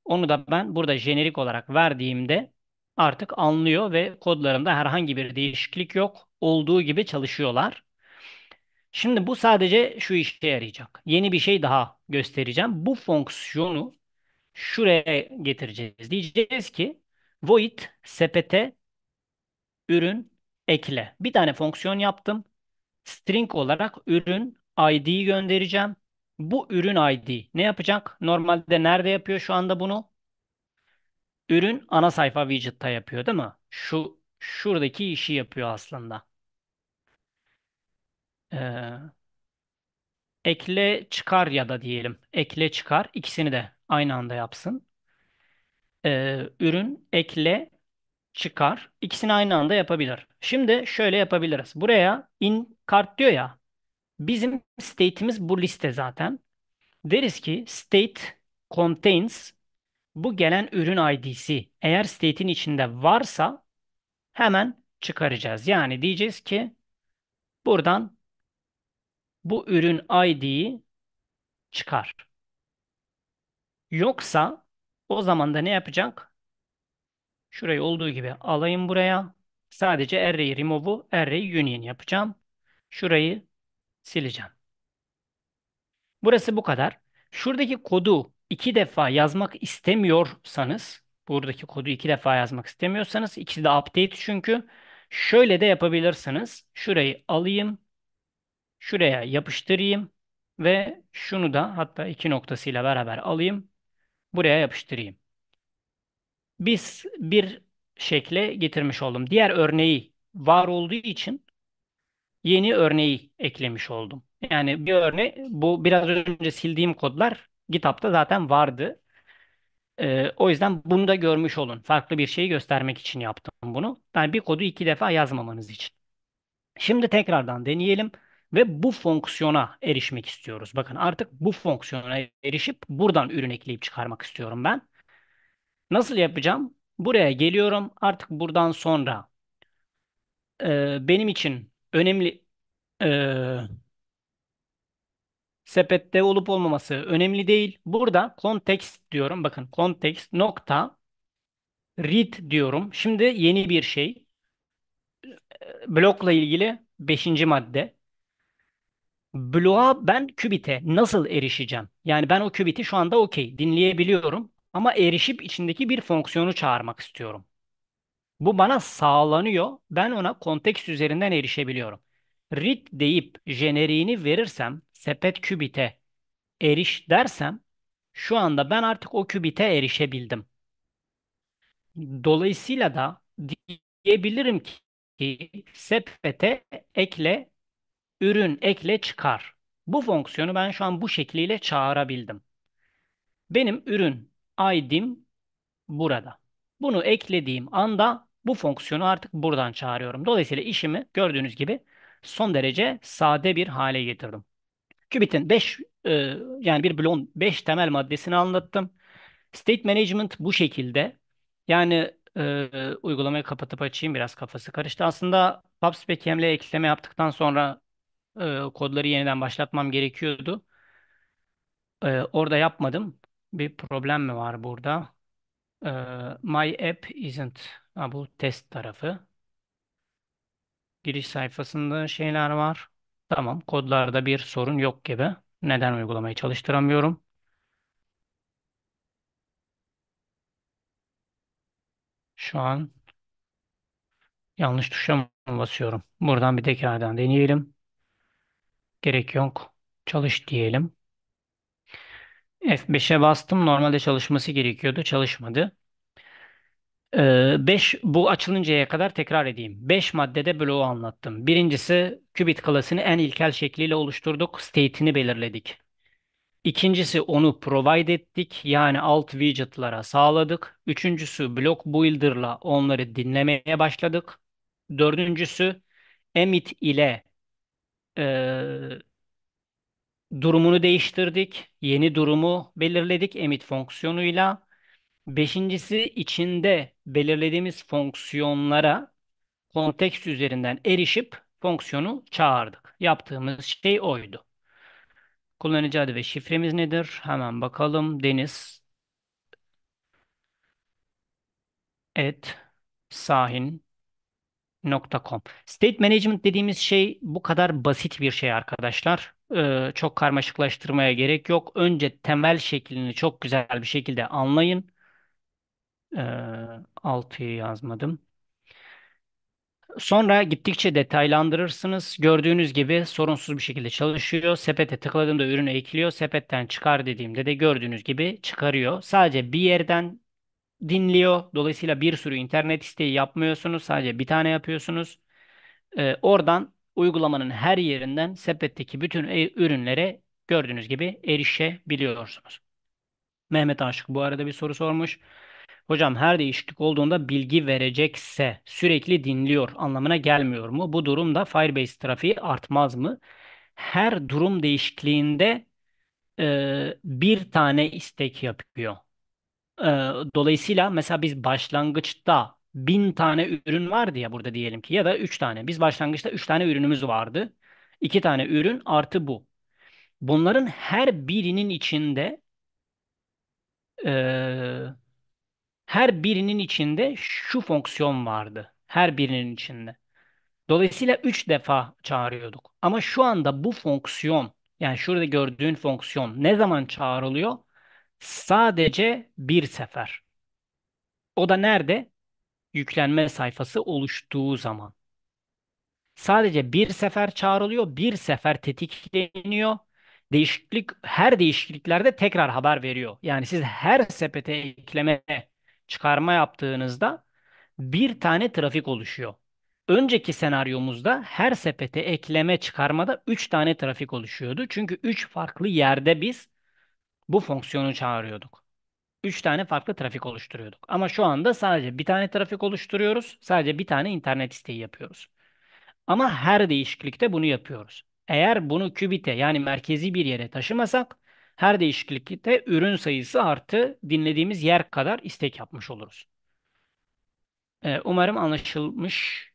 [SPEAKER 2] Onu da ben burada jenerik olarak verdiğimde artık anlıyor ve kodlarında herhangi bir değişiklik yok. Olduğu gibi çalışıyorlar. Şimdi bu sadece şu işe yarayacak. Yeni bir şey daha göstereceğim. Bu fonksiyonu şuraya getireceğiz. Diyeceğiz ki Void sepete ürün ekle. Bir tane fonksiyon yaptım. String olarak ürün ID'yi göndereceğim. Bu ürün ID ne yapacak? Normalde nerede yapıyor şu anda bunu? Ürün ana sayfa widget'ta yapıyor değil mi? Şu şuradaki işi yapıyor aslında. Ee, ekle çıkar ya da diyelim. Ekle çıkar İkisini de aynı anda yapsın. Ee, ürün ekle çıkar. İkisini aynı anda yapabilir. Şimdi şöyle yapabiliriz. Buraya in kart diyor ya. Bizim state'imiz bu liste zaten. Deriz ki state contains bu gelen ürün ID'si. Eğer state'in içinde varsa hemen çıkaracağız. Yani diyeceğiz ki buradan bu ürün ID'yi çıkar. Yoksa o zaman da ne yapacak? Şurayı olduğu gibi alayım buraya. Sadece array remove'u array union yapacağım. Şurayı sileceğim. Burası bu kadar. Şuradaki kodu iki defa yazmak istemiyorsanız, buradaki kodu iki defa yazmak istemiyorsanız, ikisi de update çünkü. Şöyle de yapabilirsiniz. Şurayı alayım, şuraya yapıştırayım ve şunu da hatta iki noktasıyla beraber alayım buraya yapıştırayım. Biz bir şekle getirmiş oldum. Diğer örneği var olduğu için yeni örneği eklemiş oldum. Yani bir örnek bu biraz önce sildiğim kodlar GitHub'da zaten vardı. Ee, o yüzden bunu da görmüş olun. Farklı bir şeyi göstermek için yaptım bunu. Yani bir kodu iki defa yazmamanız için. Şimdi tekrardan deneyelim ve bu fonksiyona erişmek istiyoruz. Bakın artık bu fonksiyona erişip buradan ürün ekleyip çıkarmak istiyorum ben. Nasıl yapacağım? Buraya geliyorum. Artık buradan sonra e, benim için önemli e, sepette olup olmaması önemli değil. Burada context diyorum. Bakın context nokta read diyorum. Şimdi yeni bir şey. E, blokla ilgili 5. madde. Blue'a ben qubit'e nasıl erişeceğim? Yani ben o qubit'i şu anda okey dinleyebiliyorum ama erişip içindeki bir fonksiyonu çağırmak istiyorum. Bu bana sağlanıyor. Ben ona konteks üzerinden erişebiliyorum. Read deyip jeneriğini verirsem sepet qubit'e eriş dersem şu anda ben artık o qubit'e erişebildim. Dolayısıyla da diyebilirim ki sepete ekle ürün ekle çıkar. Bu fonksiyonu ben şu an bu şekliyle çağırabildim. Benim ürün id'im burada. Bunu eklediğim anda bu fonksiyonu artık buradan çağırıyorum. Dolayısıyla işimi gördüğünüz gibi son derece sade bir hale getirdim. Qubit'in 5 e, yani bir bloğun 5 temel maddesini anlattım. State management bu şekilde. Yani e, uygulamayı kapatıp açayım biraz kafası karıştı. Aslında PubSpec hemle ekleme yaptıktan sonra e, kodları yeniden başlatmam gerekiyordu. E, orada yapmadım. Bir problem mi var burada? E, my app isn't. Ha, bu test tarafı. Giriş sayfasında şeyler var. Tamam, kodlarda bir sorun yok gibi. Neden uygulamayı çalıştıramıyorum? Şu an yanlış tuşa mı basıyorum? Buradan bir tekrardan deneyelim. Gerek yok. Çalış diyelim. F5'e bastım. Normalde çalışması gerekiyordu. Çalışmadı. 5 ee, bu açılıncaya kadar tekrar edeyim. 5 maddede bloğu anlattım. Birincisi qubit klasını en ilkel şekliyle oluşturduk. State'ini belirledik. İkincisi onu provide ettik. Yani alt widget'lara sağladık. Üçüncüsü block builder'la onları dinlemeye başladık. Dördüncüsü emit ile e, durumunu değiştirdik. Yeni durumu belirledik emit fonksiyonuyla. Beşincisi içinde belirlediğimiz fonksiyonlara konteks üzerinden erişip fonksiyonu çağırdık. Yaptığımız şey oydu. Kullanıcı adı ve şifremiz nedir? Hemen bakalım. Deniz et sahin State.com. State management dediğimiz şey bu kadar basit bir şey arkadaşlar. Ee, çok karmaşıklaştırmaya gerek yok. Önce temel şeklini çok güzel bir şekilde anlayın. Ee, 6'yı yazmadım. Sonra gittikçe detaylandırırsınız. Gördüğünüz gibi sorunsuz bir şekilde çalışıyor. Sepete tıkladığımda ürünü ekliyor. Sepetten çıkar dediğimde de gördüğünüz gibi çıkarıyor. Sadece bir yerden dinliyor. Dolayısıyla bir sürü internet isteği yapmıyorsunuz. Sadece bir tane yapıyorsunuz. E, oradan uygulamanın her yerinden sepetteki bütün e, ürünlere gördüğünüz gibi erişebiliyorsunuz. Mehmet Aşık bu arada bir soru sormuş. Hocam her değişiklik olduğunda bilgi verecekse sürekli dinliyor anlamına gelmiyor mu? Bu durumda Firebase trafiği artmaz mı? Her durum değişikliğinde e, bir tane istek yapıyor dolayısıyla mesela biz başlangıçta bin tane ürün vardı ya burada diyelim ki ya da üç tane. Biz başlangıçta üç tane ürünümüz vardı. İki tane ürün artı bu. Bunların her birinin içinde e, her birinin içinde şu fonksiyon vardı. Her birinin içinde. Dolayısıyla üç defa çağırıyorduk. Ama şu anda bu fonksiyon yani şurada gördüğün fonksiyon ne zaman çağrılıyor? Sadece bir sefer. O da nerede? Yüklenme sayfası oluştuğu zaman. Sadece bir sefer çağrılıyor, bir sefer tetikleniyor. Değişiklik her değişikliklerde tekrar haber veriyor. Yani siz her sepete ekleme, çıkarma yaptığınızda bir tane trafik oluşuyor. Önceki senaryomuzda her sepete ekleme çıkarmada 3 tane trafik oluşuyordu. Çünkü 3 farklı yerde biz bu fonksiyonu çağırıyorduk. 3 tane farklı trafik oluşturuyorduk. Ama şu anda sadece bir tane trafik oluşturuyoruz. Sadece bir tane internet isteği yapıyoruz. Ama her değişiklikte bunu yapıyoruz. Eğer bunu kübite yani merkezi bir yere taşımasak her değişiklikte ürün sayısı artı dinlediğimiz yer kadar istek yapmış oluruz. Ee, umarım anlaşılmıştır.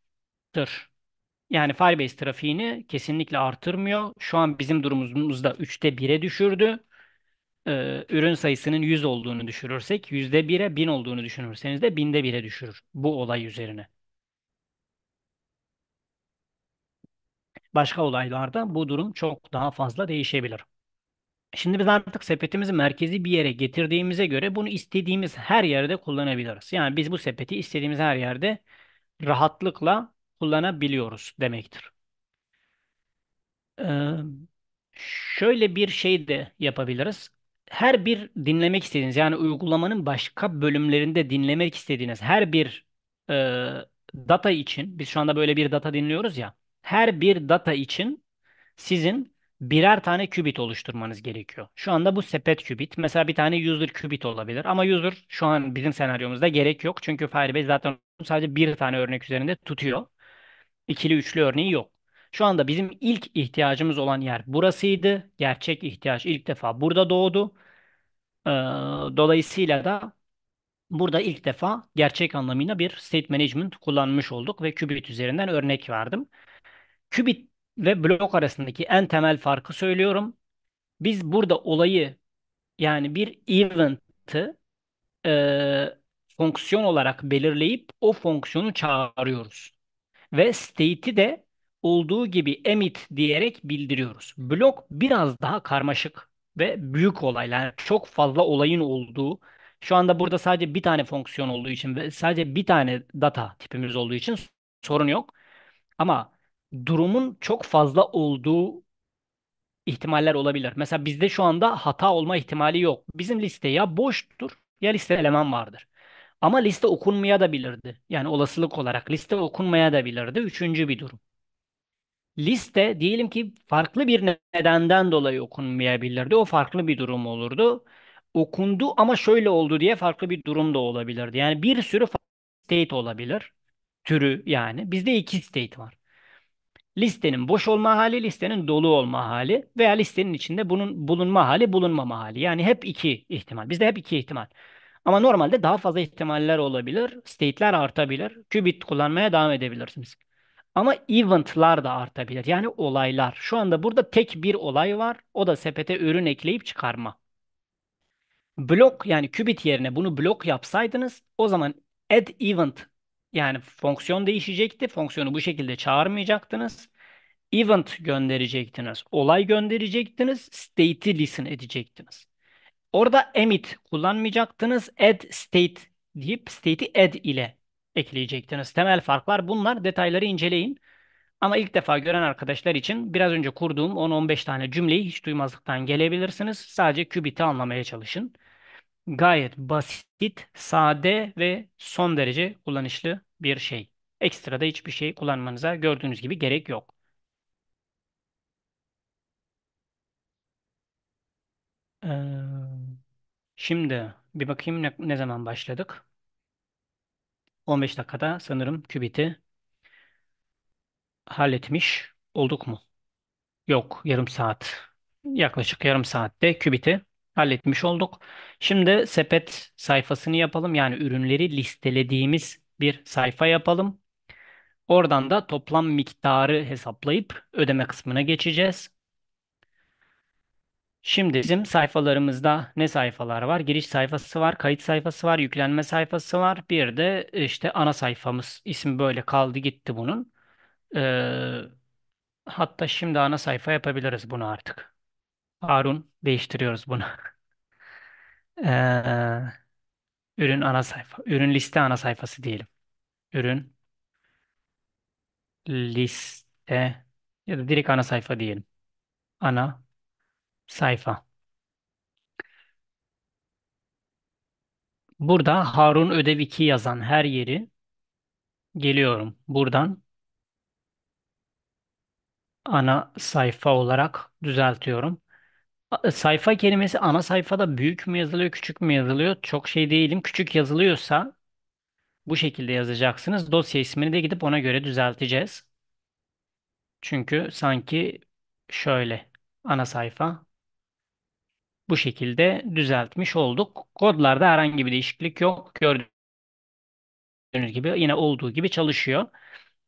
[SPEAKER 2] Yani Firebase trafiğini kesinlikle artırmıyor. Şu an bizim durumumuzda 3'te 1'e düşürdü. E, ürün sayısının 100 olduğunu düşürürsek %1'e 1000 olduğunu düşünürseniz de 1000'de 1'e düşürür bu olay üzerine. Başka olaylarda bu durum çok daha fazla değişebilir. Şimdi biz artık sepetimizi merkezi bir yere getirdiğimize göre bunu istediğimiz her yerde kullanabiliriz. Yani biz bu sepeti istediğimiz her yerde rahatlıkla kullanabiliyoruz demektir. Ee, şöyle bir şey de yapabiliriz her bir dinlemek istediğiniz yani uygulamanın başka bölümlerinde dinlemek istediğiniz her bir e, data için biz şu anda böyle bir data dinliyoruz ya her bir data için sizin birer tane qubit oluşturmanız gerekiyor. Şu anda bu sepet qubit. Mesela bir tane user qubit olabilir ama user şu an bizim senaryomuzda gerek yok. Çünkü Firebase zaten sadece bir tane örnek üzerinde tutuyor. İkili üçlü örneği yok. Şu anda bizim ilk ihtiyacımız olan yer burasıydı. Gerçek ihtiyaç ilk defa burada doğdu. Ee, dolayısıyla da burada ilk defa gerçek anlamıyla bir state management kullanmış olduk ve Qubit üzerinden örnek verdim. Qubit ve blok arasındaki en temel farkı söylüyorum. Biz burada olayı yani bir event'ı e, fonksiyon olarak belirleyip o fonksiyonu çağırıyoruz. Ve state'i de olduğu gibi emit diyerek bildiriyoruz. Blok biraz daha karmaşık ve büyük olaylar. Yani çok fazla olayın olduğu. Şu anda burada sadece bir tane fonksiyon olduğu için ve sadece bir tane data tipimiz olduğu için sorun yok. Ama durumun çok fazla olduğu ihtimaller olabilir. Mesela bizde şu anda hata olma ihtimali yok. Bizim liste ya boştur ya liste eleman vardır. Ama liste okunmaya da bilirdi. Yani olasılık olarak liste okunmaya da bilirdi. Üçüncü bir durum liste diyelim ki farklı bir nedenden dolayı okunmayabilirdi. O farklı bir durum olurdu. Okundu ama şöyle oldu diye farklı bir durum da olabilirdi. Yani bir sürü state olabilir. Türü yani. Bizde iki state var. Listenin boş olma hali, listenin dolu olma hali veya listenin içinde bunun bulunma hali, bulunmama hali. Yani hep iki ihtimal. Bizde hep iki ihtimal. Ama normalde daha fazla ihtimaller olabilir. State'ler artabilir. Qubit kullanmaya devam edebilirsiniz. Ama eventlar da artabilir. Yani olaylar. Şu anda burada tek bir olay var. O da sepete ürün ekleyip çıkarma. Blok yani qubit yerine bunu blok yapsaydınız o zaman add event yani fonksiyon değişecekti. Fonksiyonu bu şekilde çağırmayacaktınız. Event gönderecektiniz. Olay gönderecektiniz. State'i listen edecektiniz. Orada emit kullanmayacaktınız. Add state deyip state'i add ile ekleyecektiniz. Temel farklar bunlar. Detayları inceleyin. Ama ilk defa gören arkadaşlar için biraz önce kurduğum 10-15 tane cümleyi hiç duymazlıktan gelebilirsiniz. Sadece kübiti anlamaya çalışın. Gayet basit, sade ve son derece kullanışlı bir şey. Ekstra da hiçbir şey kullanmanıza gördüğünüz gibi gerek yok. Ee, şimdi bir bakayım ne, ne zaman başladık. 15 dakikada sanırım Qubit'i halletmiş olduk mu? Yok, yarım saat. Yaklaşık yarım saatte Qubit'i halletmiş olduk. Şimdi sepet sayfasını yapalım. Yani ürünleri listelediğimiz bir sayfa yapalım. Oradan da toplam miktarı hesaplayıp ödeme kısmına geçeceğiz. Şimdi bizim sayfalarımızda ne sayfalar var? Giriş sayfası var, kayıt sayfası var, yüklenme sayfası var. Bir de işte ana sayfamız ismi böyle kaldı gitti bunun. Ee, hatta şimdi ana sayfa yapabiliriz bunu artık. Harun değiştiriyoruz bunu. ee, ürün ana sayfa, ürün liste ana sayfası diyelim. Ürün liste ya da direkt ana sayfa diyelim. Ana sayfa. Burada Harun ödev 2 yazan her yeri geliyorum. Buradan ana sayfa olarak düzeltiyorum. Sayfa kelimesi ana sayfada büyük mü yazılıyor, küçük mü yazılıyor? Çok şey değilim. Küçük yazılıyorsa bu şekilde yazacaksınız. Dosya ismini de gidip ona göre düzelteceğiz. Çünkü sanki şöyle ana sayfa bu şekilde düzeltmiş olduk. Kodlarda herhangi bir değişiklik yok. Gördüğünüz gibi yine olduğu gibi çalışıyor.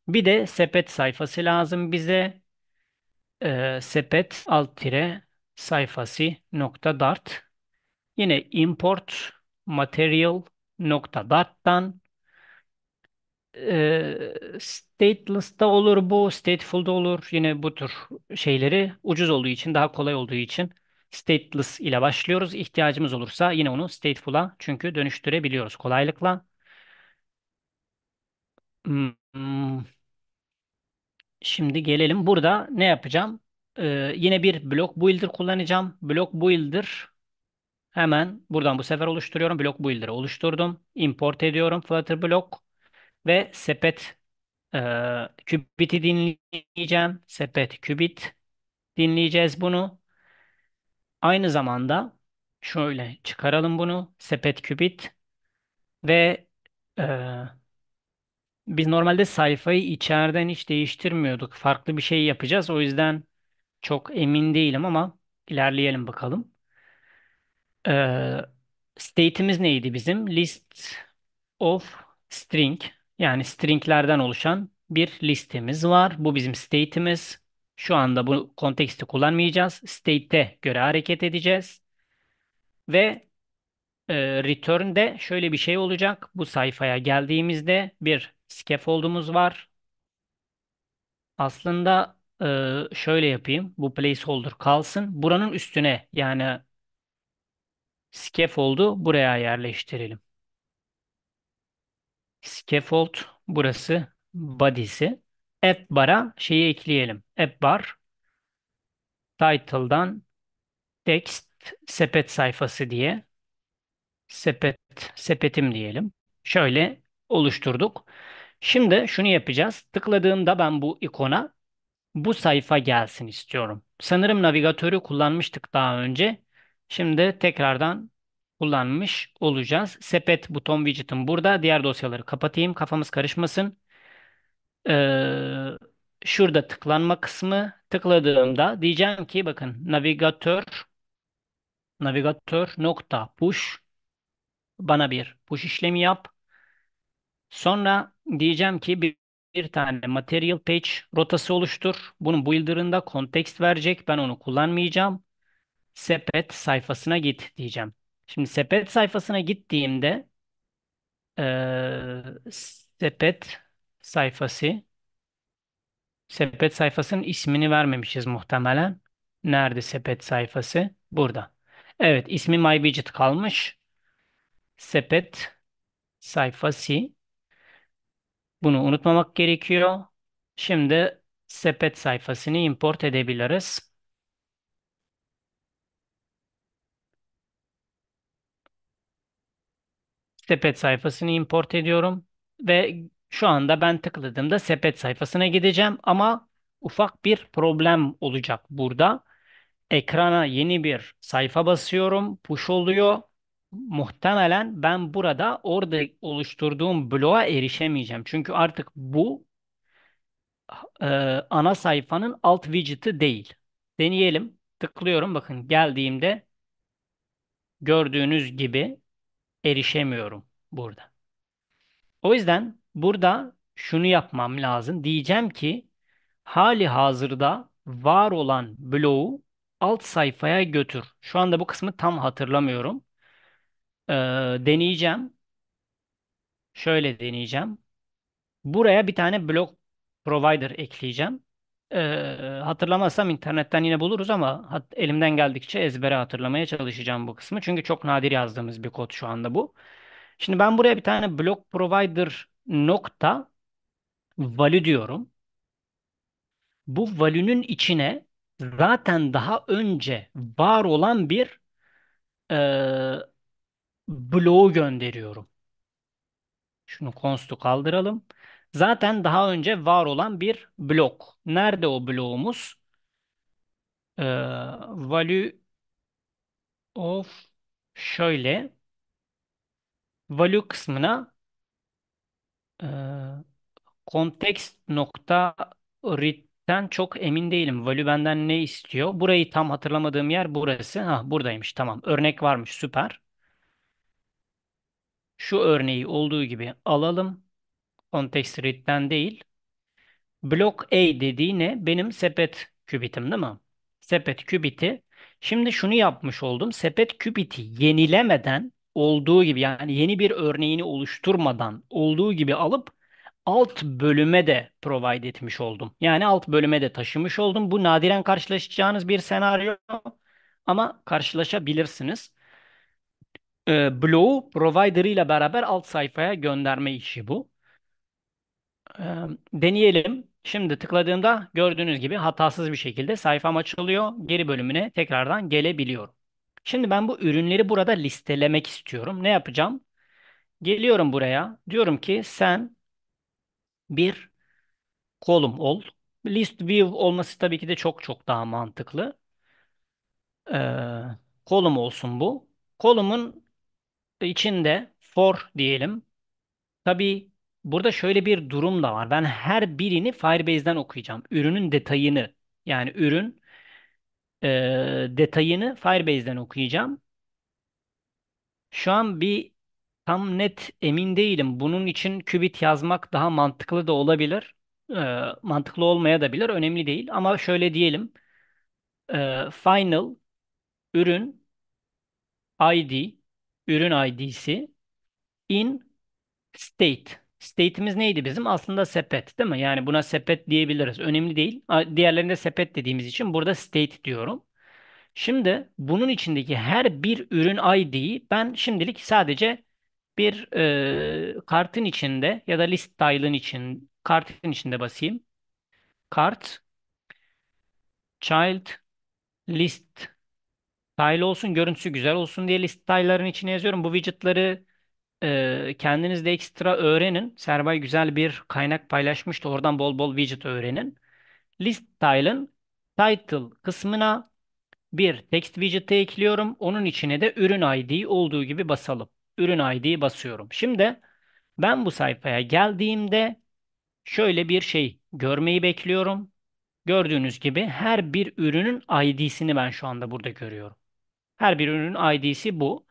[SPEAKER 2] Bir de sepet sayfası lazım bize. E, sepet alt tire sayfası nokta dart. Yine import material nokta dart'tan e, stateless'ta olur bu, stateful'da olur. Yine bu tür şeyleri ucuz olduğu için, daha kolay olduğu için stateless ile başlıyoruz. İhtiyacımız olursa yine onu stateful'a çünkü dönüştürebiliyoruz kolaylıkla. Hmm. Şimdi gelelim. Burada ne yapacağım? Ee, yine bir block builder kullanacağım. Block builder hemen buradan bu sefer oluşturuyorum. Block builder'ı oluşturdum. Import ediyorum. Flutter block ve sepet e, qubit'i dinleyeceğim. Sepet qubit dinleyeceğiz bunu. Aynı zamanda şöyle çıkaralım bunu. Sepet kübit ve e, biz normalde sayfayı içeriden hiç değiştirmiyorduk. Farklı bir şey yapacağız. O yüzden çok emin değilim ama ilerleyelim bakalım. Ee, state'imiz neydi bizim? List of string yani stringlerden oluşan bir listemiz var. Bu bizim state'imiz. Şu anda bu konteksti kullanmayacağız. State'e göre hareket edeceğiz. Ve e, return'de şöyle bir şey olacak. Bu sayfaya geldiğimizde bir scaffold'umuz var. Aslında e, şöyle yapayım. Bu placeholder kalsın. Buranın üstüne yani scaffold'u buraya yerleştirelim. Scaffold burası body'si. App bara şeyi ekleyelim. App bar, title'dan text sepet sayfası diye sepet sepetim diyelim. Şöyle oluşturduk. Şimdi şunu yapacağız. Tıkladığımda ben bu ikona bu sayfa gelsin istiyorum. Sanırım navigatörü kullanmıştık daha önce. Şimdi tekrardan kullanmış olacağız. Sepet buton widget'im burada. Diğer dosyaları kapatayım. Kafamız karışmasın. Ee, şurada tıklanma kısmı tıkladığımda diyeceğim ki bakın navigatör navigatör nokta push bana bir push işlemi yap. Sonra diyeceğim ki bir, bir tane material page rotası oluştur. Bunun builder'ında kontekst verecek. Ben onu kullanmayacağım. Sepet sayfasına git diyeceğim. Şimdi sepet sayfasına gittiğimde e, sepet sayfası. Sepet sayfasının ismini vermemişiz muhtemelen. Nerede sepet sayfası? Burada. Evet, ismi MyWidget kalmış. Sepet sayfası. Bunu unutmamak gerekiyor. Şimdi sepet sayfasını import edebiliriz. Sepet sayfasını import ediyorum ve şu anda ben tıkladığımda sepet sayfasına gideceğim ama ufak bir problem olacak burada. Ekrana yeni bir sayfa basıyorum, push oluyor. Muhtemelen ben burada orada oluşturduğum bloğa erişemeyeceğim. Çünkü artık bu e, ana sayfanın alt widget'ı değil. Deneyelim. Tıklıyorum. Bakın geldiğimde gördüğünüz gibi erişemiyorum burada. O yüzden Burada şunu yapmam lazım. Diyeceğim ki hali hazırda var olan bloğu alt sayfaya götür. Şu anda bu kısmı tam hatırlamıyorum. Ee, deneyeceğim. Şöyle deneyeceğim. Buraya bir tane blok provider ekleyeceğim. Ee, hatırlamazsam internetten yine buluruz ama elimden geldikçe ezbere hatırlamaya çalışacağım bu kısmı. Çünkü çok nadir yazdığımız bir kod şu anda bu. Şimdi ben buraya bir tane blok provider nokta value diyorum. Bu value'nün içine zaten daha önce var olan bir e, bloğu gönderiyorum. Şunu const'u kaldıralım. Zaten daha önce var olan bir blok. Nerede o bloğumuz? E, value of şöyle value kısmına ee, kontekst nokta RIT'ten çok emin değilim. Value benden ne istiyor? Burayı tam hatırlamadığım yer burası. Ha ah, buradaymış tamam. Örnek varmış süper. Şu örneği olduğu gibi alalım. Kontekst RIT'ten değil. Blok A dediği ne? Benim sepet kübitim değil mi? Sepet kübiti. Şimdi şunu yapmış oldum. Sepet kübiti yenilemeden olduğu gibi yani yeni bir örneğini oluşturmadan olduğu gibi alıp alt bölüme de provide etmiş oldum. Yani alt bölüme de taşımış oldum. Bu nadiren karşılaşacağınız bir senaryo ama karşılaşabilirsiniz. E, bloğu provider ile beraber alt sayfaya gönderme işi bu. E, deneyelim. Şimdi tıkladığımda gördüğünüz gibi hatasız bir şekilde sayfam açılıyor. Geri bölümüne tekrardan gelebiliyorum. Şimdi ben bu ürünleri burada listelemek istiyorum. Ne yapacağım? Geliyorum buraya. Diyorum ki sen bir kolum ol. List view olması tabii ki de çok çok daha mantıklı. Ee, kolum olsun bu. Kolumun içinde for diyelim. Tabii burada şöyle bir durum da var. Ben her birini Firebase'den okuyacağım. Ürünün detayını yani ürün e, detayını Firebase'den okuyacağım. Şu an bir tam net emin değilim. Bunun için Qubit yazmak daha mantıklı da olabilir. E, mantıklı olmaya da bilir. Önemli değil. Ama şöyle diyelim. E, final ürün ID ürün ID'si in state state'imiz neydi bizim? Aslında sepet değil mi? Yani buna sepet diyebiliriz. Önemli değil. Diğerlerinde sepet dediğimiz için burada state diyorum. Şimdi bunun içindeki her bir ürün ID'yi ben şimdilik sadece bir e, kartın içinde ya da list tile'ın için kartın içinde basayım. Kart child list tile olsun, görüntüsü güzel olsun diye list tile'ların içine yazıyorum. Bu widget'ları ee, kendiniz de ekstra öğrenin. Serbay güzel bir kaynak paylaşmıştı. Oradan bol bol widget öğrenin. List tile'ın title kısmına bir text widget'e ekliyorum. Onun içine de ürün ID olduğu gibi basalım. Ürün ID'yi basıyorum. Şimdi ben bu sayfaya geldiğimde şöyle bir şey görmeyi bekliyorum. Gördüğünüz gibi her bir ürünün ID'sini ben şu anda burada görüyorum. Her bir ürünün ID'si bu.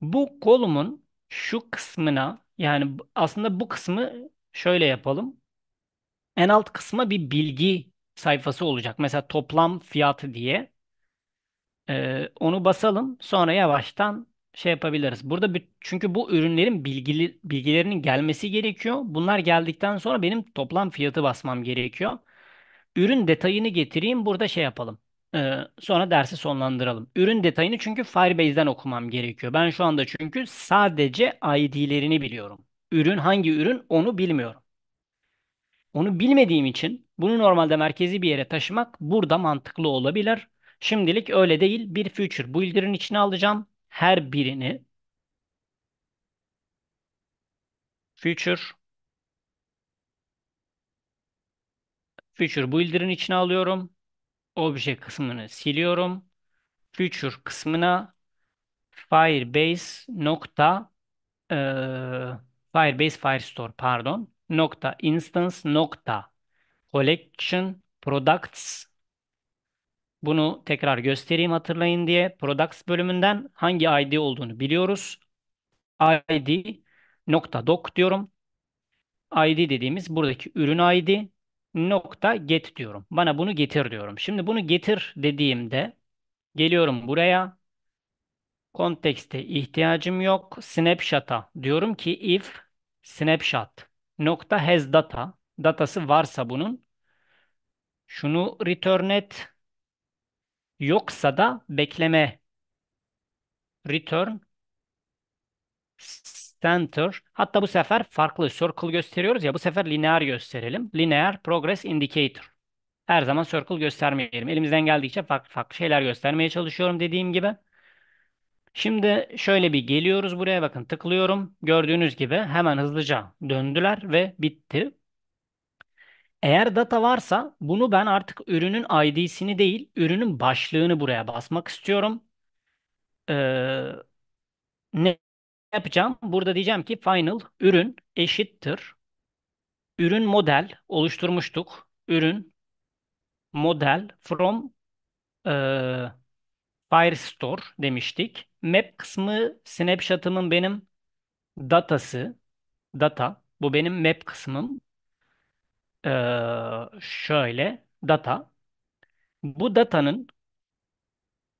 [SPEAKER 2] Bu kolumun şu kısmına yani aslında bu kısmı şöyle yapalım. En alt kısma bir bilgi sayfası olacak. Mesela toplam fiyatı diye. Ee, onu basalım. Sonra yavaştan şey yapabiliriz. Burada bir, çünkü bu ürünlerin bilgili, bilgilerinin gelmesi gerekiyor. Bunlar geldikten sonra benim toplam fiyatı basmam gerekiyor. Ürün detayını getireyim. Burada şey yapalım sonra dersi sonlandıralım. Ürün detayını çünkü Firebase'den okumam gerekiyor. Ben şu anda çünkü sadece ID'lerini biliyorum. Ürün hangi ürün onu bilmiyorum. Onu bilmediğim için bunu normalde merkezi bir yere taşımak burada mantıklı olabilir. Şimdilik öyle değil. Bir future builder'ın içine alacağım. Her birini future future builder'ın içine alıyorum obje kısmını siliyorum. Future kısmına Firebase nokta e, Firebase Firestore pardon nokta instance nokta collection products bunu tekrar göstereyim hatırlayın diye products bölümünden hangi ID olduğunu biliyoruz. ID nokta doc diyorum. ID dediğimiz buradaki ürün ID nokta get diyorum. Bana bunu getir diyorum. Şimdi bunu getir dediğimde geliyorum buraya. Kontekste ihtiyacım yok. Snapshot'a diyorum ki if snapshot nokta has data datası varsa bunun şunu return et yoksa da bekleme return center. Hatta bu sefer farklı circle gösteriyoruz ya bu sefer lineer gösterelim. Lineer progress indicator. Her zaman circle göstermeyelim. Elimizden geldikçe farklı farklı şeyler göstermeye çalışıyorum dediğim gibi. Şimdi şöyle bir geliyoruz buraya bakın tıklıyorum. Gördüğünüz gibi hemen hızlıca döndüler ve bitti. Eğer data varsa bunu ben artık ürünün ID'sini değil ürünün başlığını buraya basmak istiyorum. Ee, ne yapacağım? Burada diyeceğim ki final ürün eşittir. Ürün model oluşturmuştuk. Ürün model from e, Firestore demiştik. Map kısmı snapshot'ımın benim datası. Data. Bu benim map kısmım. E, şöyle data. Bu datanın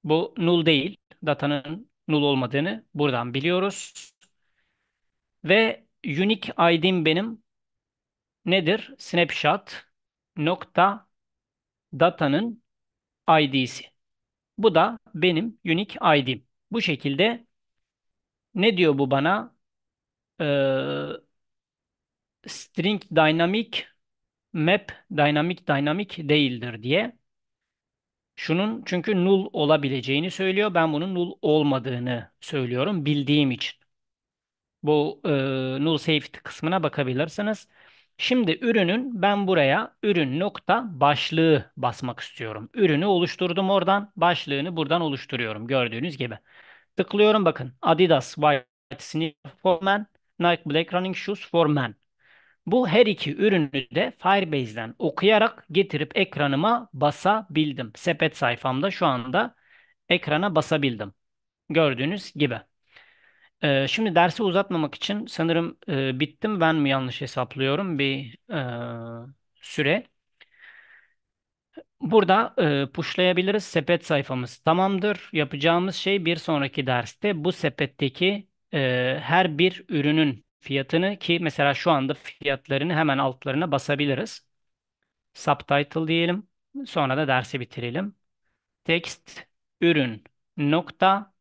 [SPEAKER 2] bu null değil. Datanın null olmadığını buradan biliyoruz. Ve unique id'im benim nedir? Snapshot nokta datanın id'si. Bu da benim unique id'im. Bu şekilde ne diyor bu bana? Ee, string dynamic map dynamic dynamic değildir diye. Şunun çünkü null olabileceğini söylüyor. Ben bunun null olmadığını söylüyorum bildiğim için. Bu e, null safety kısmına bakabilirsiniz. Şimdi ürünün ben buraya ürün nokta başlığı basmak istiyorum. Ürünü oluşturdum oradan. Başlığını buradan oluşturuyorum gördüğünüz gibi. Tıklıyorum bakın. Adidas White Sneaker for Men. Nike Black Running Shoes for Men. Bu her iki ürünü de Firebase'den okuyarak getirip ekranıma basabildim. Sepet sayfamda şu anda ekrana basabildim. Gördüğünüz gibi. Ee, şimdi dersi uzatmamak için sanırım e, bittim. Ben mi yanlış hesaplıyorum bir e, süre. Burada e, pushlayabiliriz. Sepet sayfamız tamamdır. Yapacağımız şey bir sonraki derste bu sepetteki e, her bir ürünün fiyatını ki mesela şu anda fiyatlarını hemen altlarına basabiliriz. Subtitle diyelim. Sonra da dersi bitirelim. Text ürün nokta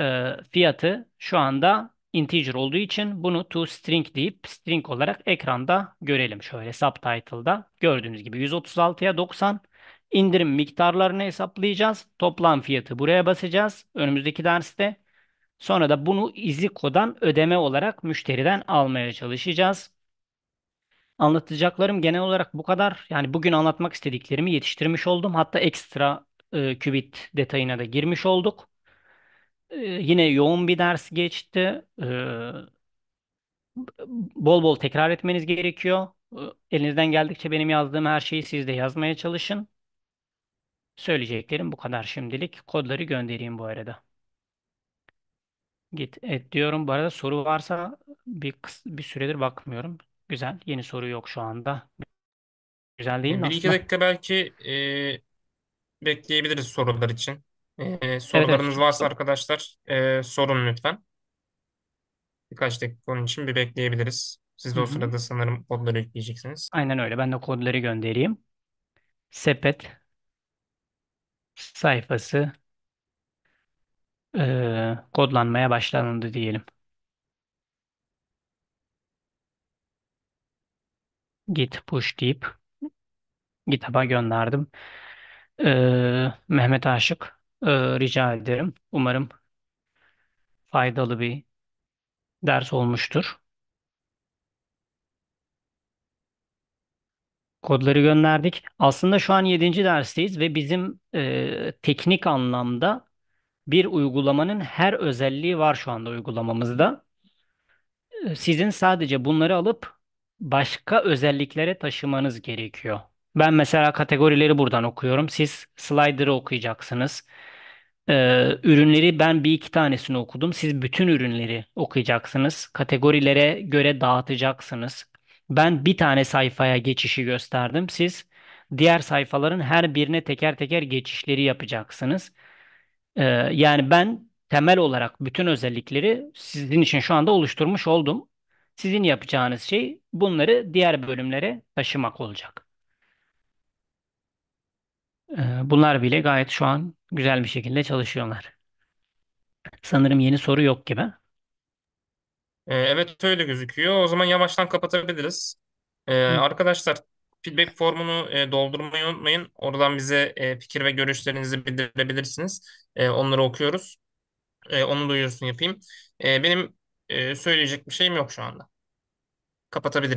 [SPEAKER 2] e, fiyatı şu anda integer olduğu için bunu to string deyip string olarak ekranda görelim. Şöyle subtitle'da gördüğünüz gibi 136'ya 90 indirim miktarlarını hesaplayacağız. Toplam fiyatı buraya basacağız. Önümüzdeki derste Sonra da bunu izi kodan ödeme olarak müşteriden almaya çalışacağız. Anlatacaklarım genel olarak bu kadar. Yani bugün anlatmak istediklerimi yetiştirmiş oldum. Hatta ekstra e, qubit detayına da girmiş olduk. E, yine yoğun bir ders geçti. E, bol bol tekrar etmeniz gerekiyor. E, elinizden geldikçe benim yazdığım her şeyi siz de yazmaya çalışın. Söyleyeceklerim bu kadar şimdilik. Kodları göndereyim bu arada. Git. et diyorum. Bu arada soru varsa bir bir süredir bakmıyorum. Güzel. Yeni soru yok şu anda. Güzel değil mi Bir iki aslında?
[SPEAKER 1] dakika belki e, bekleyebiliriz sorular için. E, Evet evet. sorularınız varsa arkadaşlar e, sorun lütfen. Birkaç dakika onun için bir bekleyebiliriz. Siz Hı de o hı. sırada
[SPEAKER 2] sanırım kodları yükleyeceksiniz. Aynen öyle. Ben de kodları göndereyim. Sepet sayfası e, kodlanmaya başlanıldı diyelim. Git push deyip GitHub'a gönderdim. E, Mehmet Aşık e, rica ederim. Umarım faydalı bir ders olmuştur. Kodları gönderdik. Aslında şu an 7. dersteyiz ve bizim e, teknik anlamda bir uygulamanın her özelliği var şu anda uygulamamızda. Ee, sizin sadece bunları alıp başka özelliklere taşımanız gerekiyor. Ben mesela kategorileri buradan okuyorum. Siz slider'ı okuyacaksınız. Ee, ürünleri ben bir iki tanesini okudum. Siz bütün ürünleri okuyacaksınız. Kategorilere göre dağıtacaksınız. Ben bir tane sayfaya geçişi gösterdim. Siz diğer sayfaların her birine teker teker geçişleri yapacaksınız. Ee, yani ben temel olarak bütün özellikleri sizin için şu anda oluşturmuş oldum. Sizin yapacağınız şey bunları diğer bölümlere taşımak olacak. Ee, bunlar bile gayet şu an güzel bir şekilde çalışıyorlar. Sanırım yeni soru yok gibi. Ee,
[SPEAKER 1] evet öyle gözüküyor. O zaman yavaştan kapatabiliriz. Ee, arkadaşlar feedback formunu e, doldurmayı unutmayın. Oradan bize e, fikir ve görüşlerinizi bildirebilirsiniz. E, onları okuyoruz. E, onun duyurusunu yapayım. E, benim e, söyleyecek bir şeyim yok şu anda. Kapatabilirim.